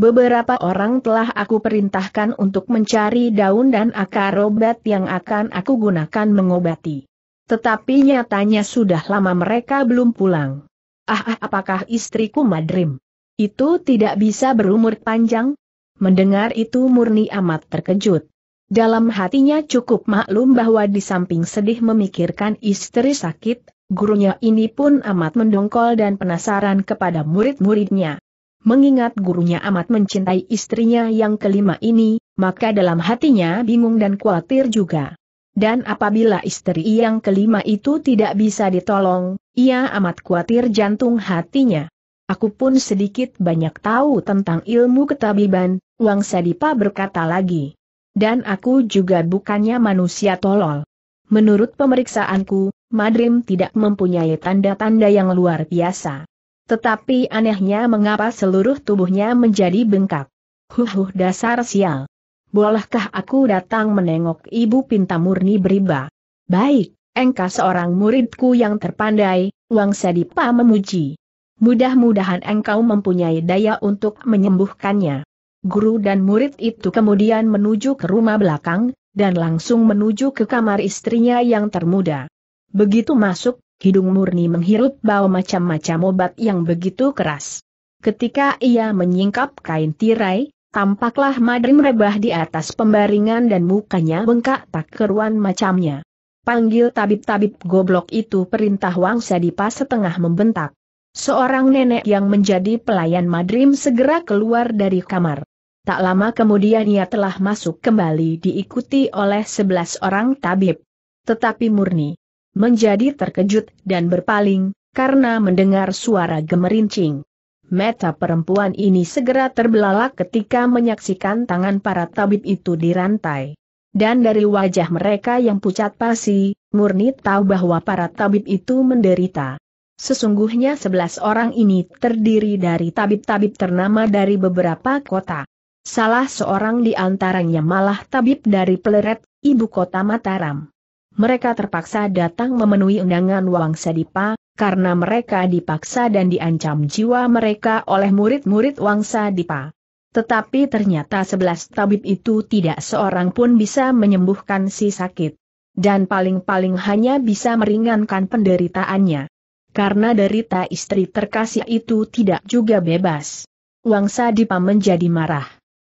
Beberapa orang telah aku perintahkan untuk mencari daun dan akar obat yang akan aku gunakan mengobati. Tetapi nyatanya sudah lama mereka belum pulang. Ah, ah apakah istriku madrim? Itu tidak bisa berumur panjang? Mendengar itu murni amat terkejut. Dalam hatinya cukup maklum bahwa di samping sedih memikirkan istri sakit, gurunya ini pun amat mendongkol dan penasaran kepada murid-muridnya. Mengingat gurunya amat mencintai istrinya yang kelima ini, maka dalam hatinya bingung dan khawatir juga. Dan apabila istri yang kelima itu tidak bisa ditolong, ia amat khawatir jantung hatinya. Aku pun sedikit banyak tahu tentang ilmu ketabiban, Wang Sadipa berkata lagi. Dan aku juga bukannya manusia tolol. Menurut pemeriksaanku, Madrim tidak mempunyai tanda-tanda yang luar biasa. Tetapi anehnya mengapa seluruh tubuhnya menjadi bengkak. Huhuh dasar sial. Bolehkah aku datang menengok ibu Pinta Murni beriba? Baik, engkau seorang muridku yang terpandai, Wang Sadipa memuji. Mudah-mudahan engkau mempunyai daya untuk menyembuhkannya. Guru dan murid itu kemudian menuju ke rumah belakang, dan langsung menuju ke kamar istrinya yang termuda. Begitu masuk, Hidung murni menghirup bau macam-macam obat yang begitu keras. Ketika ia menyingkap kain tirai, tampaklah Madrim rebah di atas pembaringan dan mukanya bengkak tak keruan macamnya. Panggil tabib-tabib goblok itu perintah Wangsa Sadipa setengah membentak. Seorang nenek yang menjadi pelayan Madrim segera keluar dari kamar. Tak lama kemudian ia telah masuk kembali diikuti oleh sebelas orang tabib. Tetapi murni, menjadi terkejut dan berpaling, karena mendengar suara gemerincing. meta perempuan ini segera terbelalak ketika menyaksikan tangan para tabib itu dirantai. Dan dari wajah mereka yang pucat pasi, Murni tahu bahwa para tabib itu menderita. Sesungguhnya sebelas orang ini terdiri dari tabib-tabib ternama dari beberapa kota. Salah seorang di antaranya malah tabib dari Pleret, ibu kota Mataram mereka terpaksa datang memenuhi undangan Wang Sadipa, karena mereka dipaksa dan diancam jiwa mereka oleh murid-murid Wang Sadipa. Tetapi ternyata sebelas tabib itu tidak seorang pun bisa menyembuhkan si sakit. Dan paling-paling hanya bisa meringankan penderitaannya. Karena derita istri terkasih itu tidak juga bebas. Wangsa Dipa menjadi marah.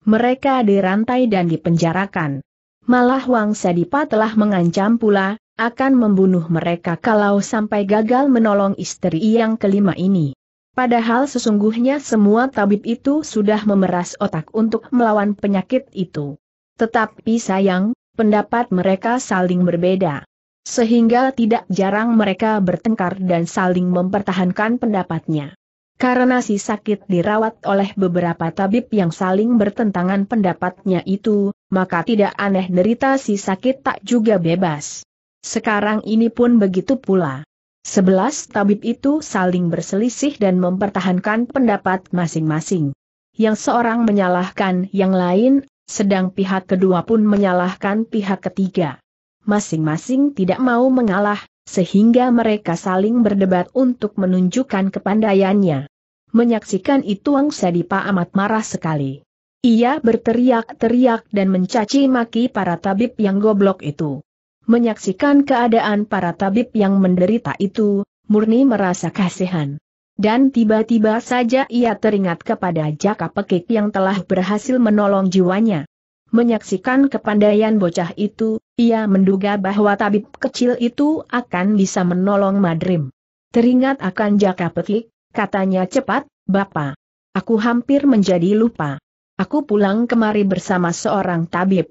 Mereka dirantai dan dipenjarakan. Malah Wang Sadipa telah mengancam pula, akan membunuh mereka kalau sampai gagal menolong istri yang kelima ini. Padahal sesungguhnya semua tabib itu sudah memeras otak untuk melawan penyakit itu. Tetapi sayang, pendapat mereka saling berbeda. Sehingga tidak jarang mereka bertengkar dan saling mempertahankan pendapatnya. Karena si sakit dirawat oleh beberapa tabib yang saling bertentangan pendapatnya itu, maka tidak aneh derita si sakit tak juga bebas. Sekarang ini pun begitu pula. Sebelas tabib itu saling berselisih dan mempertahankan pendapat masing-masing. Yang seorang menyalahkan yang lain, sedang pihak kedua pun menyalahkan pihak ketiga. Masing-masing tidak mau mengalah, sehingga mereka saling berdebat untuk menunjukkan kepandaiannya. Menyaksikan itu Wang Sadipa amat marah sekali. Ia berteriak-teriak dan mencaci maki para tabib yang goblok itu. Menyaksikan keadaan para tabib yang menderita itu, murni merasa kasihan. Dan tiba-tiba saja ia teringat kepada jaka pekik yang telah berhasil menolong jiwanya. Menyaksikan kepandaian bocah itu, ia menduga bahwa tabib kecil itu akan bisa menolong Madrim. Teringat akan jaka pekik, katanya cepat, Bapak. Aku hampir menjadi lupa. Aku pulang kemari bersama seorang tabib.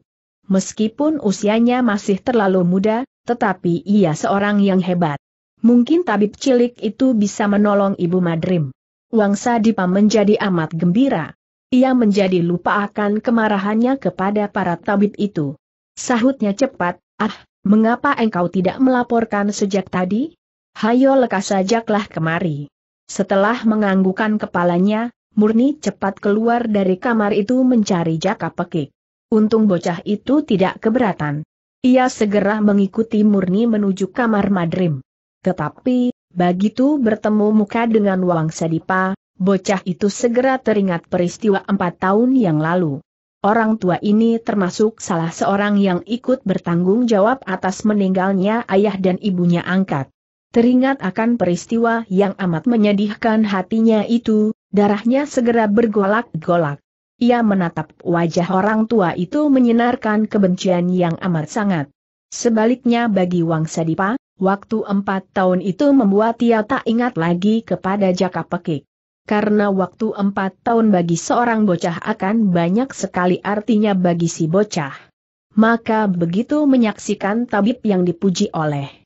Meskipun usianya masih terlalu muda, tetapi ia seorang yang hebat. Mungkin tabib cilik itu bisa menolong Ibu Madrim. Wangsa Dipa menjadi amat gembira. Ia menjadi lupa akan kemarahannya kepada para tabib itu. Sahutnya cepat, ah, mengapa engkau tidak melaporkan sejak tadi? Hayo lekas sajaklah kemari. Setelah menganggukan kepalanya, Murni cepat keluar dari kamar itu mencari Jaka Pekik. Untung bocah itu tidak keberatan. Ia segera mengikuti Murni menuju kamar Madrim. Tetapi, begitu bertemu muka dengan Wang Sadipa, bocah itu segera teringat peristiwa empat tahun yang lalu. Orang tua ini termasuk salah seorang yang ikut bertanggung jawab atas meninggalnya ayah dan ibunya angkat. Teringat akan peristiwa yang amat menyedihkan hatinya itu, darahnya segera bergolak-golak. Ia menatap wajah orang tua itu menyinarkan kebencian yang amat sangat. Sebaliknya bagi Wang Sadipa, waktu empat tahun itu membuat ia tak ingat lagi kepada Jaka Pekik. Karena waktu empat tahun bagi seorang bocah akan banyak sekali artinya bagi si bocah. Maka begitu menyaksikan tabib yang dipuji oleh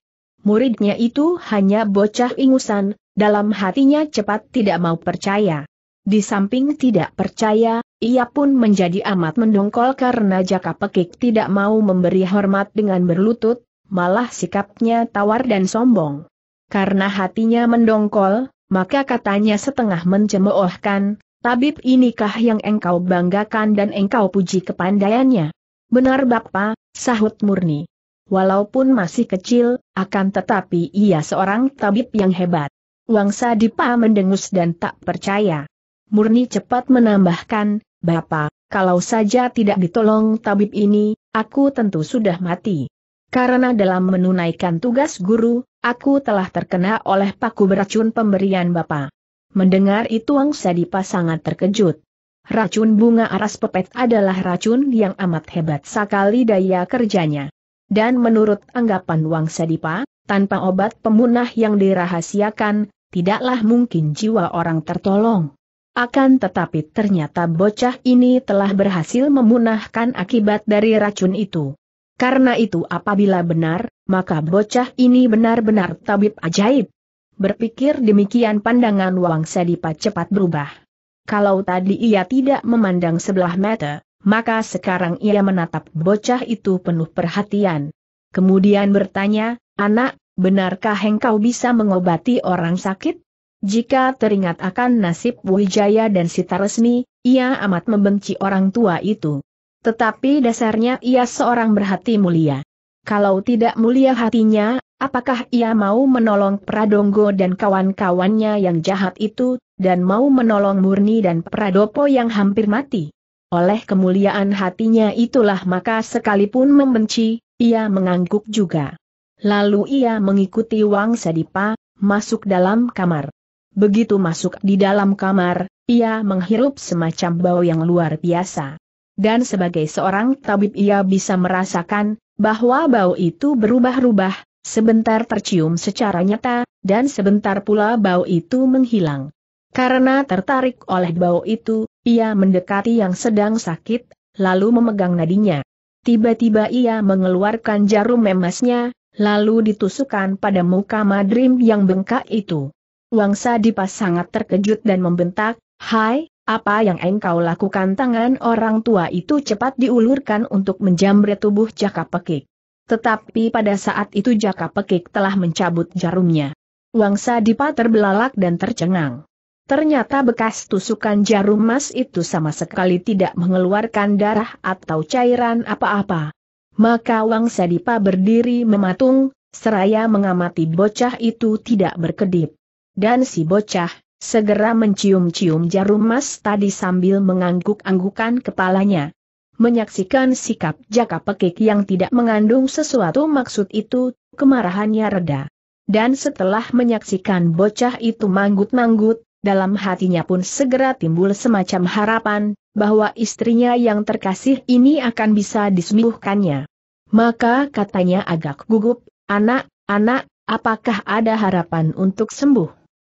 muridnya itu hanya bocah ingusan, dalam hatinya cepat tidak mau percaya. Di samping tidak percaya, ia pun menjadi amat mendongkol karena Jaka Pekik tidak mau memberi hormat dengan berlutut, malah sikapnya tawar dan sombong. Karena hatinya mendongkol, maka katanya setengah mencemoohkan, tabib inikah yang engkau banggakan dan engkau puji kepandaiannya? Benar Bapak, sahut murni. Walaupun masih kecil, akan tetapi ia seorang tabib yang hebat. Wangsa Dipa mendengus dan tak percaya. Murni cepat menambahkan, Bapak, kalau saja tidak ditolong tabib ini, aku tentu sudah mati. Karena dalam menunaikan tugas guru, aku telah terkena oleh paku beracun pemberian Bapak. Mendengar itu Wangsa Dipa sangat terkejut. Racun bunga aras pepet adalah racun yang amat hebat sekali daya kerjanya. Dan menurut anggapan Wang Sadipa, tanpa obat pemunah yang dirahasiakan, tidaklah mungkin jiwa orang tertolong. Akan tetapi ternyata bocah ini telah berhasil memunahkan akibat dari racun itu. Karena itu apabila benar, maka bocah ini benar-benar tabib ajaib. Berpikir demikian pandangan Wang Sadipa cepat berubah. Kalau tadi ia tidak memandang sebelah mata, maka sekarang ia menatap bocah itu penuh perhatian. Kemudian bertanya, anak, benarkah engkau bisa mengobati orang sakit? Jika teringat akan nasib Wijaya dan Sita ia amat membenci orang tua itu. Tetapi dasarnya ia seorang berhati mulia. Kalau tidak mulia hatinya, apakah ia mau menolong Pradonggo dan kawan-kawannya yang jahat itu, dan mau menolong Murni dan Pradopo yang hampir mati? Oleh kemuliaan hatinya itulah maka sekalipun membenci, ia mengangguk juga. Lalu ia mengikuti Wang Sadipa, masuk dalam kamar. Begitu masuk di dalam kamar, ia menghirup semacam bau yang luar biasa. Dan sebagai seorang tabib ia bisa merasakan, bahwa bau itu berubah-ubah, sebentar tercium secara nyata, dan sebentar pula bau itu menghilang. Karena tertarik oleh bau itu, ia mendekati yang sedang sakit, lalu memegang nadinya. Tiba-tiba ia mengeluarkan jarum emasnya, lalu ditusukkan pada muka Madrim yang bengkak itu. Wangsa dipas sangat terkejut dan membentak, Hai, apa yang engkau lakukan tangan orang tua itu cepat diulurkan untuk menjamret tubuh Jaka Pekik. Tetapi pada saat itu Jaka Pekik telah mencabut jarumnya. Wangsa Dipa terbelalak dan tercengang. Ternyata bekas tusukan jarum emas itu sama sekali tidak mengeluarkan darah atau cairan apa-apa. Maka Wang Sadipa berdiri mematung, seraya mengamati bocah itu tidak berkedip. Dan si bocah, segera mencium-cium jarum emas tadi sambil mengangguk-anggukan kepalanya. Menyaksikan sikap jaka pekik yang tidak mengandung sesuatu maksud itu, kemarahannya reda. Dan setelah menyaksikan bocah itu manggut-manggut, dalam hatinya pun segera timbul semacam harapan, bahwa istrinya yang terkasih ini akan bisa disembuhkannya. Maka katanya agak gugup, anak, anak, apakah ada harapan untuk sembuh?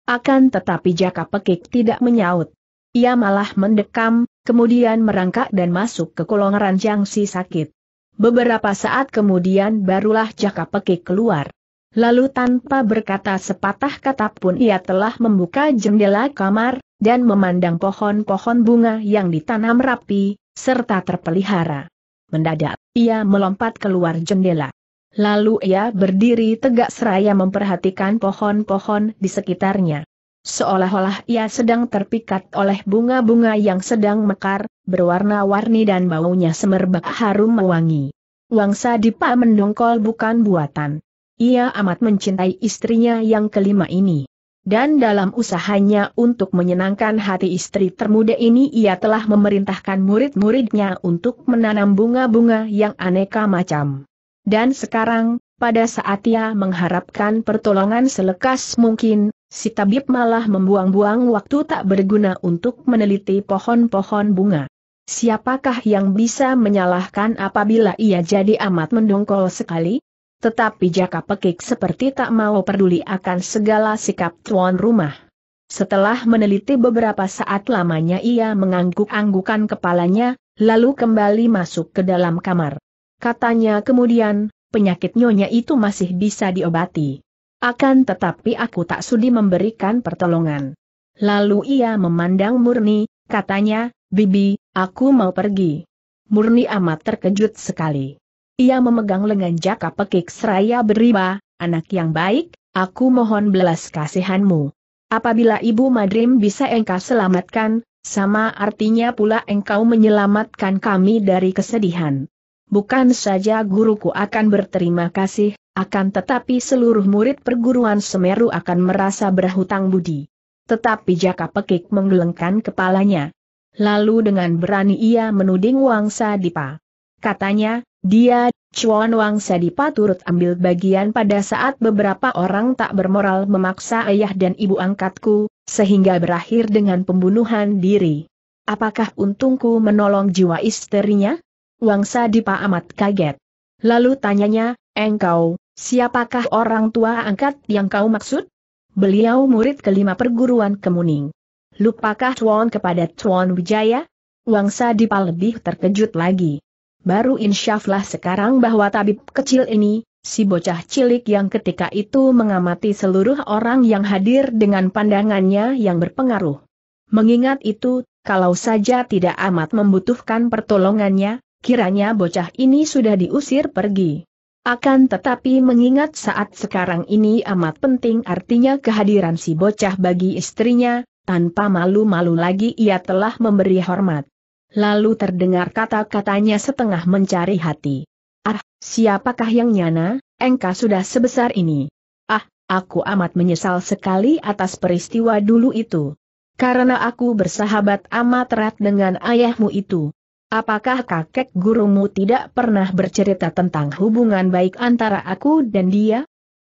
Akan tetapi Jaka Pekik tidak menyaut. Ia malah mendekam, kemudian merangkak dan masuk ke kolong ranjang si sakit. Beberapa saat kemudian barulah Jaka Pekik keluar. Lalu tanpa berkata sepatah kata pun ia telah membuka jendela kamar, dan memandang pohon-pohon bunga yang ditanam rapi, serta terpelihara. Mendadak, ia melompat keluar jendela. Lalu ia berdiri tegak seraya memperhatikan pohon-pohon di sekitarnya. Seolah-olah ia sedang terpikat oleh bunga-bunga yang sedang mekar, berwarna-warni dan baunya semerbak harum mewangi. Wangsa dipa mendongkol bukan buatan. Ia amat mencintai istrinya yang kelima ini. Dan dalam usahanya untuk menyenangkan hati istri termuda ini ia telah memerintahkan murid-muridnya untuk menanam bunga-bunga yang aneka macam. Dan sekarang, pada saat ia mengharapkan pertolongan selekas mungkin, si tabib malah membuang-buang waktu tak berguna untuk meneliti pohon-pohon bunga. Siapakah yang bisa menyalahkan apabila ia jadi amat mendongkol sekali? Tetapi Jaka Pekik seperti tak mau peduli akan segala sikap tuan rumah. Setelah meneliti beberapa saat lamanya ia mengangguk-anggukan kepalanya, lalu kembali masuk ke dalam kamar. Katanya kemudian, penyakit nyonya itu masih bisa diobati. Akan tetapi aku tak sudi memberikan pertolongan. Lalu ia memandang Murni, katanya, Bibi, aku mau pergi. Murni amat terkejut sekali. Ia memegang lengan jaka pekik seraya beriba, anak yang baik, aku mohon belas kasihanmu. Apabila Ibu Madrim bisa engkau selamatkan, sama artinya pula engkau menyelamatkan kami dari kesedihan. Bukan saja guruku akan berterima kasih, akan tetapi seluruh murid perguruan Semeru akan merasa berhutang budi. Tetapi Jaka Pekik menggelengkan kepalanya. Lalu dengan berani ia menuding Wangsa Dipa. Katanya, dia, Chuan Wang Sadipa turut ambil bagian pada saat beberapa orang tak bermoral memaksa ayah dan ibu angkatku, sehingga berakhir dengan pembunuhan diri. Apakah untungku menolong jiwa istrinya? Wang Sadipa amat kaget. Lalu tanyanya, engkau, siapakah orang tua angkat yang kau maksud? Beliau murid kelima perguruan kemuning. Lupakah Chuan kepada Chuan Wijaya? Wangsa Dipa lebih terkejut lagi baru insyaflah sekarang bahwa tabib kecil ini, si bocah cilik yang ketika itu mengamati seluruh orang yang hadir dengan pandangannya yang berpengaruh. Mengingat itu, kalau saja tidak amat membutuhkan pertolongannya, kiranya bocah ini sudah diusir pergi. Akan tetapi mengingat saat sekarang ini amat penting artinya kehadiran si bocah bagi istrinya, tanpa malu-malu lagi ia telah memberi hormat. Lalu terdengar kata-katanya setengah mencari hati. Ah, siapakah yang nyana, engkau sudah sebesar ini? Ah, aku amat menyesal sekali atas peristiwa dulu itu. Karena aku bersahabat amat erat dengan ayahmu itu. Apakah kakek gurumu tidak pernah bercerita tentang hubungan baik antara aku dan dia?